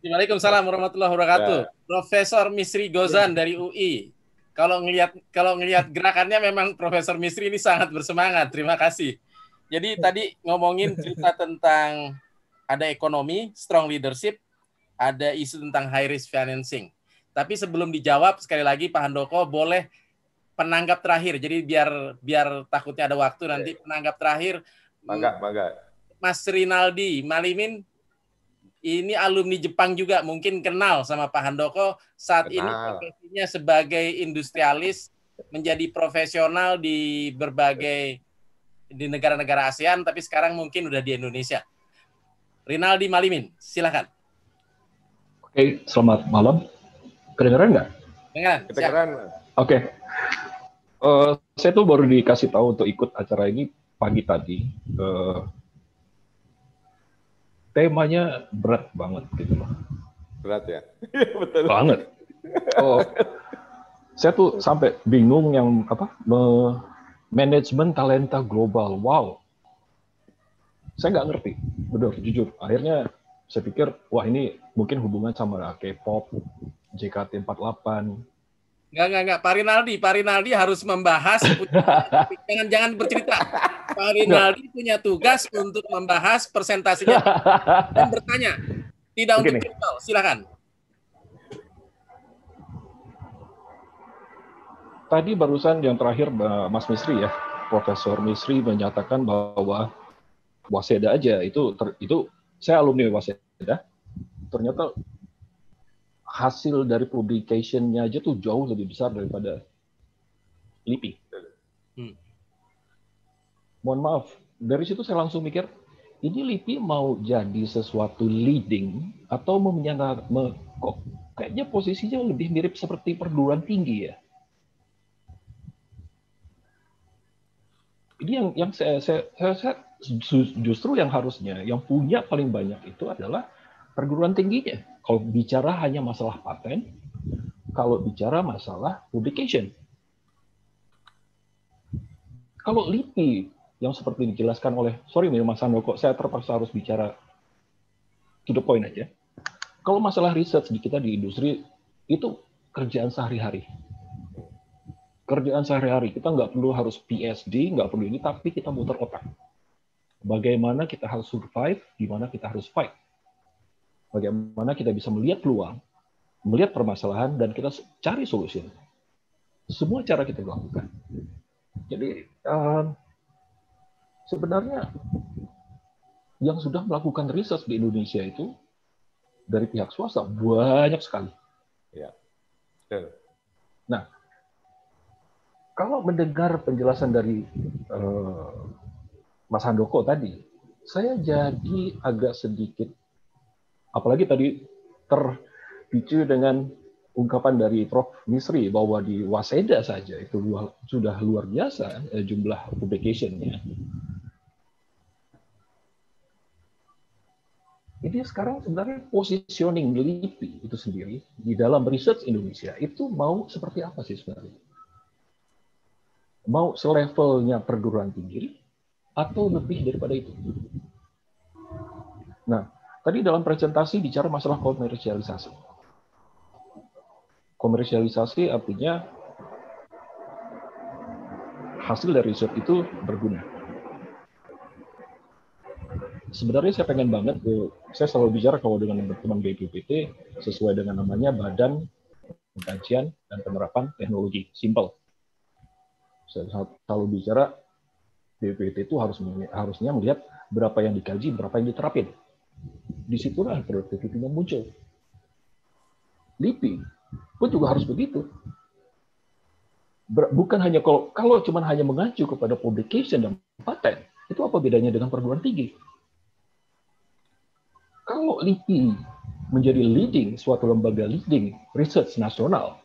Waalaikumsalam warahmatullahi wabarakatuh. Ya. Profesor Misri Gozan ya. dari UI. Kalau ngelihat kalau ngelihat gerakannya memang Profesor Misri ini sangat bersemangat. Terima kasih. Jadi tadi ngomongin cerita tentang ada ekonomi, strong leadership, ada isu tentang high risk financing. Tapi sebelum dijawab sekali lagi Pak Handoko boleh penanggap terakhir. Jadi biar biar takutnya ada waktu nanti iya. penanggap terakhir. Mangga, mangga. Hmm, Mas Rinaldi Malimin ini alumni Jepang juga mungkin kenal sama Pak Handoko saat kenal. ini profesinya sebagai industrialis menjadi profesional di berbagai di negara-negara ASEAN tapi sekarang mungkin udah di Indonesia. Rinaldi Malimin, silakan. Oke, selamat malam. Kedengeran nggak? Dengar. Kedengeran. Oke, Uh, saya tuh baru dikasih tahu untuk ikut acara ini pagi tadi. Uh, temanya berat banget gitu loh. Berat ya? [LAUGHS] Iya, betul. Banget. Oh, saya tuh sampai bingung yang apa? Me manajemen talenta global. Wow. Saya nggak ngerti. Benar, jujur. Akhirnya saya pikir, wah ini mungkin hubungan sama K-pop, JKT48, Enggak, enggak, enggak. Pak Rinaldi, Pak Rinaldi harus membahas. [LAUGHS] jangan, jangan bercerita. Pak Rinaldi punya tugas untuk membahas persentasenya [LAUGHS] dan bertanya. Tidak Begini. untuk kita. silakan. Tadi barusan yang terakhir Mas Misri ya, Profesor Misri menyatakan bahwa Waseda aja itu ter, itu saya alumni Waseda. Ternyata hasil dari publication-nya aja tuh jauh lebih besar daripada LIPI. Hmm. Mohon maaf, dari situ saya langsung mikir, ini LIPI mau jadi sesuatu leading atau menyandar, me, kok kayaknya posisinya lebih mirip seperti perguruan tinggi ya. Ini yang yang saya, saya, saya, saya justru yang harusnya yang punya paling banyak itu adalah perguruan tingginya. Kalau bicara hanya masalah paten, kalau bicara masalah publication. Kalau LIPI yang seperti dijelaskan oleh, sorry Mas Handoko, saya terpaksa harus bicara to the point aja. Kalau masalah riset di kita di industri, itu kerjaan sehari-hari. Kerjaan sehari-hari, kita nggak perlu harus PhD nggak perlu ini, tapi kita muter otak. Bagaimana kita harus survive, di mana kita harus fight Bagaimana kita bisa melihat peluang, melihat permasalahan, dan kita cari solusi. Semua cara kita lakukan. Jadi um, sebenarnya yang sudah melakukan riset di Indonesia itu dari pihak swasta banyak sekali. Ya. Nah, kalau mendengar penjelasan dari uh, Mas Handoko tadi, saya jadi agak sedikit Apalagi tadi terpicu dengan ungkapan dari Prof. Misri bahwa di Waseda saja itu luar, sudah luar biasa eh, jumlah publication-nya. Ini sekarang sebenarnya positioning LIPI itu sendiri di dalam research Indonesia itu mau seperti apa sih sebenarnya? Mau selevelnya perguruan tinggi atau lebih daripada itu? Nah, Tadi dalam presentasi bicara masalah komersialisasi. Komersialisasi artinya hasil dari riset itu berguna. Sebenarnya saya pengen banget, saya selalu bicara kalau dengan teman BPPT sesuai dengan namanya Badan Pengkajian dan Penerapan Teknologi, simple. Saya selalu bicara BPPT itu harus harusnya melihat berapa yang dikaji, berapa yang diterapin disitulah produktivitasnya muncul. LIPI pun juga harus begitu. Bukan hanya kalau kalau cuma hanya mengacu kepada publication dan patent, itu apa bedanya dengan perguruan tinggi? Kalau LIPI menjadi leading suatu lembaga leading research nasional,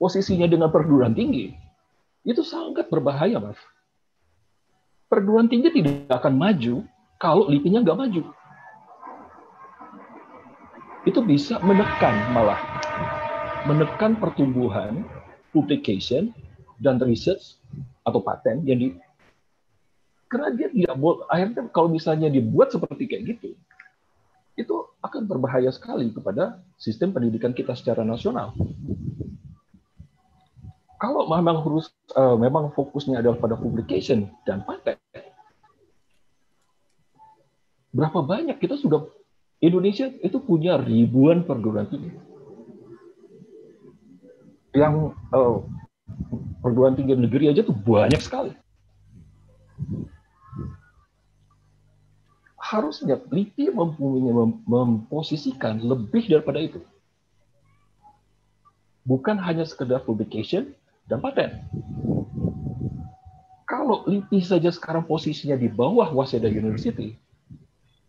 posisinya dengan perguruan tinggi itu sangat berbahaya, Mas. Perguruan tinggi tidak akan maju kalau LIPI-nya nggak maju itu bisa menekan malah menekan pertumbuhan publication dan research atau paten yang di karena dia tidak boleh akhirnya kalau misalnya dibuat seperti kayak gitu itu akan berbahaya sekali kepada sistem pendidikan kita secara nasional. Kalau memang harus uh, memang fokusnya adalah pada publication dan patent, berapa banyak kita sudah Indonesia itu punya ribuan perguruan tinggi yang oh, perguruan tinggi negeri aja tuh banyak sekali. Harusnya LIPI mempunyai mem memposisikan lebih daripada itu. Bukan hanya sekedar publication dan paten. Kalau LIPI saja sekarang posisinya di bawah Waseda University,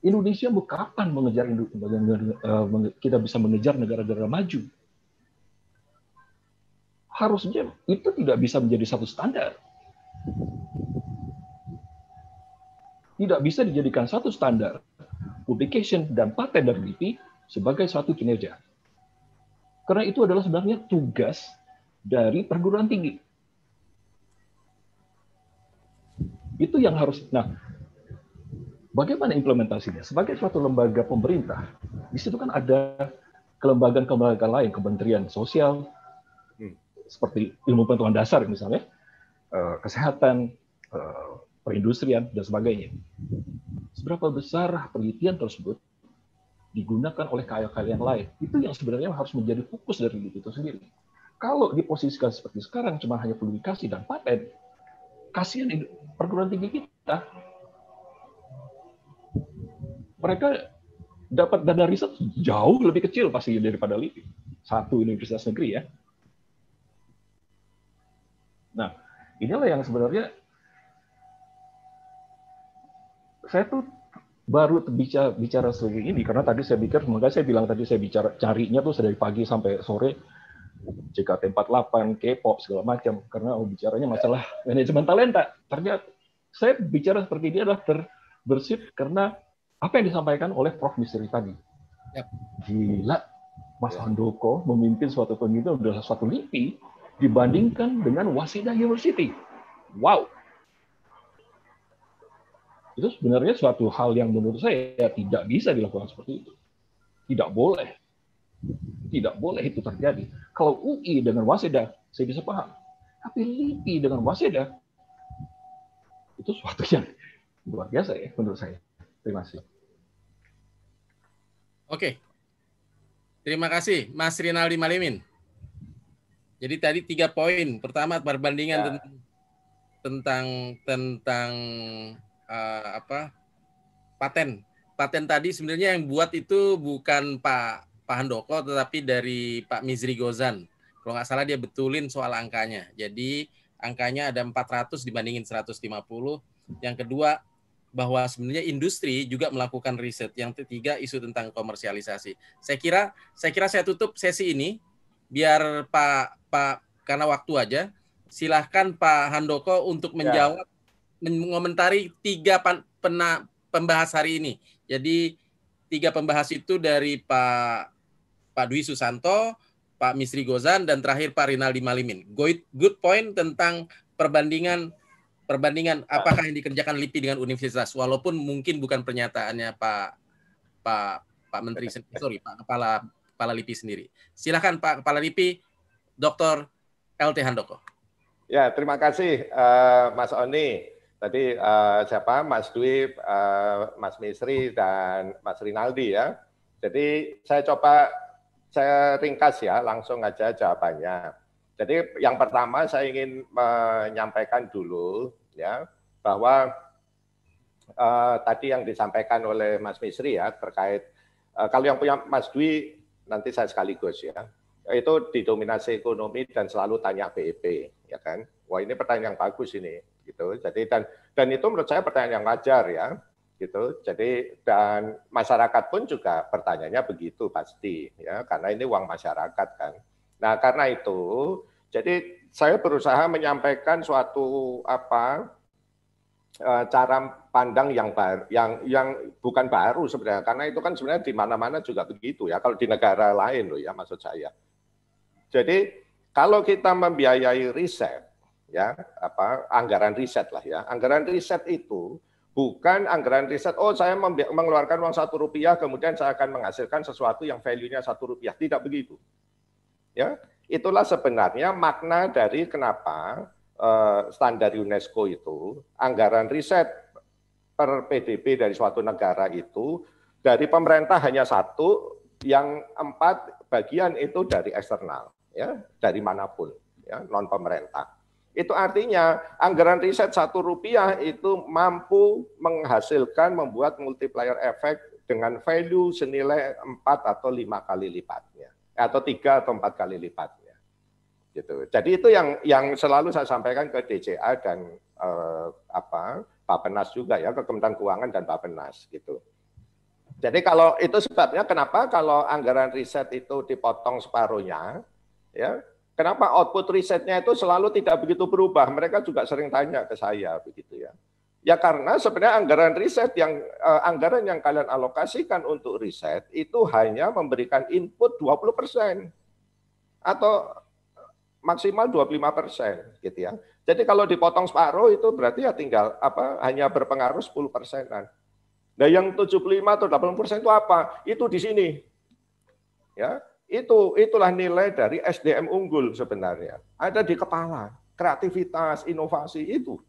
Indonesia mau kapan mengejar eh, kita bisa mengejar negara-negara maju? Harusnya itu tidak bisa menjadi satu standar. Tidak bisa dijadikan satu standar publication dan patentability sebagai suatu kinerja. Karena itu adalah sebenarnya tugas dari perguruan tinggi. Itu yang harus. Nah, Bagaimana implementasinya? Sebagai suatu lembaga pemerintah, di situ kan ada kelembagaan-kelembagaan lain, kementerian sosial, hmm. seperti ilmu pengetahuan dasar misalnya, eh, kesehatan, eh, perindustrian, dan sebagainya. Seberapa besar penelitian tersebut digunakan oleh KL-KL yang lain? Itu yang sebenarnya harus menjadi fokus dari diri itu sendiri. Kalau diposisikan seperti sekarang, cuma hanya publikasi dan paten, kasihan perguruan tinggi kita mereka dapat dana riset jauh lebih kecil pasti daripada LIPI. Satu universitas negeri ya. Nah, inilah yang sebenarnya saya tuh baru bicara bicara seperti ini karena tadi saya pikir makanya saya bilang tadi saya bicara carinya tuh dari pagi sampai sore JKT48, K-pop segala macam karena oh, bicaranya masalah manajemen talenta. Ternyata saya bicara seperti ini adalah bersih karena apa yang disampaikan oleh Prof. Misteri tadi. Yep. Ya. Gila, Mas yep. Handoko memimpin suatu pemimpin adalah suatu LIPI dibandingkan dengan Waseda University. Wow. Itu sebenarnya suatu hal yang menurut saya ya, tidak bisa dilakukan seperti itu. Tidak boleh. Tidak boleh itu terjadi. Kalau UI dengan Waseda, saya bisa paham. Tapi LIPI dengan Waseda, itu suatu yang luar biasa ya menurut saya. Terima kasih. Oke. Terima kasih Mas Rinaldi Malimin. Jadi tadi tiga poin. Pertama perbandingan ya. tentang tentang tentang uh, apa? paten. Paten tadi sebenarnya yang buat itu bukan Pak Pak Handoko tetapi dari Pak Mizri Gozan. Kalau nggak salah dia betulin soal angkanya. Jadi angkanya ada 400 dibandingin 150. Yang kedua bahwa sebenarnya industri juga melakukan riset. Yang ketiga isu tentang komersialisasi. Saya kira saya kira saya tutup sesi ini biar Pak Pak karena waktu aja. Silahkan Pak Handoko untuk ya. menjawab ya. mengomentari tiga pan, pena, pembahas hari ini. Jadi tiga pembahas itu dari Pak Pak Dwi Susanto, Pak Misri Gozan dan terakhir Pak Rinaldi Malimin. Good, good point tentang perbandingan perbandingan ah. apakah yang dikerjakan LIPI dengan universitas walaupun mungkin bukan pernyataannya Pak Pak Pak Menteri [LAUGHS] sorry Pak Kepala Kepala LIPI sendiri. Silakan Pak Kepala LIPI Dr. LT Handoko. Ya, terima kasih uh, Mas Oni. Tadi uh, siapa Mas Dwi, uh, eh, Mas Misri dan Mas Rinaldi ya. Jadi saya coba saya ringkas ya langsung aja jawabannya. Jadi yang pertama saya ingin menyampaikan dulu ya bahwa uh, tadi yang disampaikan oleh Mas Misri ya terkait uh, kalau yang punya Mas Dwi nanti saya sekaligus ya itu didominasi ekonomi dan selalu tanya BEP ya kan wah ini pertanyaan yang bagus ini gitu jadi dan dan itu menurut saya pertanyaan yang wajar ya gitu jadi dan masyarakat pun juga pertanyaannya begitu pasti ya karena ini uang masyarakat kan Nah, karena itu jadi saya berusaha menyampaikan suatu apa eh, cara pandang yang baru, yang yang bukan baru sebenarnya karena itu kan sebenarnya di mana-mana juga begitu ya kalau di negara lain loh ya maksud saya. Jadi kalau kita membiayai riset ya apa anggaran riset lah ya anggaran riset itu bukan anggaran riset oh saya mengeluarkan uang satu rupiah kemudian saya akan menghasilkan sesuatu yang value-nya satu rupiah tidak begitu Ya, itulah sebenarnya makna dari kenapa uh, standar UNESCO itu anggaran riset per PDB dari suatu negara itu dari pemerintah hanya satu, yang empat bagian itu dari eksternal, ya dari manapun, ya non pemerintah. Itu artinya anggaran riset satu rupiah itu mampu menghasilkan membuat multiplier efek dengan value senilai empat atau lima kali lipatnya atau tiga atau empat kali lipatnya. Gitu. Jadi itu yang yang selalu saya sampaikan ke DCA dan eh, apa Penas juga ya ke Kementerian Keuangan dan Pak Penas gitu. Jadi kalau itu sebabnya kenapa kalau anggaran riset itu dipotong separuhnya, ya kenapa output risetnya itu selalu tidak begitu berubah? Mereka juga sering tanya ke saya begitu ya. Ya karena sebenarnya anggaran riset yang uh, anggaran yang kalian alokasikan untuk riset itu hanya memberikan input 20% atau maksimal 25% gitu ya. Jadi kalau dipotong separuh itu berarti ya tinggal apa hanya berpengaruh 10 persenan. Nah yang 75 atau 80 persen itu apa? Itu di sini. Ya, itu itulah nilai dari SDM unggul sebenarnya. Ada di kepala, kreativitas, inovasi itu.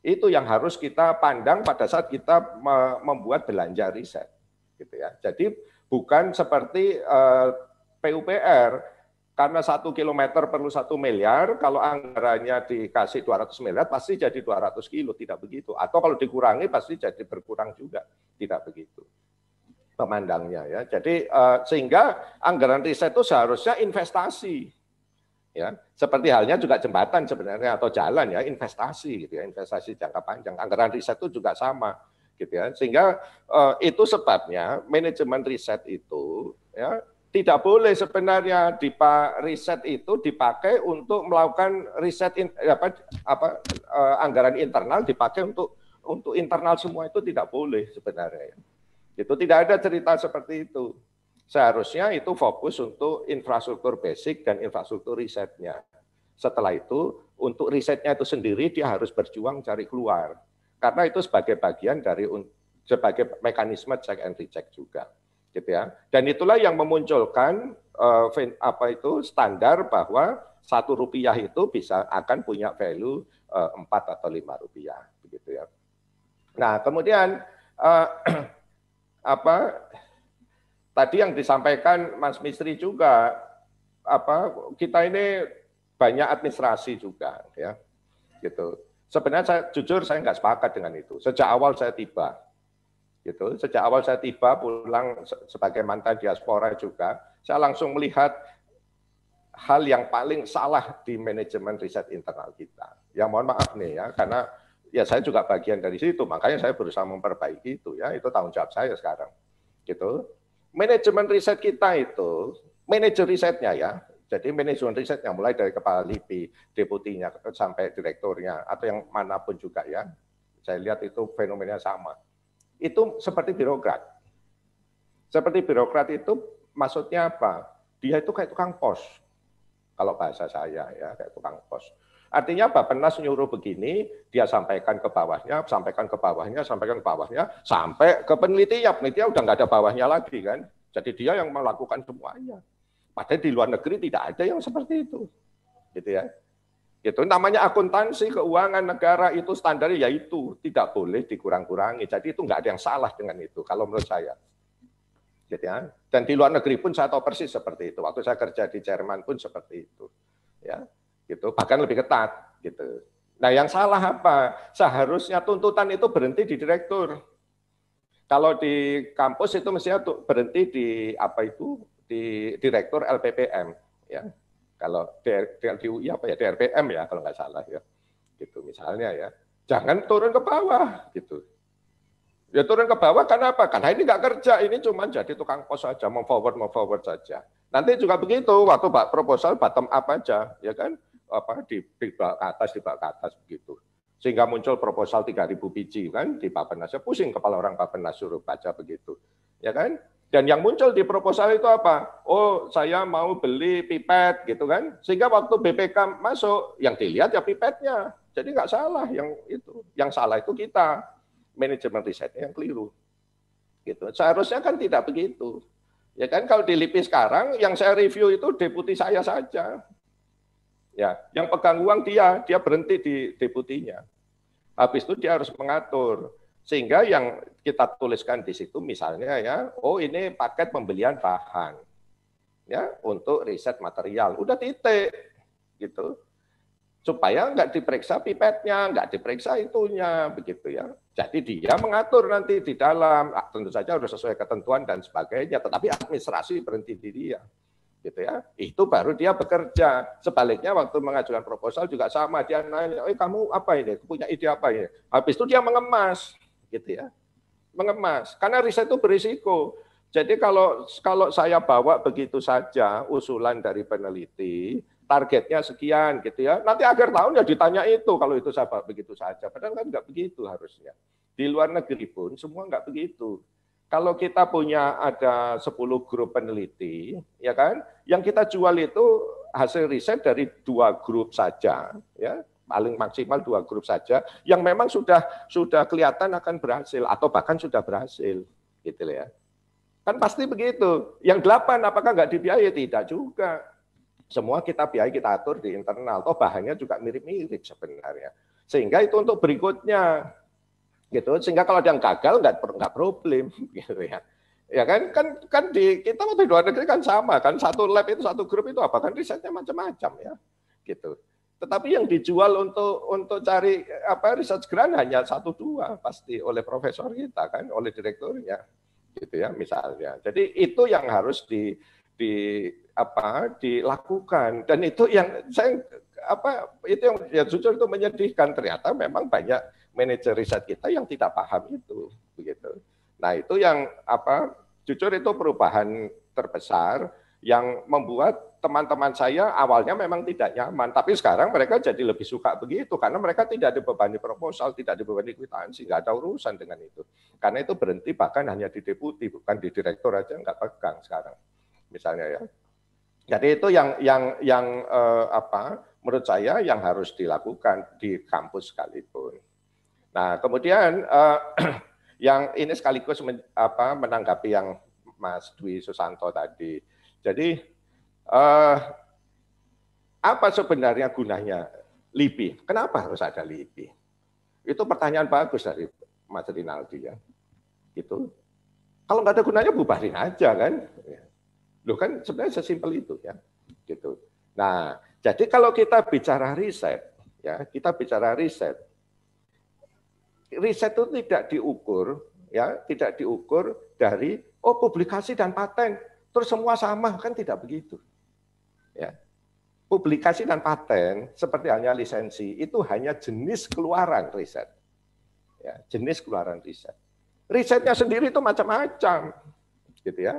Itu yang harus kita pandang pada saat kita membuat belanja riset, gitu ya. Jadi bukan seperti eh, PUPR karena satu kilometer perlu satu miliar, kalau anggarannya dikasih 200 miliar pasti jadi 200 kilo, tidak begitu. Atau kalau dikurangi pasti jadi berkurang juga, tidak begitu pemandangnya ya. Jadi eh, sehingga anggaran riset itu seharusnya investasi ya seperti halnya juga jembatan sebenarnya atau jalan ya investasi gitu ya investasi jangka panjang anggaran riset itu juga sama gitu ya sehingga eh, itu sebabnya manajemen riset itu ya tidak boleh sebenarnya dipak riset itu dipakai untuk melakukan riset in, eh, apa apa eh, anggaran internal dipakai untuk untuk internal semua itu tidak boleh sebenarnya ya. itu tidak ada cerita seperti itu Seharusnya itu fokus untuk infrastruktur basic dan infrastruktur risetnya. Setelah itu, untuk risetnya itu sendiri dia harus berjuang cari keluar. Karena itu sebagai bagian dari sebagai mekanisme check and recheck juga. Gitu ya. Dan itulah yang memunculkan uh, apa itu standar bahwa satu rupiah itu bisa akan punya value eh, empat uh, atau lima rupiah begitu ya. Nah kemudian uh, [CLEARS THROAT] apa tadi yang disampaikan Mas Misri juga apa kita ini banyak administrasi juga ya gitu sebenarnya saya jujur saya nggak sepakat dengan itu sejak awal saya tiba gitu sejak awal saya tiba pulang sebagai mantan diaspora juga saya langsung melihat hal yang paling salah di manajemen riset internal kita yang mohon maaf nih ya karena ya saya juga bagian dari situ makanya saya berusaha memperbaiki itu ya itu tanggung jawab saya sekarang gitu manajemen riset kita itu, manajer risetnya ya, jadi manajemen risetnya mulai dari kepala LIPI, deputinya sampai direkturnya atau yang manapun juga ya. Saya lihat itu fenomena sama. Itu seperti birokrat. Seperti birokrat itu maksudnya apa? Dia itu kayak tukang pos. Kalau bahasa saya ya kayak tukang pos. Artinya nas nyuruh begini, dia sampaikan ke bawahnya, sampaikan ke bawahnya, sampaikan ke bawahnya, sampai ke peneliti ya ya udah nggak ada bawahnya lagi kan. Jadi dia yang melakukan semuanya. Padahal di luar negeri tidak ada yang seperti itu. Gitu ya. Itu namanya akuntansi keuangan negara itu ya yaitu tidak boleh dikurang-kurangi. Jadi itu nggak ada yang salah dengan itu kalau menurut saya. Gitu ya. Dan di luar negeri pun saya tahu persis seperti itu. Waktu saya kerja di Jerman pun seperti itu. Ya gitu bahkan lebih ketat gitu. Nah yang salah apa? Seharusnya tuntutan itu berhenti di direktur. Kalau di kampus itu mestinya berhenti di apa itu di direktur LPPM ya. Kalau di, UI apa ya DRPM ya kalau nggak salah ya. Gitu misalnya ya. Jangan turun ke bawah gitu. Ya turun ke bawah karena apa? Karena ini nggak kerja, ini cuma jadi tukang pos saja, mau forward, mau forward saja. Nanti juga begitu, waktu pak proposal bottom up aja, ya kan? apa di, di ke atas di ke atas begitu sehingga muncul proposal 3000 biji kan di Papenas ya, pusing kepala orang Papenas suruh baca begitu ya kan dan yang muncul di proposal itu apa oh saya mau beli pipet gitu kan sehingga waktu BPK masuk yang dilihat ya pipetnya jadi nggak salah yang itu yang salah itu kita manajemen risetnya yang keliru gitu seharusnya kan tidak begitu ya kan kalau dilipis sekarang yang saya review itu deputi saya saja Ya, yang pegang uang dia, dia berhenti di deputinya. Habis itu dia harus mengatur sehingga yang kita tuliskan di situ misalnya ya, oh ini paket pembelian bahan ya untuk riset material. Udah titik gitu. Supaya nggak diperiksa pipetnya, nggak diperiksa itunya, begitu ya. Jadi dia mengatur nanti di dalam, ah, tentu saja harus sesuai ketentuan dan sebagainya, tetapi administrasi berhenti di dia gitu ya itu baru dia bekerja sebaliknya waktu mengajukan proposal juga sama dia nanya eh kamu apa ini punya ide apa ini habis itu dia mengemas gitu ya mengemas karena riset itu berisiko jadi kalau kalau saya bawa begitu saja usulan dari peneliti targetnya sekian gitu ya nanti akhir tahun ya ditanya itu kalau itu saya bawa begitu saja padahal kan nggak begitu harusnya di luar negeri pun semua nggak begitu kalau kita punya ada 10 grup peneliti, ya kan? Yang kita jual itu hasil riset dari dua grup saja, ya paling maksimal dua grup saja yang memang sudah sudah kelihatan akan berhasil atau bahkan sudah berhasil gitu ya kan pasti begitu yang delapan apakah nggak dibiayai tidak juga semua kita biayai kita atur di internal toh bahannya juga mirip-mirip sebenarnya sehingga itu untuk berikutnya gitu sehingga kalau ada yang gagal nggak nggak problem [LAUGHS] gitu ya ya kan kan kan di kita waktu di luar negeri kan sama kan satu lab itu satu grup itu apa kan risetnya macam-macam ya gitu tetapi yang dijual untuk untuk cari apa riset grant hanya satu dua pasti oleh profesor kita kan oleh direkturnya gitu ya misalnya jadi itu yang harus di di apa dilakukan dan itu yang saya apa itu yang ya jujur itu menyedihkan ternyata memang banyak manajer riset kita yang tidak paham itu begitu. Nah, itu yang apa jujur itu perubahan terbesar yang membuat teman-teman saya awalnya memang tidak nyaman, tapi sekarang mereka jadi lebih suka begitu karena mereka tidak dibebani proposal, tidak dibebani kwitansi, nggak ada urusan dengan itu. Karena itu berhenti bahkan hanya di deputi, bukan di direktur aja nggak pegang sekarang, misalnya ya. Jadi itu yang yang yang eh, apa? Menurut saya yang harus dilakukan di kampus sekalipun. Nah, kemudian eh, [CLEARS THROAT] yang ini sekaligus men, apa, menanggapi yang Mas Dwi Susanto tadi. Jadi eh, apa sebenarnya gunanya LIPI? Kenapa harus ada LIPI? Itu pertanyaan bagus dari Mas Rinaldi ya. Gitu. Kalau nggak ada gunanya bubarin aja kan. Loh kan sebenarnya sesimpel itu ya. Gitu. Nah, jadi kalau kita bicara riset ya, kita bicara riset riset itu tidak diukur ya, tidak diukur dari oh publikasi dan paten terus semua sama kan tidak begitu. Ya. Publikasi dan paten seperti halnya lisensi itu hanya jenis keluaran riset. Ya, jenis keluaran riset. Risetnya sendiri itu macam-macam. Gitu ya.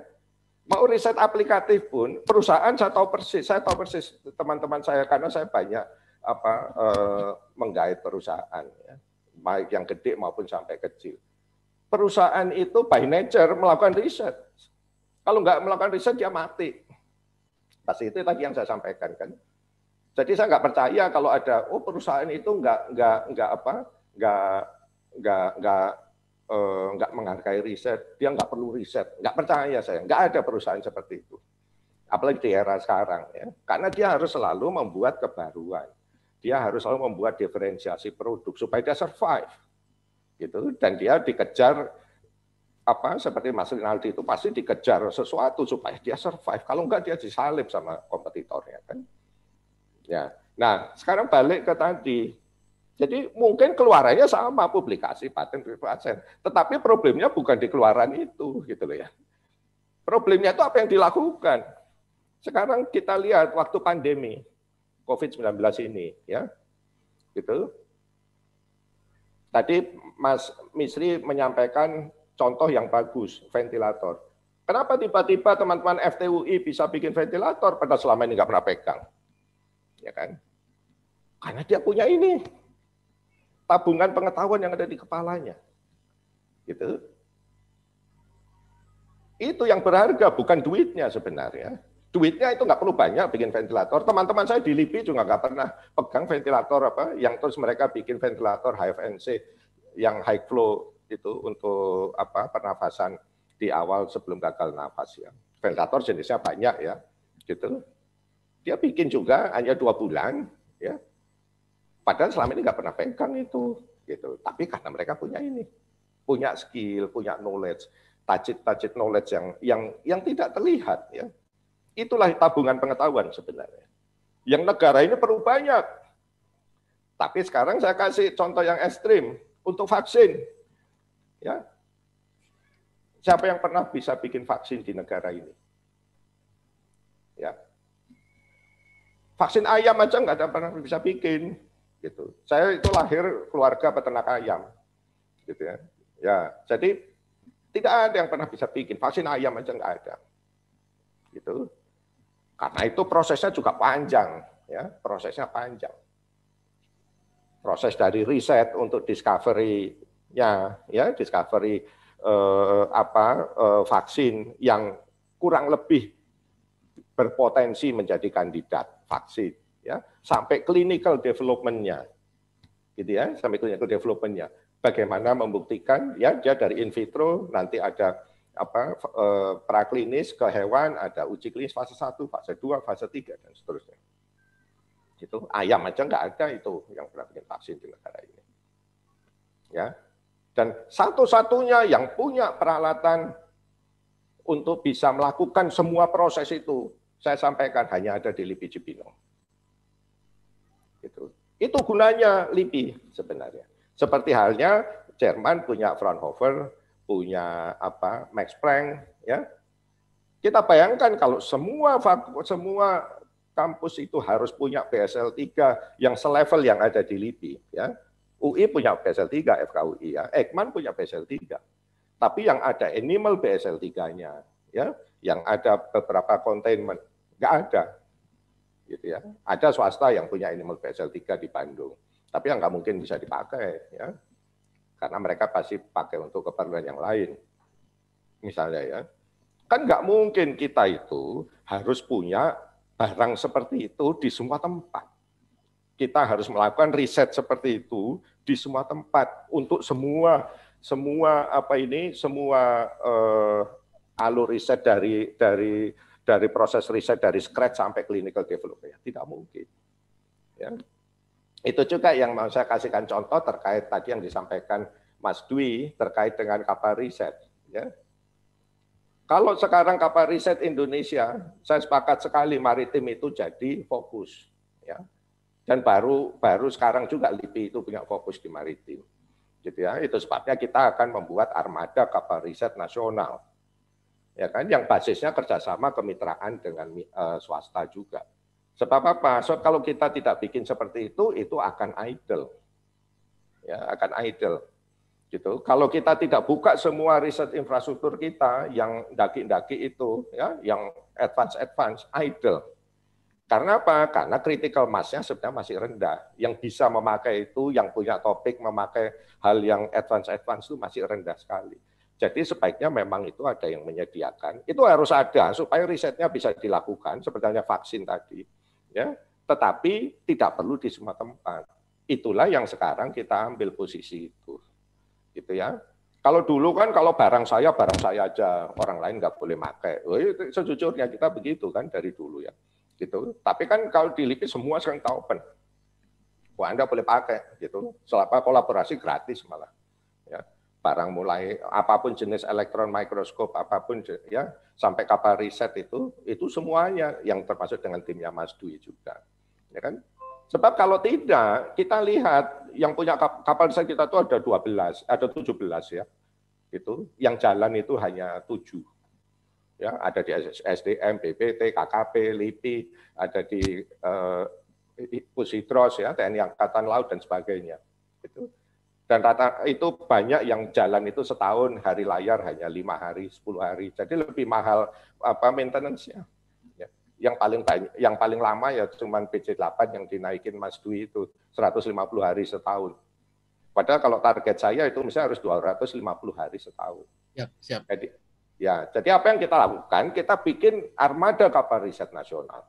Mau riset aplikatif pun perusahaan saya tahu persis, saya tahu persis teman-teman saya karena saya banyak apa eh, menggait perusahaan ya baik yang gede maupun sampai kecil. Perusahaan itu by nature melakukan riset. Kalau nggak melakukan riset, dia mati. Pasti nah, itu tadi yang saya sampaikan kan. Jadi saya nggak percaya kalau ada, oh perusahaan itu nggak nggak nggak apa, nggak nggak nggak eh, nggak menghargai riset, dia nggak perlu riset, nggak percaya saya, nggak ada perusahaan seperti itu apalagi di era sekarang ya karena dia harus selalu membuat kebaruan dia harus selalu membuat diferensiasi produk supaya dia survive. Gitu. Dan dia dikejar apa seperti Mas Rinaldi itu pasti dikejar sesuatu supaya dia survive. Kalau enggak dia disalib sama kompetitornya kan. Ya. Nah, sekarang balik ke tadi. Jadi mungkin keluarannya sama publikasi paten paten, tetapi problemnya bukan di keluaran itu gitu loh ya. Problemnya itu apa yang dilakukan. Sekarang kita lihat waktu pandemi, COVID-19 ini ya. Gitu. Tadi Mas Misri menyampaikan contoh yang bagus, ventilator. Kenapa tiba-tiba teman-teman FTUI bisa bikin ventilator pada selama ini nggak pernah pegang? Ya kan? Karena dia punya ini, tabungan pengetahuan yang ada di kepalanya. Gitu. Itu yang berharga, bukan duitnya sebenarnya duitnya itu nggak perlu banyak bikin ventilator. Teman-teman saya di LIPI juga nggak pernah pegang ventilator apa, yang terus mereka bikin ventilator HFNC yang high flow itu untuk apa pernafasan di awal sebelum gagal nafas ya. Ventilator jenisnya banyak ya, gitu. Dia bikin juga hanya dua bulan ya. Padahal selama ini nggak pernah pegang itu, gitu. Tapi karena mereka punya ini, punya skill, punya knowledge, tacit-tacit knowledge yang yang yang tidak terlihat ya Itulah tabungan pengetahuan sebenarnya. Yang negara ini perlu banyak. Tapi sekarang saya kasih contoh yang ekstrim untuk vaksin. Ya, siapa yang pernah bisa bikin vaksin di negara ini? Ya, vaksin ayam aja nggak ada pernah bisa bikin. Gitu. Saya itu lahir keluarga peternak ayam, gitu ya. Ya, jadi tidak ada yang pernah bisa bikin vaksin ayam aja nggak ada, gitu. Karena itu prosesnya juga panjang, ya, prosesnya panjang. Proses dari riset untuk discovery ya, ya, discovery eh, apa eh, vaksin yang kurang lebih berpotensi menjadi kandidat vaksin, ya, sampai clinical development-nya, gitu ya, sampai clinical development-nya. Bagaimana membuktikan, ya, dia dari in vitro nanti ada apa eh, praklinis ke hewan, ada uji klinis fase 1, fase 2, fase 3 dan seterusnya. Itu ayam aja nggak ada itu yang pernah bikin vaksin di negara ini. Ya. Dan satu-satunya yang punya peralatan untuk bisa melakukan semua proses itu, saya sampaikan hanya ada di LIPI Cipino Itu, itu gunanya LIPI sebenarnya. Seperti halnya Jerman punya Fraunhofer, punya apa Max Planck ya. Kita bayangkan kalau semua semua kampus itu harus punya PSL 3 yang selevel yang ada di LIPI ya. UI punya PSL 3 FKUI ya. Ekman punya PSL 3. Tapi yang ada animal PSL 3-nya ya, yang ada beberapa containment nggak ada gitu ya. Ada swasta yang punya animal PSL 3 di Bandung, tapi yang nggak mungkin bisa dipakai ya karena mereka pasti pakai untuk keperluan yang lain. Misalnya ya, kan nggak mungkin kita itu harus punya barang seperti itu di semua tempat. Kita harus melakukan riset seperti itu di semua tempat untuk semua semua apa ini semua eh, alur riset dari dari dari proses riset dari scratch sampai clinical development ya tidak mungkin. Ya itu juga yang mau saya kasihkan contoh terkait tadi yang disampaikan Mas Dwi terkait dengan kapal riset. Ya. Kalau sekarang kapal riset Indonesia, saya sepakat sekali maritim itu jadi fokus. Ya. Dan baru baru sekarang juga LIPI itu punya fokus di maritim. Gitu ya. Itu sebabnya kita akan membuat armada kapal riset nasional. Ya kan, yang basisnya kerjasama kemitraan dengan uh, swasta juga Sebab apa? So, kalau kita tidak bikin seperti itu, itu akan idle. Ya, akan idle. Gitu. Kalau kita tidak buka semua riset infrastruktur kita yang daki-daki itu, ya, yang advance-advance, idle. Karena apa? Karena critical mass-nya sebenarnya masih rendah. Yang bisa memakai itu, yang punya topik memakai hal yang advance-advance itu masih rendah sekali. Jadi sebaiknya memang itu ada yang menyediakan. Itu harus ada supaya risetnya bisa dilakukan, sebenarnya vaksin tadi ya. Tetapi tidak perlu di semua tempat. Itulah yang sekarang kita ambil posisi itu. Gitu ya. Kalau dulu kan kalau barang saya barang saya aja, orang lain nggak boleh pakai. Oh, iya, itu sejujurnya kita begitu kan dari dulu ya. Gitu. Tapi kan kalau dilipis semua sekarang tahu open. Wah, Anda boleh pakai gitu. Selama kolaborasi gratis malah barang mulai apapun jenis elektron mikroskop apapun ya sampai kapal riset itu itu semuanya yang termasuk dengan timnya Mas Dwi juga ya kan sebab kalau tidak kita lihat yang punya kapal riset kita itu ada 12 ada 17 ya itu yang jalan itu hanya 7 ya ada di SDM BPT KKP LIPI ada di uh, Pusitros ya TNI Angkatan Laut dan sebagainya itu dan rata itu banyak yang jalan itu setahun hari layar hanya lima hari, sepuluh hari. Jadi lebih mahal apa maintenance ya. Yang paling banyak, yang paling lama ya cuma PC8 yang dinaikin Mas Dwi itu 150 hari setahun. Padahal kalau target saya itu misalnya harus 250 hari setahun. Ya siap. Jadi, ya, jadi apa yang kita lakukan? Kita bikin armada kapal riset nasional.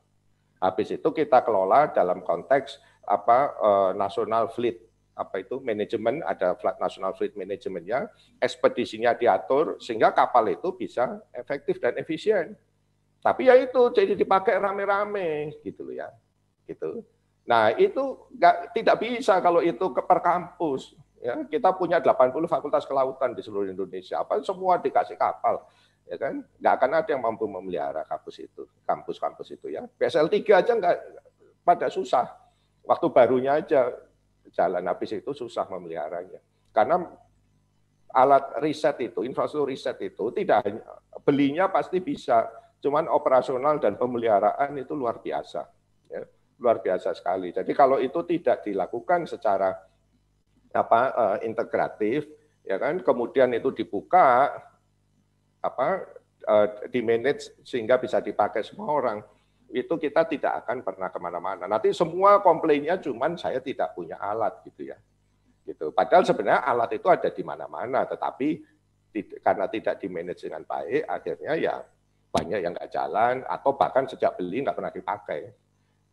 Habis itu kita kelola dalam konteks apa eh, nasional fleet apa itu manajemen ada flat national fleet manajemennya ekspedisinya diatur sehingga kapal itu bisa efektif dan efisien tapi ya itu jadi dipakai rame-rame gitu loh ya gitu nah itu gak, tidak bisa kalau itu ke per kampus ya kita punya 80 fakultas kelautan di seluruh Indonesia apa semua dikasih kapal ya kan nggak akan ada yang mampu memelihara kampus itu kampus-kampus itu ya PSL 3 aja nggak pada susah waktu barunya aja jalan habis itu susah memeliharanya. Karena alat riset itu, infrastruktur riset itu tidak hanya belinya pasti bisa, cuman operasional dan pemeliharaan itu luar biasa. Ya, luar biasa sekali. Jadi kalau itu tidak dilakukan secara apa uh, integratif ya kan kemudian itu dibuka apa uh, di manage sehingga bisa dipakai semua orang itu kita tidak akan pernah kemana-mana. Nanti semua komplainnya cuman saya tidak punya alat gitu ya. Gitu. Padahal sebenarnya alat itu ada di mana-mana, tetapi karena tidak di manage dengan baik, akhirnya ya banyak yang nggak jalan atau bahkan sejak beli nggak pernah dipakai,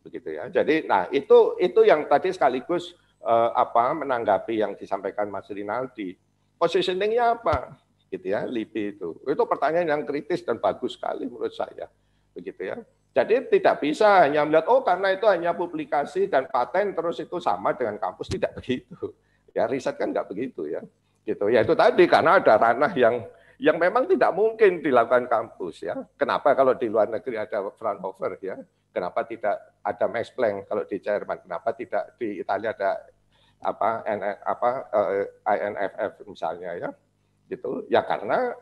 begitu ya. Jadi, nah itu itu yang tadi sekaligus eh, apa menanggapi yang disampaikan Mas Rinaldi. Positioningnya apa, gitu ya, LIPI itu. Itu pertanyaan yang kritis dan bagus sekali menurut saya, begitu ya. Jadi tidak bisa hanya melihat oh karena itu hanya publikasi dan paten terus itu sama dengan kampus tidak begitu. Ya riset kan nggak begitu ya. Gitu. Ya itu tadi karena ada ranah yang yang memang tidak mungkin dilakukan kampus ya. Kenapa kalau di luar negeri ada Fraunhofer ya? Kenapa tidak ada Max Planck kalau di Jerman? Kenapa tidak di Italia ada apa N, apa uh, eh, INFF misalnya ya? Gitu. Ya karena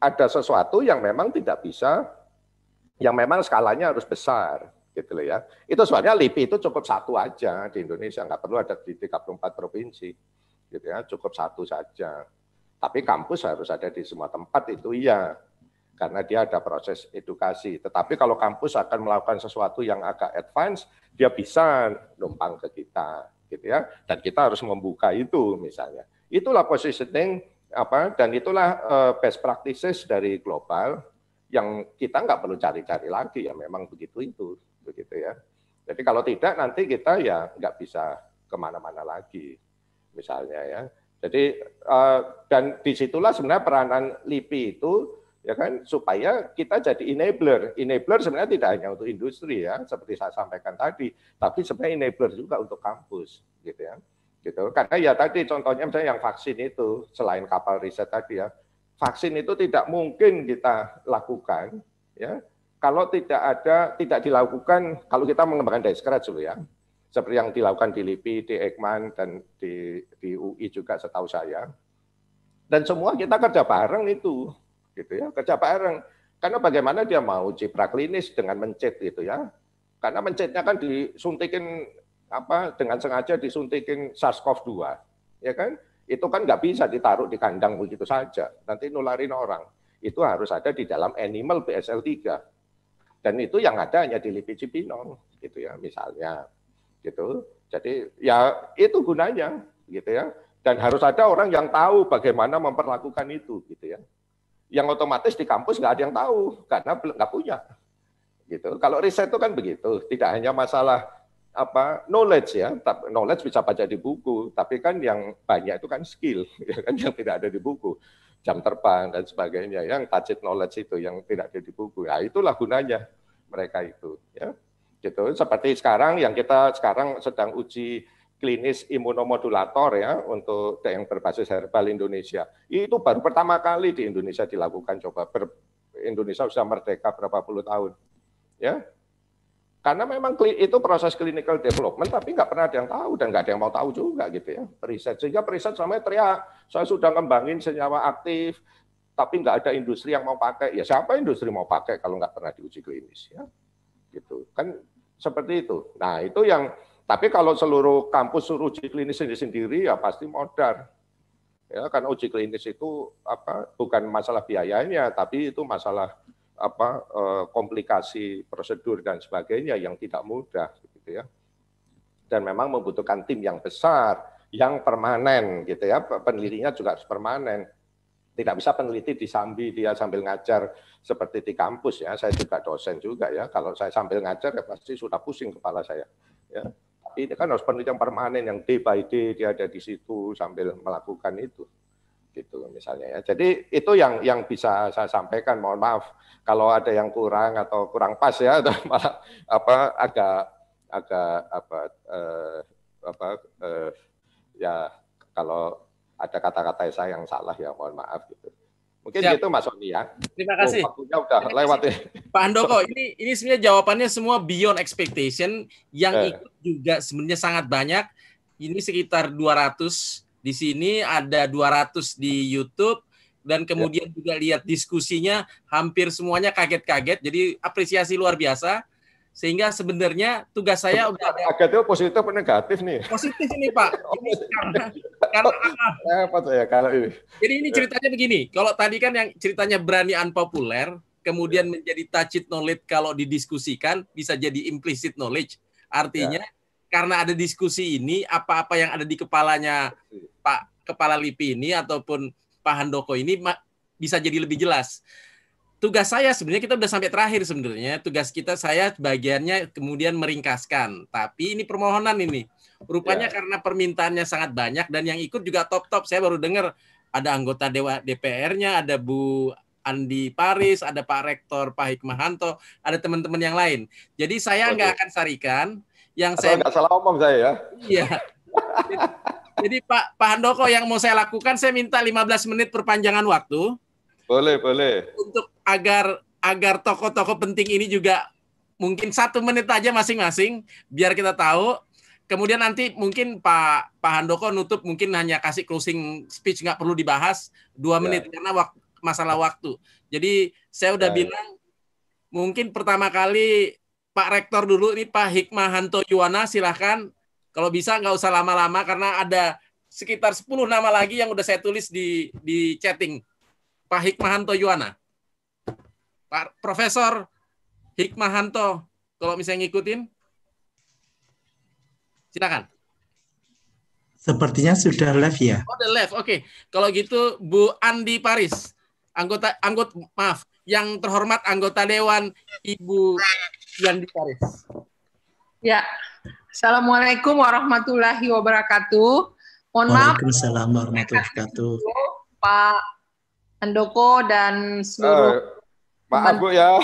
ada sesuatu yang memang tidak bisa yang memang skalanya harus besar gitu loh ya. Itu sebenarnya LIPI itu cukup satu aja di Indonesia, nggak perlu ada di 34 provinsi gitu ya, cukup satu saja. Tapi kampus harus ada di semua tempat itu iya, karena dia ada proses edukasi. Tetapi kalau kampus akan melakukan sesuatu yang agak advance, dia bisa numpang ke kita, gitu ya. Dan kita harus membuka itu misalnya. Itulah positioning apa dan itulah eh, best practices dari global yang kita nggak perlu cari-cari lagi ya memang begitu itu begitu ya. Jadi kalau tidak nanti kita ya nggak bisa kemana-mana lagi misalnya ya. Jadi eh, dan disitulah sebenarnya peranan LIPI itu ya kan supaya kita jadi enabler. Enabler sebenarnya tidak hanya untuk industri ya seperti saya sampaikan tadi, tapi sebenarnya enabler juga untuk kampus gitu ya. Gitu. Karena ya tadi contohnya misalnya yang vaksin itu selain kapal riset tadi ya, vaksin itu tidak mungkin kita lakukan ya kalau tidak ada tidak dilakukan kalau kita mengembangkan dari scratch dulu ya seperti yang dilakukan di LIPI, di Ekman dan di, di UI juga setahu saya. Dan semua kita kerja bareng itu, gitu ya, kerja bareng. Karena bagaimana dia mau uji klinis dengan mencet gitu ya. Karena mencetnya kan disuntikin apa dengan sengaja disuntikin SARS-CoV-2, ya kan? Itu kan nggak bisa ditaruh di kandang begitu saja. Nanti nularin orang. Itu harus ada di dalam animal BSL 3. Dan itu yang ada hanya di cipinong, gitu ya misalnya. Gitu. Jadi ya itu gunanya gitu ya. Dan harus ada orang yang tahu bagaimana memperlakukan itu gitu ya. Yang otomatis di kampus nggak ada yang tahu karena nggak punya. Gitu. Kalau riset itu kan begitu, tidak hanya masalah apa knowledge ya knowledge bisa baca di buku tapi kan yang banyak itu kan skill [LAUGHS] ya kan yang tidak ada di buku jam terbang dan sebagainya yang tacit knowledge itu yang tidak ada di buku ya itulah gunanya mereka itu ya gitu seperti sekarang yang kita sekarang sedang uji klinis imunomodulator ya untuk yang berbasis herbal Indonesia itu baru pertama kali di Indonesia dilakukan coba ber, Indonesia sudah merdeka berapa puluh tahun ya karena memang itu proses clinical development, tapi nggak pernah ada yang tahu dan nggak ada yang mau tahu juga gitu ya riset Sehingga riset sampai teriak, saya sudah kembangin senyawa aktif, tapi nggak ada industri yang mau pakai. Ya siapa industri mau pakai kalau nggak pernah diuji klinis ya? Gitu kan seperti itu. Nah itu yang tapi kalau seluruh kampus suruh uji klinis sendiri-sendiri ya pasti modar. Ya, karena uji klinis itu apa bukan masalah biayanya, tapi itu masalah apa eh, komplikasi prosedur dan sebagainya yang tidak mudah gitu ya. Dan memang membutuhkan tim yang besar, yang permanen gitu ya. Penelitinya juga harus permanen. Tidak bisa peneliti disambi dia sambil ngajar seperti di kampus ya. Saya juga dosen juga ya. Kalau saya sambil ngajar ya pasti sudah pusing kepala saya. Ya. ini kan harus penelitian permanen yang day by day dia ada di situ sambil melakukan itu gitu misalnya ya. Jadi itu yang yang bisa saya sampaikan. Mohon maaf kalau ada yang kurang atau kurang pas ya [LAUGHS] atau malah apa agak agak apa eh, apa eh, ya kalau ada kata-kata saya yang salah ya mohon maaf gitu. Mungkin Siap. gitu Mas Oni ya. Terima kasih. Oh, waktunya udah Terima lewat ya. Pak Handoko, ini ini sebenarnya jawabannya semua beyond expectation yang eh. ikut juga sebenarnya sangat banyak. Ini sekitar 200 di sini ada 200 di YouTube dan ya. kemudian ya. juga lihat diskusinya hampir semuanya kaget-kaget. Jadi apresiasi luar biasa. Sehingga sebenarnya tugas saya udah ada. itu positif atau negatif nih? Positif ini Pak. [LAUGHS] Oh, ini karena, karena apa saya kalau ini? Jadi ini ceritanya begini. Kalau tadi kan yang ceritanya berani unpopular kemudian ya. menjadi tacit knowledge kalau didiskusikan bisa jadi implicit knowledge. Artinya ya. karena ada diskusi ini apa-apa yang ada di kepalanya Pak Kepala LIPI ini ataupun Pak Handoko ini bisa jadi lebih jelas. Tugas saya sebenarnya kita sudah sampai terakhir sebenarnya. Tugas kita saya bagiannya kemudian meringkaskan. Tapi ini permohonan ini. Rupanya ya. karena permintaannya sangat banyak dan yang ikut juga top-top. Saya baru dengar ada anggota Dewa DPR-nya, ada Bu Andi Paris, ada Pak Rektor Pak Hikmahanto, ada teman-teman yang lain. Jadi saya nggak akan sarikan yang Atau saya nggak salah omong saya ya. Iya. [LAUGHS] Jadi Pak Pak Handoko yang mau saya lakukan saya minta 15 menit perpanjangan waktu. Boleh, boleh. Untuk agar agar tokoh-tokoh penting ini juga mungkin satu menit aja masing-masing biar kita tahu. Kemudian nanti mungkin Pak Pak Handoko nutup mungkin hanya kasih closing speech nggak perlu dibahas dua ya. menit karena wak, masalah waktu. Jadi saya udah ya. ya. bilang mungkin pertama kali Pak Rektor dulu ini Pak Hikmahanto Yuwana silahkan kalau bisa nggak usah lama-lama karena ada sekitar 10 nama lagi yang udah saya tulis di di chatting. Pak Hikmahanto Yuwana. Pak Profesor Hikmahanto kalau misalnya ngikutin silakan. Sepertinya sudah live ya. Oh, the live. Oke. Okay. Kalau gitu Bu Andi Paris, anggota anggota maaf, yang terhormat anggota dewan Ibu Yandi Paris. Ya, Assalamualaikum warahmatullahi wabarakatuh. Mohon maaf. Waalaikumsalam warahmatullahi wabarakatuh. Pak Andoko dan seluruh. Pak eh, maaf Bu ya.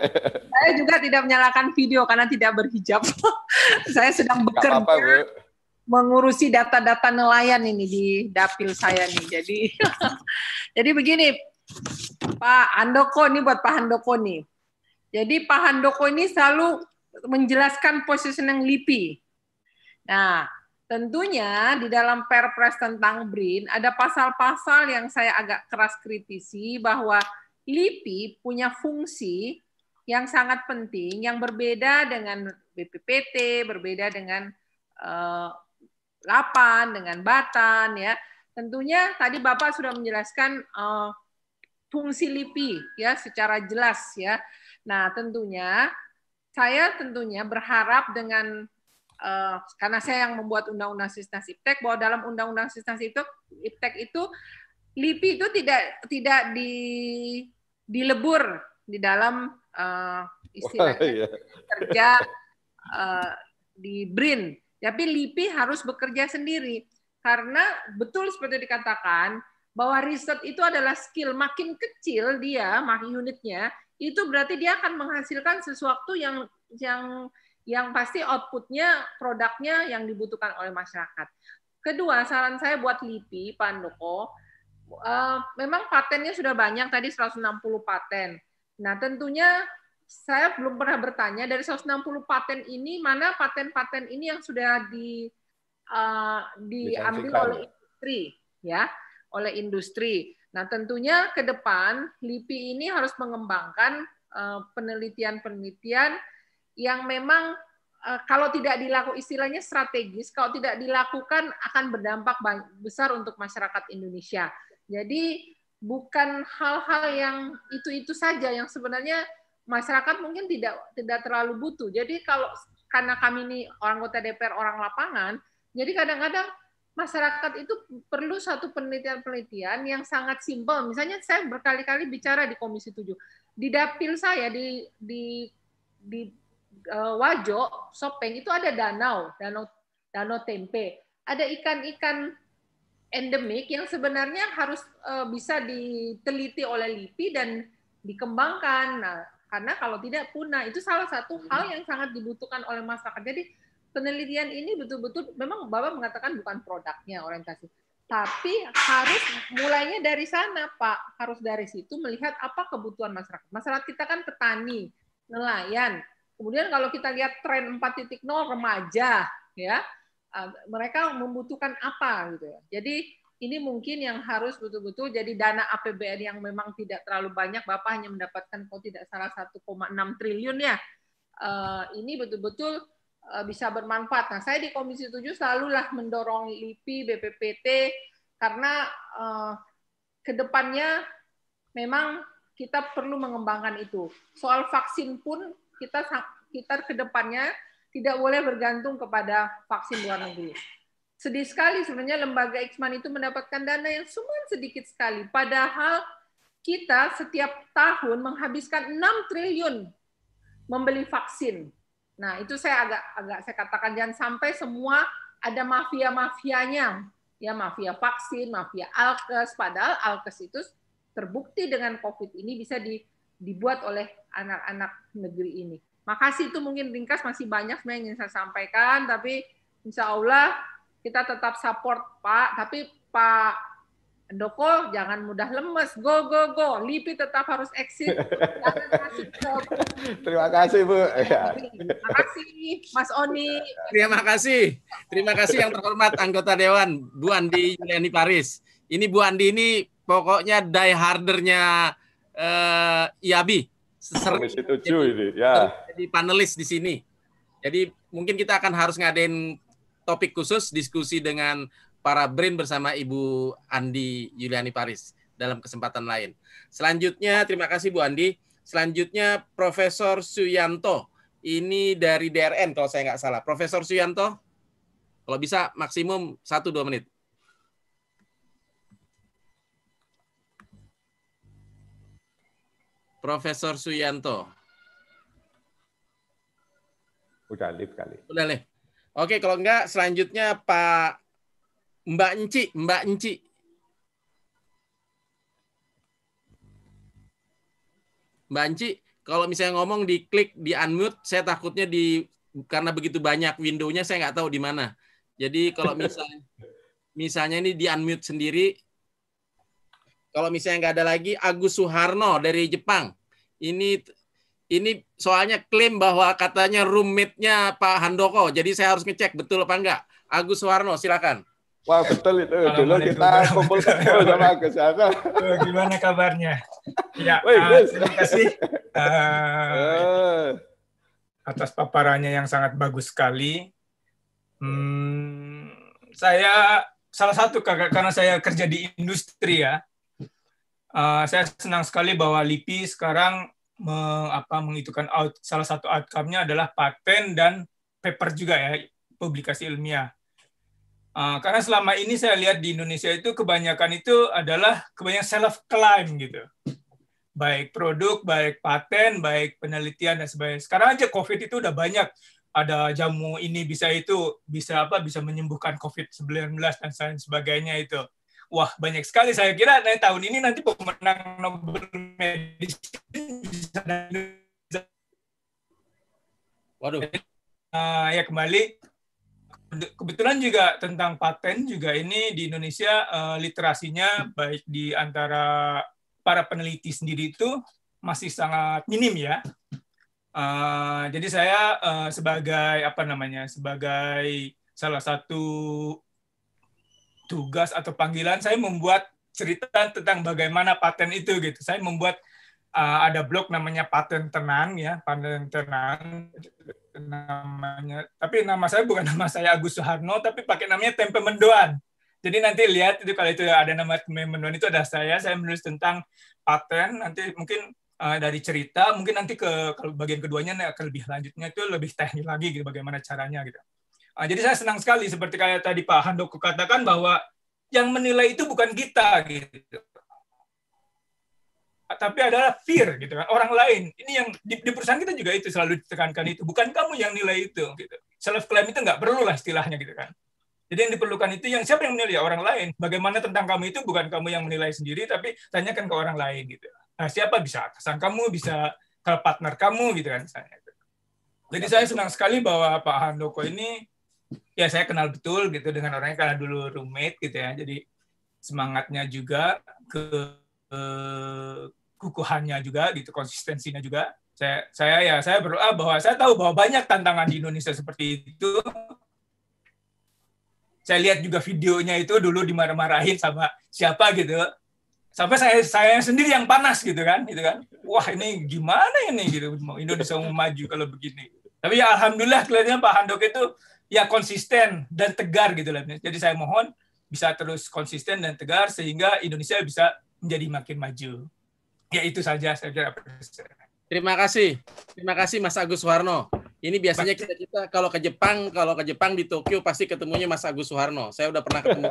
[LAUGHS] Saya juga tidak menyalakan video karena tidak berhijab. [LAUGHS] saya sedang bekerja mengurusi data-data nelayan ini di dapil saya nih. Jadi [LAUGHS] jadi begini, Pak Andoko ini buat Pak Handoko nih. Jadi Pak Handoko ini selalu menjelaskan positioning LIPI. Nah, tentunya di dalam Perpres tentang BRIN ada pasal-pasal yang saya agak keras kritisi bahwa LIPI punya fungsi yang sangat penting yang berbeda dengan BPPT, berbeda dengan eh, Lapan, dengan Batan ya. Tentunya tadi Bapak sudah menjelaskan eh, fungsi LIPI ya secara jelas ya. Nah, tentunya saya tentunya berharap dengan uh, karena saya yang membuat undang-undang sistem Iptek bahwa dalam undang-undang sistem itu Iptek itu LIPI itu tidak tidak di dilebur di dalam uh, istilahnya oh, iya. kerja uh, di BRIN. Tapi LIPI harus bekerja sendiri karena betul seperti dikatakan bahwa riset itu adalah skill makin kecil dia makin unitnya itu berarti dia akan menghasilkan sesuatu yang yang yang pasti outputnya produknya yang dibutuhkan oleh masyarakat. Kedua, saran saya buat LIPI, Pak Nuko, uh, eh, memang patennya sudah banyak, tadi 160 paten. Nah, tentunya saya belum pernah bertanya, dari 160 paten ini, mana paten-paten ini yang sudah di, uh, diambil oleh industri? ya oleh industri. Nah, tentunya ke depan LIPI ini harus mengembangkan eh, penelitian-penelitian yang memang eh, kalau tidak dilakukan istilahnya strategis, kalau tidak dilakukan akan berdampak besar untuk masyarakat Indonesia. Jadi bukan hal-hal yang itu-itu saja yang sebenarnya masyarakat mungkin tidak tidak terlalu butuh. Jadi kalau karena kami ini orang anggota DPR orang lapangan, jadi kadang-kadang masyarakat itu perlu satu penelitian-penelitian yang sangat simpel. Misalnya saya berkali-kali bicara di Komisi 7. Di dapil saya di di di uh, Wajo, Sopeng itu ada danau, danau danau tempe. Ada ikan-ikan endemik yang sebenarnya harus uh, bisa diteliti oleh LIPI dan dikembangkan. Nah, karena kalau tidak punah itu salah satu hal yang sangat dibutuhkan oleh masyarakat. Jadi penelitian ini betul-betul memang Bapak mengatakan bukan produknya orientasi, tapi harus mulainya dari sana, Pak. Harus dari situ melihat apa kebutuhan masyarakat. Masyarakat kita kan petani, nelayan. Kemudian kalau kita lihat tren 4.0 remaja, ya, eh, mereka membutuhkan apa gitu ya. Jadi ini mungkin yang harus betul-betul jadi dana APBN yang memang tidak terlalu banyak, Bapak hanya mendapatkan kalau tidak salah 1,6 triliun ya. Uh, ini betul-betul Eh, bisa bermanfaat. Nah, saya di Komisi 7 selalulah mendorong LIPI, BPPT, karena eh, depannya memang kita perlu mengembangkan itu. Soal vaksin pun kita kita depannya tidak boleh bergantung kepada vaksin luar negeri. Sedih sekali sebenarnya lembaga Iksman itu mendapatkan dana yang cuma sedikit sekali. Padahal kita setiap tahun menghabiskan 6 triliun membeli vaksin Nah, itu saya agak agak saya katakan jangan sampai semua ada mafia-mafianya. Ya, mafia vaksin, mafia alkes, padahal alkes itu terbukti dengan Covid ini bisa di, dibuat oleh anak-anak negeri ini. Makasih itu mungkin ringkas masih banyak yang ingin saya sampaikan, tapi insya Allah kita tetap support Pak, tapi Pak Doko jangan mudah lemes, go go go, Lipi tetap harus eksis. [LAUGHS] Terima kasih Bu. Terima iya. kasih Mas Oni. Terima kasih, terima kasih yang terhormat anggota Dewan Bu Andi Yuliani Paris. Ini Bu Andi ini pokoknya die hardernya eh, IABI. Komisi tujuh ini, ya. Jadi panelis di sini. Jadi mungkin kita akan harus ngadain topik khusus diskusi dengan para BRIN bersama Ibu Andi Yuliani Paris dalam kesempatan lain. Selanjutnya, terima kasih Bu Andi. Selanjutnya Profesor Suyanto, ini dari DRN kalau saya nggak salah. Profesor Suyanto, kalau bisa maksimum 1-2 menit. Profesor Suyanto. Udah live kali. Udah live. Oke, kalau enggak selanjutnya Pak Mbak Enci, Mbak Enci. Mbak Enci, kalau misalnya ngomong di klik di unmute, saya takutnya di karena begitu banyak window-nya saya nggak tahu di mana. Jadi kalau [LAUGHS] misalnya misalnya ini di unmute sendiri, kalau misalnya nggak ada lagi Agus Suharno dari Jepang. Ini ini soalnya klaim bahwa katanya roommate-nya Pak Handoko. Jadi saya harus ngecek betul apa enggak. Agus Suharno, silakan. Wah betul itu. Kalau Dulu kita kumpul kumpul sama Gus Hasan. Eh, gimana kabarnya? Ya, Woi, uh, eh, terima kasih uh, atas paparannya yang sangat bagus sekali. Hmm, saya salah satu kakak karena saya kerja di industri ya. Uh, saya senang sekali bahwa LIPI sekarang me, apa, mengitukan out, salah satu outcome-nya adalah paten dan paper juga ya, publikasi ilmiah Ah, karena selama ini saya lihat di Indonesia itu kebanyakan itu adalah kebanyakan self claim gitu. Baik produk, baik paten, baik penelitian dan sebagainya. Sekarang aja COVID itu udah banyak ada jamu ini bisa itu bisa apa bisa menyembuhkan COVID-19 dan lain sebagainya itu. Wah, banyak sekali saya kira nanti tahun ini nanti pemenang Nobel medicine bisa Waduh. Uh, ya kembali kebetulan juga tentang paten juga ini di Indonesia eh, literasinya baik di antara para peneliti sendiri itu masih sangat minim ya. Eh, jadi saya eh, sebagai apa namanya sebagai salah satu tugas atau panggilan saya membuat cerita tentang bagaimana paten itu gitu. Saya membuat ada blog namanya Paten Tenan ya, Paten Tenan namanya tapi nama saya bukan [LAUGHS] nama saya Agus Soeharno tapi pakai namanya tempe mendoan jadi nanti lihat itu kalau itu ada nama tempe mendoan itu ada saya saya menulis tentang paten nanti mungkin uh, dari cerita mungkin nanti ke kalau bagian keduanya ke lebih lanjutnya itu lebih teknis lagi gitu bagaimana caranya gitu uh, jadi saya senang sekali seperti kayak tadi Pak Handoko katakan bahwa yang menilai itu bukan kita gitu tapi adalah fear gitu kan orang lain ini yang di, di perusahaan kita juga itu selalu ditekankan itu bukan kamu yang nilai itu gitu self claim itu nggak perlu lah istilahnya gitu kan jadi yang diperlukan itu yang siapa yang menilai ya, orang lain bagaimana tentang kamu itu bukan kamu yang menilai sendiri tapi tanyakan ke orang lain gitu nah siapa bisa atasan kamu bisa ke partner kamu gitu kan misalnya jadi saya senang sekali bahwa Pak Handoko ini ya saya kenal betul gitu dengan orangnya karena dulu roommate gitu ya jadi semangatnya juga ke Eh, kukuhannya juga gitu konsistensinya juga saya saya ya saya berdoa ah, bahwa saya tahu bahwa banyak tantangan di Indonesia seperti itu saya lihat juga videonya itu dulu dimarah-marahin sama siapa gitu sampai saya saya sendiri yang panas gitu kan gitu kan wah ini gimana ini gitu mau Indonesia mau maju kalau begini tapi ya alhamdulillah kelihatannya Pak Handok itu ya konsisten dan tegar gitu lah jadi saya mohon bisa terus konsisten dan tegar sehingga Indonesia bisa menjadi makin maju. Ya itu saja saya kira. Terima kasih. Terima kasih Mas Agus Warno. Ini biasanya kita kita kalau ke Jepang, kalau ke Jepang di Tokyo pasti ketemunya Mas Agus Warno. Saya udah pernah ketemu. [LAUGHS]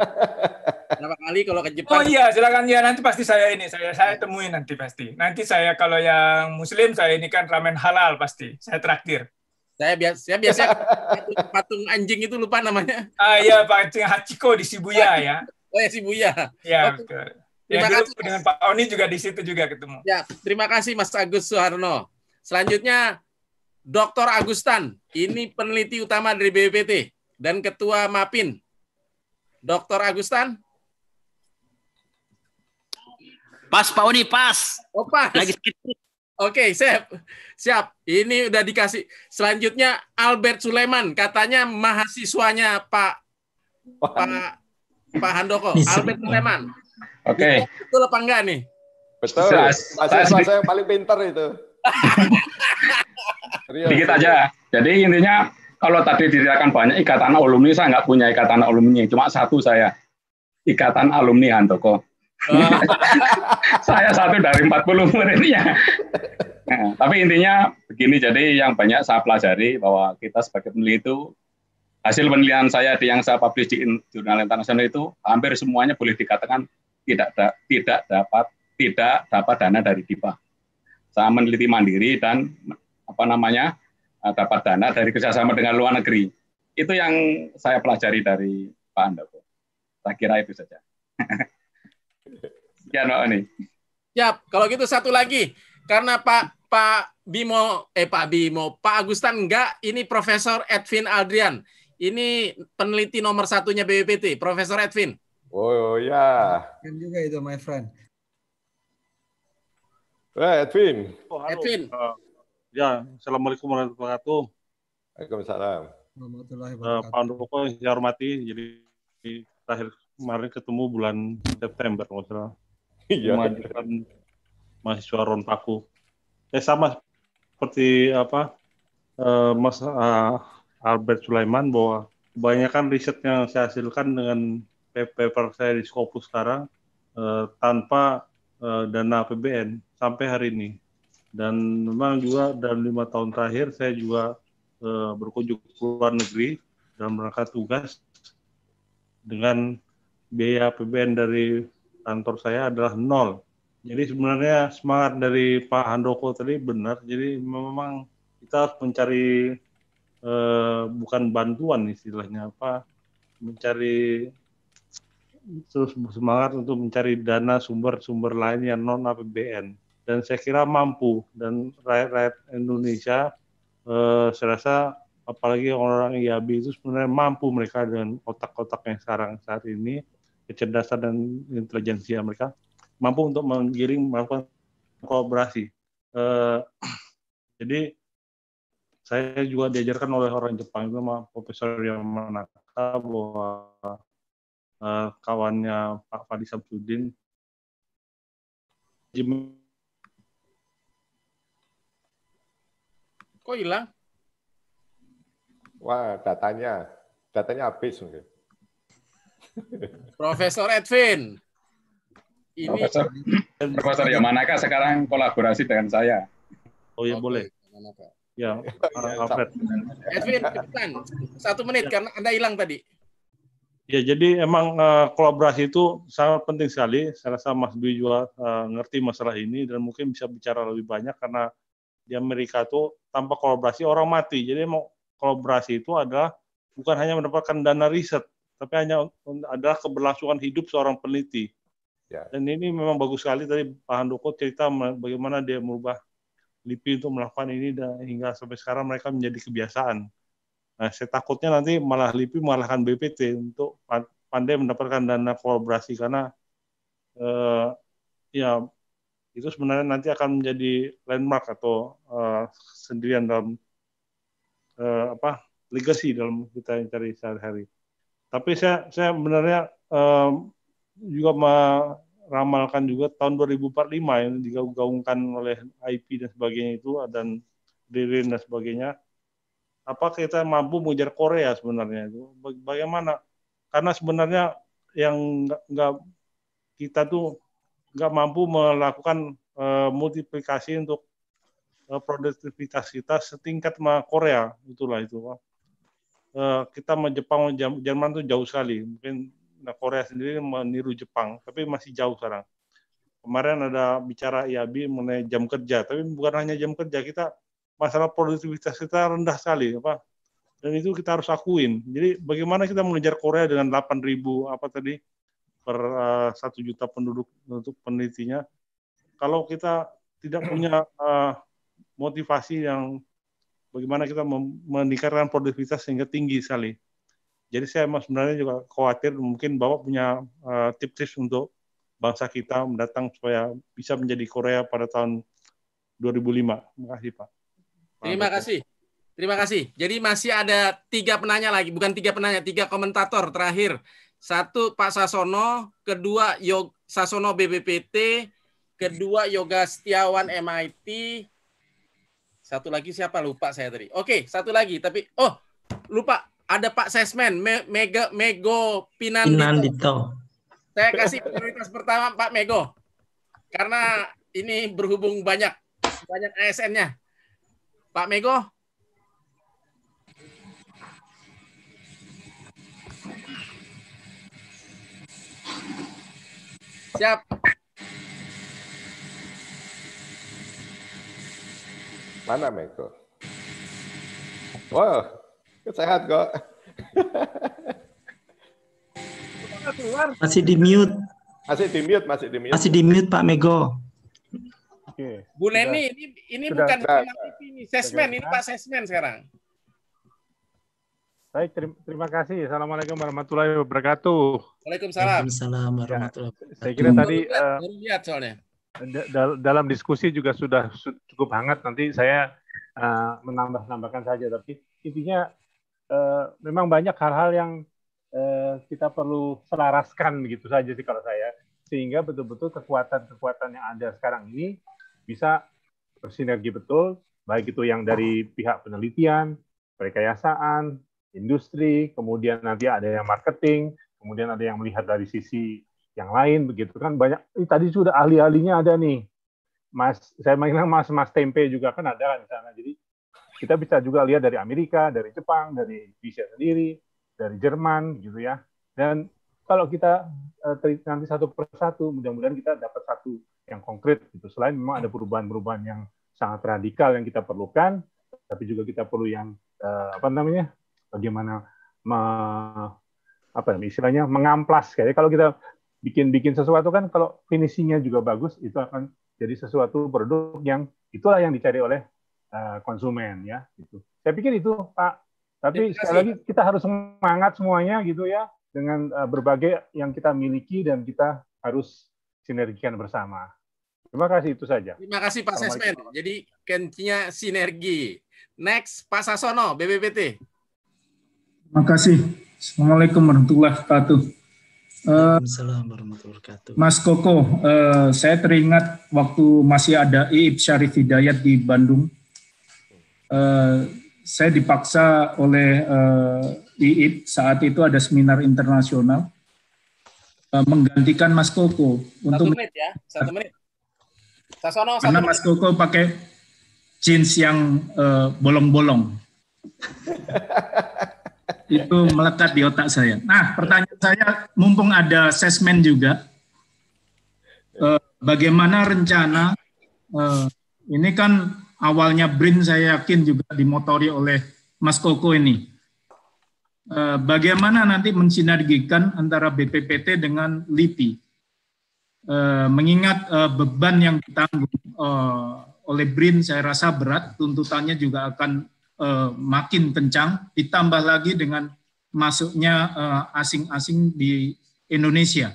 Berapa kali kalau ke Jepang? Oh iya, silakan ya nanti pasti saya ini saya saya temuin nanti pasti. Nanti saya kalau yang Muslim saya ini kan ramen halal pasti. Saya traktir. Saya biasa saya biasa patung, anjing itu lupa namanya. Ah iya, patung Hachiko di Shibuya ya. [LAUGHS] Oh ya Shibuya. Iya, betul. Terima kasih dengan Pak Oni juga di situ juga ketemu. Ya, terima kasih Mas Agus Suharno. Selanjutnya Dr. Agustan, ini peneliti utama dari BPPT dan ketua MAPIN. Dr. Agustan? Pas Pak Oni, pas. Oh, pas. Lagi sedikit. Oke, okay, siap. Siap. Ini udah dikasih. Selanjutnya Albert Suleman, katanya mahasiswanya Pak Pak Pak Handoko. Albert Suleman. Oke. Okay. Betul apa enggak nih? Betul. Mas, saya, yang paling pintar itu. [LAUGHS] Dikit aja. Jadi intinya kalau tadi diriakan banyak ikatan alumni, saya nggak punya ikatan alumni, cuma satu saya. Ikatan alumni Handoko. Oh. [LAUGHS] saya satu dari 40 muridnya. Nah, tapi intinya begini, jadi yang banyak saya pelajari bahwa kita sebagai peneliti itu hasil penelitian saya di yang saya publish di jurnal internasional itu hampir semuanya boleh dikatakan tidak da, tidak dapat tidak dapat dana dari DIPA. Saya meneliti mandiri dan apa namanya eh, dapat dana dari kerjasama dengan luar negeri. Itu yang saya pelajari dari Pak Andoko. Saya kira itu saja. [LAUGHS] Sekian Pak Oni. Ya, kalau gitu satu lagi. Karena Pak Pak Bimo, eh Pak Bimo, Pak Agustan enggak, ini Profesor Edwin Adrian. Ini peneliti nomor satunya BPPT, Profesor Edwin. Oh, oh ya. Yeah. juga itu my friend. Eh, Edwin. Oh, Edwin. Uh, ya, Assalamualaikum warahmatullahi wabarakatuh. Waalaikumsalam. Warahmatullahi eh, wabarakatuh. Uh, Pak Andoko saya hormati, jadi terakhir kemarin ketemu bulan September, nggak salah. Iya. Majukan mahasiswa Rontaku. Eh, sama seperti apa uh, Mas uh, Albert Sulaiman bahwa kebanyakan riset yang saya hasilkan dengan paper saya di Scopus sekarang uh, tanpa uh, dana APBN sampai hari ini. Dan memang juga dalam lima tahun terakhir saya juga uh, berkunjung ke luar negeri dan rangka tugas dengan biaya APBN dari kantor saya adalah nol. Jadi sebenarnya semangat dari Pak Handoko tadi benar. Jadi memang kita harus mencari eh, bukan bantuan istilahnya apa, mencari terus semangat untuk mencari dana sumber-sumber lain yang non APBN dan saya kira mampu dan rakyat-rakyat Indonesia eh, saya rasa apalagi orang orang IAB itu sebenarnya mampu mereka dengan otak-otak yang sekarang saat ini kecerdasan dan intelijensi mereka mampu untuk menggiring melakukan kolaborasi. Eh, [CLEARS THROAT] jadi saya juga diajarkan oleh orang Jepang itu sama Profesor Yamanaka bahwa uh, kawannya Pak Fadli Sabzudin. Kok hilang? Wah, datanya. Datanya habis mungkin. Profesor Edwin. Ini... Profesor, Profesor manakah sekarang kolaborasi dengan saya. Oh iya, ya boleh. [LAUGHS] Ya, Edwin, cepetan. Satu menit, karena Anda hilang tadi. Ya, jadi emang uh, kolaborasi itu sangat penting sekali. Saya rasa Mas Dwi juga uh, ngerti masalah ini dan mungkin bisa bicara lebih banyak karena di Amerika itu tanpa kolaborasi orang mati. Jadi emang kolaborasi itu adalah bukan hanya mendapatkan dana riset, tapi hanya adalah keberlangsungan hidup seorang peneliti. Ya. Dan ini memang bagus sekali tadi Pak Handoko cerita bagaimana dia merubah LIPI untuk melakukan ini dan hingga sampai sekarang mereka menjadi kebiasaan. Nah, saya takutnya nanti malah LIPI mengalahkan BPT untuk pandai mendapatkan dana kolaborasi karena eh, ya itu sebenarnya nanti akan menjadi landmark atau eh, sendirian dalam eh, apa legacy dalam kita cari sehari-hari. Tapi saya saya sebenarnya eh, juga meramalkan juga tahun 2045 yang digaungkan oleh IP dan sebagainya itu dan dirin dan sebagainya apa kita mampu mengejar Korea sebenarnya itu bagaimana karena sebenarnya yang nggak kita tuh nggak mampu melakukan uh, multiplikasi untuk uh, produktivitas kita setingkat sama Korea itulah itu uh, kita sama Jepang Jerman tuh jauh sekali mungkin nah, Korea sendiri meniru Jepang tapi masih jauh sekarang kemarin ada bicara IAB mengenai jam kerja tapi bukan hanya jam kerja kita masalah produktivitas kita rendah sekali apa dan itu kita harus akuin jadi bagaimana kita mengejar Korea dengan 8.000 apa tadi per eh, satu uh, juta penduduk untuk penelitinya kalau kita tidak hmm. punya uh, motivasi yang bagaimana kita meningkatkan produktivitas sehingga tinggi sekali jadi saya emang sebenarnya juga khawatir mungkin bapak punya uh, tips-tips untuk bangsa kita mendatang supaya bisa menjadi Korea pada tahun 2005. Terima kasih Pak. Terima kasih. Terima kasih. Jadi masih ada tiga penanya lagi, bukan tiga penanya, tiga komentator terakhir. Satu Pak Sasono, kedua Yog Sasono BBPT, kedua Yoga Setiawan MIT. Satu lagi siapa lupa saya tadi. Oke, satu lagi tapi oh lupa ada Pak Sesmen Me Mega Mego Pinandito. Pinandito. Saya kasih prioritas pertama Pak Mego karena ini berhubung banyak banyak ASN-nya. Pak Mego. Siap. Mana Mego? Wow, sehat kok. Masih di mute. Masih di mute, masih di mute. Masih di mute Pak Mego. Oke. Bu Neni ini ini sudah, bukan sudah, TV ini sesmen ini Pak sesmen sekarang. Baik, terima, terima kasih. Assalamualaikum warahmatullahi wabarakatuh. Waalaikumsalam. Waalaikumsalam ya, warahmatullahi wabarakatuh. Saya kira tadi uh, soalnya. dalam diskusi juga sudah cukup hangat. Nanti saya uh, menambah-nambahkan saja. Tapi intinya uh, memang banyak hal-hal yang uh, kita perlu selaraskan begitu saja sih kalau saya. Sehingga betul-betul kekuatan-kekuatan yang ada sekarang ini bisa bersinergi betul, baik itu yang dari pihak penelitian, perkayasaan, industri, kemudian nanti ada yang marketing, kemudian ada yang melihat dari sisi yang lain begitu kan banyak ini tadi sudah ahli-ahlinya ada nih mas saya mengingat mas mas tempe juga kan ada kan di sana jadi kita bisa juga lihat dari Amerika dari Jepang dari Indonesia sendiri dari Jerman gitu ya dan kalau kita eh, nanti satu persatu mudah-mudahan kita dapat satu yang konkret gitu. Selain memang ada hmm. perubahan-perubahan yang sangat radikal yang kita perlukan, tapi juga kita perlu yang uh, apa namanya? bagaimana me, apa istilahnya mengamplas kayak kalau kita bikin-bikin sesuatu kan kalau finishingnya juga bagus itu akan jadi sesuatu produk yang itulah yang dicari oleh uh, konsumen ya gitu. Saya pikir itu Pak. Tapi sekali lagi kita harus semangat semuanya gitu ya dengan uh, berbagai yang kita miliki dan kita harus sinergikan bersama. Terima kasih itu saja. Terima kasih Pak Sesmen. Jadi kuncinya sinergi. Next Pak Sasono BBPT. Terima kasih. Assalamualaikum warahmatullahi wabarakatuh. Eh, Assalamualaikum warahmatullahi Mas Koko, uh, saya teringat waktu masih ada Iib Syarif Hidayat di Bandung. Uh, saya dipaksa oleh uh, Iib saat itu ada seminar internasional Eh, menggantikan Mas Koko untuk menit ya satu menit Sasono, satu karena Mas Koko pakai jeans yang eh, bolong-bolong uh, [LAUGHS] itu melekat di otak saya. Nah pertanyaan saya mumpung ada sesmen juga uh, bagaimana rencana uh, ini kan awalnya Brin saya yakin juga dimotori oleh Mas Koko ini Eh, bagaimana nanti mensinergikan antara BPPT dengan LIPI. Eh, mengingat eh, beban yang ditanggung oleh BRIN saya rasa berat, tuntutannya juga akan makin kencang, ditambah lagi dengan masuknya asing-asing di Indonesia.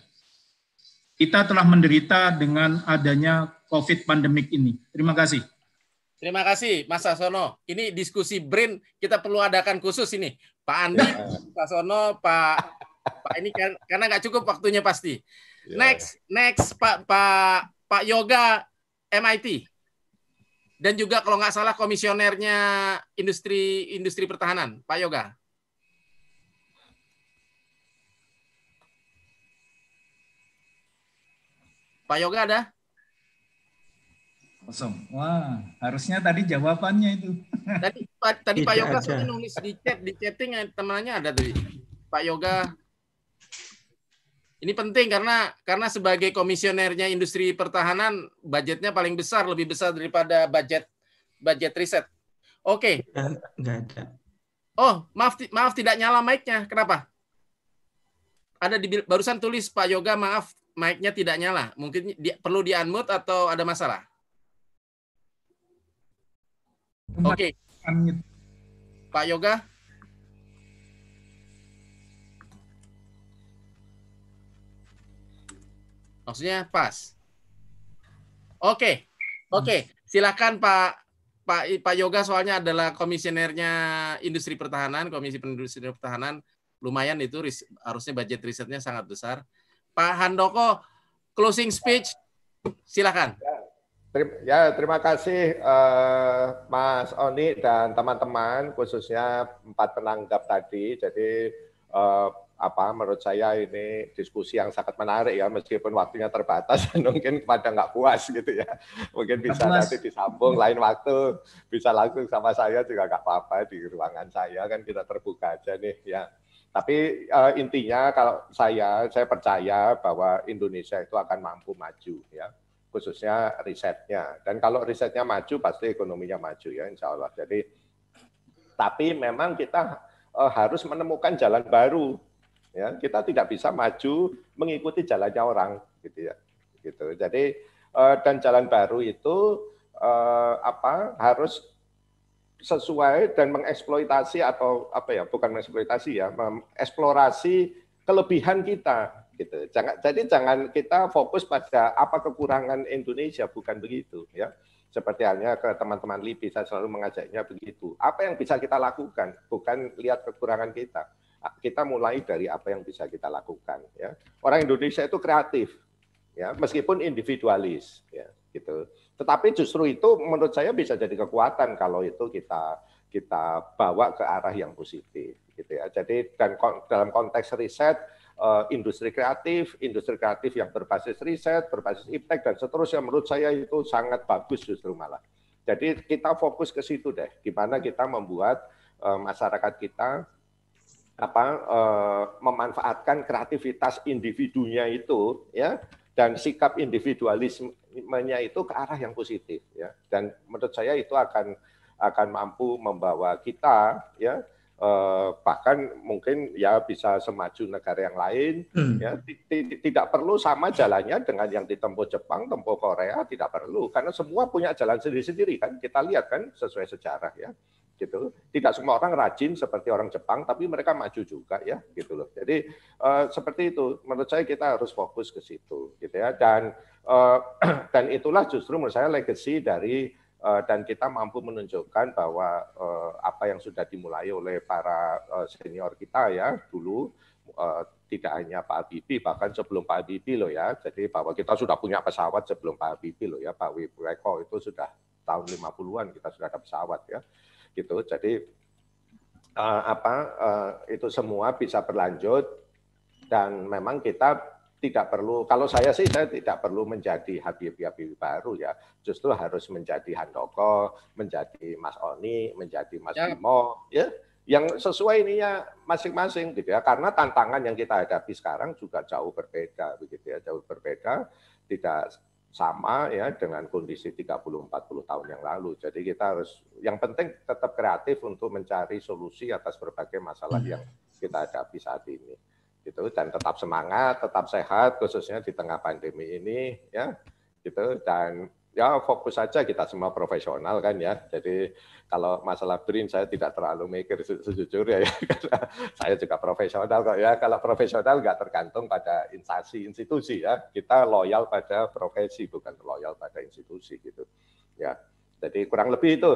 Kita telah menderita dengan adanya COVID pandemik ini. Terima kasih. Terima kasih Mas Sasono. Ini diskusi BRIN kita perlu adakan khusus ini Pak Andi, Pak Sono, Pak Pak ini kan karena nggak cukup waktunya pasti. Iya. Next, next Pak Pak Pak Yoga MIT dan juga kalau nggak salah komisionernya industri industri pertahanan Pak Yoga. Pak Yoga ada? Kosong. Wah, harusnya tadi jawabannya itu. Tadi [LAUGHS] tadi Pak iya Yoga sudah nulis di chat, di chatting temannya ada tadi. Pak Yoga. Ini penting karena karena sebagai komisionernya industri pertahanan, budgetnya paling besar, lebih besar daripada budget budget riset. Oke. Okay. ada. Oh, maaf maaf tidak nyala mic-nya. Kenapa? Ada di barusan tulis Pak Yoga, maaf mic-nya tidak nyala. Mungkin di, perlu di-unmute atau ada masalah? Oke. Okay. Gitu. Pak Yoga. Maksudnya pas. Oke. Okay. Oke, okay. silakan Pak Pak Pak Yoga soalnya adalah komisionernya Industri Pertahanan, Komisi industri Pertahanan. Lumayan itu ris harusnya budget risetnya sangat besar. Pak Handoko closing speech silakan. Ya. Terima, ya, terima kasih uh, Mas Oni dan teman-teman khususnya empat penanggap tadi. Jadi uh, apa menurut saya ini diskusi yang sangat menarik ya meskipun waktunya terbatas [LAUGHS] mungkin pada nggak puas gitu ya mungkin bisa Mas. nanti disambung lain waktu bisa langsung sama saya juga nggak apa-apa di ruangan saya kan kita terbuka aja nih ya tapi uh, intinya kalau saya saya percaya bahwa Indonesia itu akan mampu maju ya khususnya risetnya. Dan kalau risetnya maju, pasti ekonominya maju ya, insya Allah. Jadi, tapi memang kita eh, harus menemukan jalan baru. Ya, kita tidak bisa maju mengikuti jalannya orang, gitu ya. Gitu. Jadi eh, dan jalan baru itu eh, apa harus sesuai dan mengeksploitasi atau apa ya, bukan mengeksploitasi ya, mengeksplorasi kelebihan kita gitu. Jangan, jadi jangan kita fokus pada apa kekurangan Indonesia, bukan begitu ya. Seperti halnya ke teman-teman LIPI, saya selalu mengajaknya begitu. Apa yang bisa kita lakukan, bukan lihat kekurangan kita. Kita mulai dari apa yang bisa kita lakukan. Ya. Orang Indonesia itu kreatif, ya meskipun individualis, ya gitu. Tetapi justru itu menurut saya bisa jadi kekuatan kalau itu kita kita bawa ke arah yang positif, gitu ya. Jadi dan dalam konteks riset Eh, industri kreatif, industri kreatif yang berbasis riset, berbasis iptek dan seterusnya menurut saya itu sangat bagus justru malah. Jadi kita fokus ke situ deh, gimana kita membuat uh, masyarakat kita apa uh, memanfaatkan kreativitas individunya itu ya dan sikap individualismenya itu ke arah yang positif ya dan menurut saya itu akan akan mampu membawa kita ya eh, bahkan mungkin ya bisa semaju negara yang lain hmm. ya tidak perlu sama jalannya dengan yang ditempuh Jepang, tempuh Korea tidak perlu karena semua punya jalan sendiri-sendiri kan kita lihat kan sesuai sejarah ya gitu tidak semua orang rajin seperti orang Jepang tapi mereka maju juga ya gitu loh jadi uh, seperti itu menurut saya kita harus fokus ke situ gitu ya dan uh, [CLEARS THROAT] dan itulah justru menurut saya legacy dari Eh, dan kita mampu menunjukkan bahwa eh, apa yang sudah dimulai oleh para eh, senior kita ya dulu tidak hanya Pak Habibie bahkan sebelum Pak Habibie loh ya jadi bahwa kita sudah punya pesawat sebelum Pak Habibie loh ya Pak Wibreko itu sudah tahun 50-an kita sudah ada pesawat ya gitu jadi apa itu semua bisa berlanjut dan memang kita tidak perlu kalau saya sih saya tidak perlu menjadi Habib Habib baru ya justru harus menjadi Handoko menjadi Mas Oni menjadi Mas ya. Bimo ya yang sesuai ininya masing-masing gitu ya karena tantangan yang kita hadapi sekarang juga jauh berbeda begitu ya jauh berbeda tidak sama ya dengan kondisi 30-40 tahun yang lalu. Jadi kita harus yang penting tetap kreatif untuk mencari solusi atas berbagai masalah hmm. yang kita hadapi saat ini gitu dan tetap semangat, tetap sehat khususnya di tengah pandemi ini ya gitu dan ya fokus saja kita semua profesional kan ya. Jadi kalau masalah brin saya tidak terlalu mikir sejujurnya [LAUGHS] ya karena saya juga profesional kok ya. Kalau profesional nggak tergantung pada instansi institusi ya. Kita loyal pada profesi bukan loyal pada institusi gitu. Ya. Jadi kurang lebih itu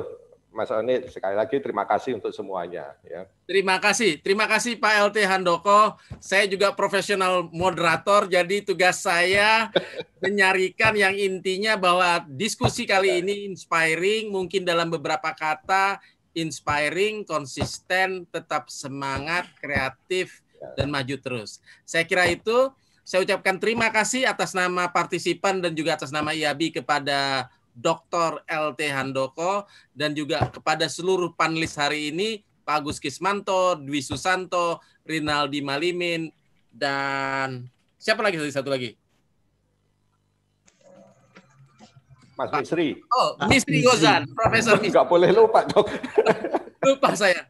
Mas Oni sekali lagi terima kasih untuk semuanya ya. Terima kasih. Terima kasih Pak LT Handoko. Saya juga profesional moderator jadi tugas saya [LAUGHS] menyarikan yang intinya bahwa diskusi kali iya. ini inspiring, mungkin dalam beberapa kata inspiring, konsisten, tetap semangat, kreatif iya. dan maju terus. Saya kira itu saya ucapkan terima kasih atas nama partisipan dan juga atas nama IABI kepada Dr. LT Handoko dan juga kepada seluruh panelis hari ini Pak Gus Kismanto, Dwi Susanto, Rinaldi Malimin dan siapa lagi satu lagi? Mas Pak. Misri. Oh, ah. Misri Gozan, Profesor Misri. Enggak boleh lupa dok. [LAUGHS] lupa saya.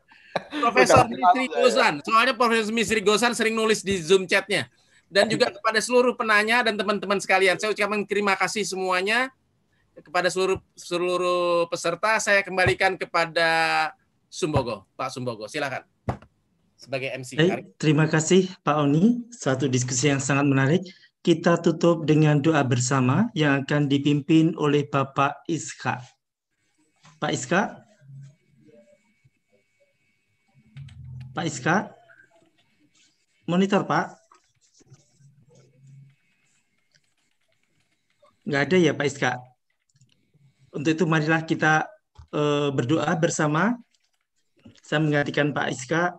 Profesor Misri Gozan. Soalnya Profesor Misri Gozan sering nulis di Zoom chatnya. Dan juga kepada seluruh penanya dan teman-teman sekalian. Saya ucapkan terima kasih semuanya kepada seluruh seluruh peserta saya kembalikan kepada Sumbogo, Pak Sumbogo. Silakan. Sebagai MC. hey, terima kasih Pak Oni, satu diskusi yang sangat menarik. Kita tutup dengan doa bersama yang akan dipimpin oleh Bapak Iska. Pak Iska? Pak Iska? Monitor, Pak. Nggak ada ya Pak Iska? Untuk itu marilah kita uh, berdoa bersama. Saya menggantikan Pak Iska.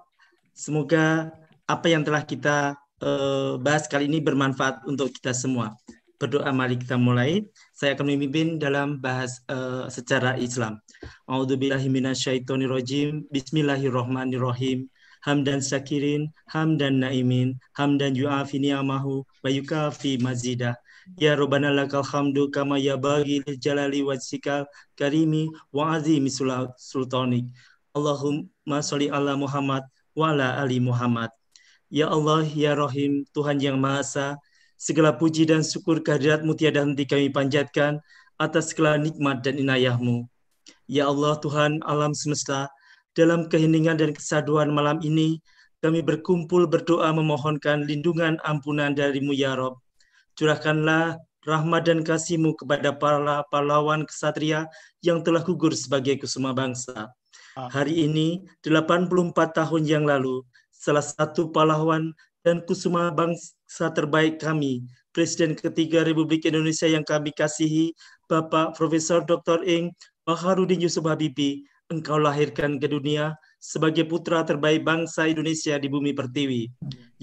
Semoga apa yang telah kita uh, bahas kali ini bermanfaat untuk kita semua. Berdoa mari kita mulai. Saya akan memimpin dalam bahas uh, secara Islam. A'udzubillahi minasyaitonirrajim. Bismillahirrahmanirrahim hamdan syakirin, hamdan naimin, hamdan Yuafini Amahu, wa yukafi mazidah. Ya Rabbana lakal hamdu kama ya bagi jalali wajhikal karimi wa azimi sultanik. Allahumma sholli ala Muhammad wa ala ali Muhammad. Ya Allah, Ya Rahim, Tuhan Yang Maha Esa, segala puji dan syukur kehadiratmu tiada henti kami panjatkan atas segala nikmat dan inayahmu. Ya Allah, Tuhan alam semesta, dalam keheningan dan kesaduan malam ini, kami berkumpul berdoa memohonkan lindungan ampunan darimu ya Rob. Curahkanlah rahmat dan kasihmu kepada para pahlawan kesatria yang telah gugur sebagai kusuma bangsa. Hari ini, 84 tahun yang lalu, salah satu pahlawan dan kusuma bangsa terbaik kami, Presiden ketiga Republik Indonesia yang kami kasihi, Bapak Profesor Dr. Ing Baharudin Yusuf Habibie, engkau lahirkan ke dunia sebagai putra terbaik bangsa Indonesia di bumi pertiwi.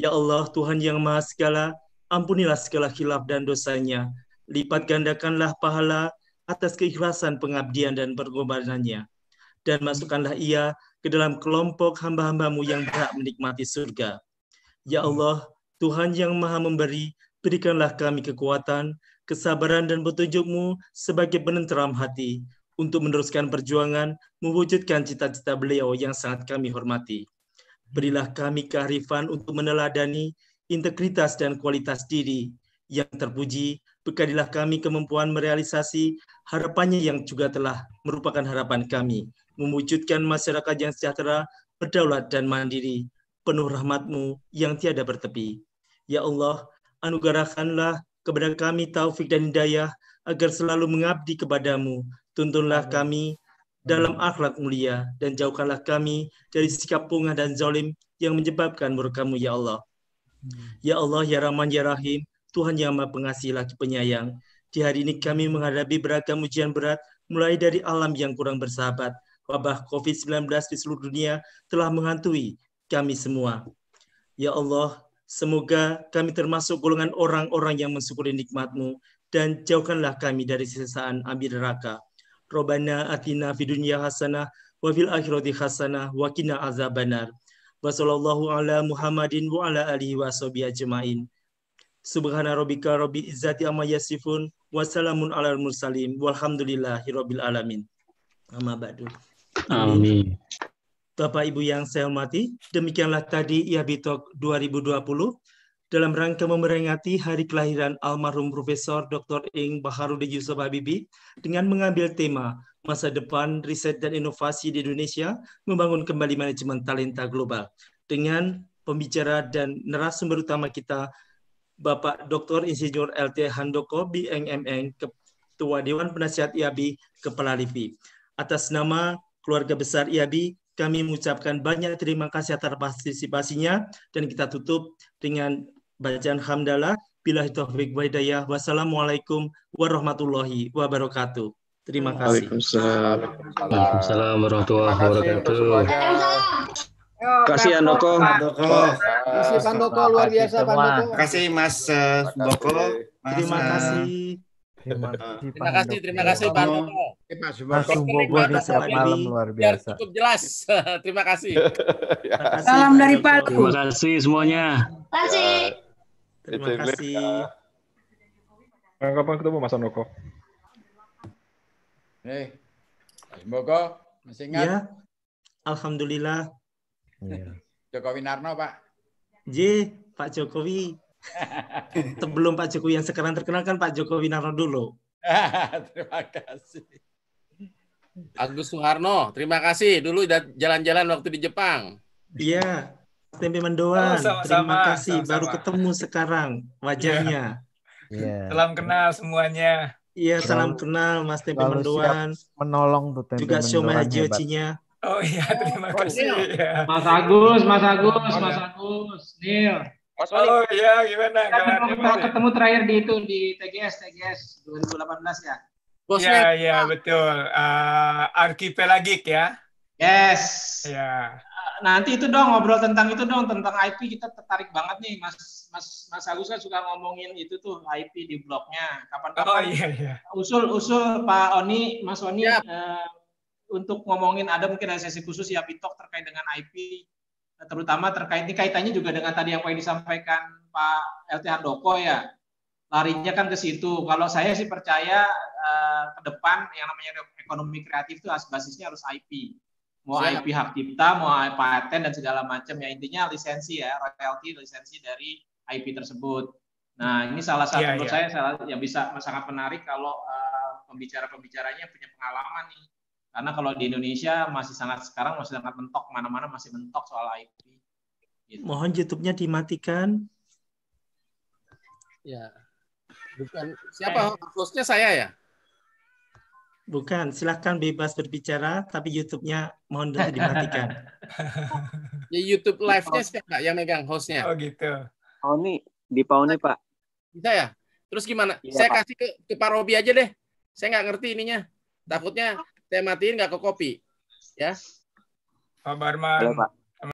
Ya Allah, Tuhan yang Maha Segala, ampunilah segala khilaf dan dosanya, lipat gandakanlah pahala atas keikhlasan pengabdian dan pergobarannya, dan masukkanlah ia ke dalam kelompok hamba-hambamu yang berhak menikmati surga. Ya Allah, Tuhan yang maha memberi, berikanlah kami kekuatan, kesabaran dan petunjukmu sebagai penenteram hati, untuk meneruskan perjuangan mewujudkan cita-cita beliau yang sangat kami hormati. Berilah kami kearifan untuk meneladani integritas dan kualitas diri yang terpuji, berkadilah kami kemampuan merealisasi harapannya yang juga telah merupakan harapan kami, mewujudkan masyarakat yang sejahtera, berdaulat dan mandiri, penuh rahmatmu yang tiada bertepi. Ya Allah, anugerahkanlah kepada kami taufik dan hidayah agar selalu mengabdi kepadamu. Tuntunlah kami dalam akhlak mulia dan jauhkanlah kami dari sikap pungah dan zalim yang menyebabkan murkamu ya Allah Hmm. Ya Allah, Ya Rahman, Ya Rahim, Tuhan Yang Maha Pengasih lagi Penyayang, di hari ini kami menghadapi beragam ujian berat, mulai dari alam yang kurang bersahabat, wabah COVID-19 di seluruh dunia telah menghantui kami semua. Ya Allah, semoga kami termasuk golongan orang-orang yang mensyukuri nikmatMu dan jauhkanlah kami dari sisaan api neraka. Robana atina fidunya hasanah, wa fil akhirati hasanah, wa azabanar. Wassallallahu ala Muhammadin wa ala alihi wa sahbihi ajma'in. Subhana rabbika rabbil izzati amma yasifun wa salamun alal mursalin walhamdulillahi rabbil alamin. Amma ba'du. Amin. Bapak Ibu yang saya hormati, demikianlah tadi Yabitok 2020 dalam rangka memperingati hari kelahiran almarhum Profesor Dr. Ing Baharudin Yusuf Habibie dengan mengambil tema masa depan riset dan inovasi di Indonesia membangun kembali manajemen talenta global dengan pembicara dan narasumber utama kita Bapak Dr. Insinyur LT Handoko BNMN Ketua Dewan Penasihat IAB Kepala LIPI. Atas nama keluarga besar IAB kami mengucapkan banyak terima kasih atas partisipasinya dan kita tutup dengan bacaan hamdalah Bila taufiq wa hidayah. Wassalamualaikum warahmatullahi wabarakatuh. Terima kasih. Waalaikumsalam warahmatullahi wabarakatuh. Kasih ya, Andoko. Kasih Pandoko luar biasa Pandoko. Kasih Mas Boko. Eh, eh, terima kasih. Terima kasih, terima kasih, Pak Noto. Mas Sumbogo di saat malam luar biasa. Cukup jelas. [LAUGHS] Ya. terima kasih. Salam dari Palu. Terima kasih semuanya. Terima kasih. Terima kasih. Kapan ketemu Mas Noko? Nih, semoga masih ingat. Ya, Alhamdulillah. Ya. Jokowi Narno, Pak. J, Pak Jokowi. [LAUGHS] Sebelum Pak Jokowi yang sekarang terkenal kan Pak Jokowi Narno dulu. [LAUGHS] terima kasih. Agus Soeharno, terima kasih. Dulu jalan-jalan waktu di Jepang. Iya. Tempe Mendoan. Oh, sama -sama. Terima kasih. Sama -sama. Baru ketemu sekarang wajahnya. Yeah. Yeah. Salam kenal semuanya. Iya, salam kenal Mas Tempe Menduan. Menolong tuh Tempe Juga Syoma Hajiocinya. Oh iya, terima oh, kasih. Iya. Mas Agus, Mas Agus, Mas Agus, Nil. Mas Wali. Oh iya, gimana? Kita ketemu, ketemu terakhir di itu di TGS, TGS 2018 ya. Iya, Bosnya. Iya, iya, betul. Uh, eh, archipelagik ya. Yes. Ya nanti itu dong ngobrol tentang itu dong tentang IP kita tertarik banget nih Mas Mas Mas Agus kan suka ngomongin itu tuh IP di blognya kapan-kapan oh, iya, iya. usul usul Pak Oni Mas Oni yep. Iya. uh, untuk ngomongin ada mungkin ada sesi khusus ya Pitok terkait dengan IP eh, terutama terkait ini kaitannya juga dengan tadi yang Pak disampaikan Pak LT Handoko ya larinya kan ke situ kalau saya sih percaya uh, ke depan yang namanya ekonomi kreatif itu basisnya harus IP mau Siap. IP hak cipta, mau IP paten dan segala macam ya intinya lisensi ya royalty, lisensi dari IP tersebut. Nah ini salah satu yeah, menurut yeah. saya salah yang bisa sangat menarik kalau uh, eh, pembicara pembicaranya punya pengalaman nih. Karena kalau di Indonesia masih sangat sekarang masih sangat mentok mana-mana masih mentok soal IP. Gitu. Mohon YouTube-nya dimatikan. Ya. Eh. Bukan siapa eh. hostnya saya ya? Bukan, silahkan bebas berbicara, tapi YouTube-nya mohon untuk dimatikan. [LAUGHS] ya YouTube live-nya siapa yang megang host-nya? Oh gitu. Oh nih, di Pauni Pak. Bisa ya? Terus gimana? Ya, saya Pak. kasih ke, ke Pak Robi aja deh. Saya nggak ngerti ininya. Takutnya saya matiin nggak ke kopi. Ya. Pak Barman. Halo, Pak.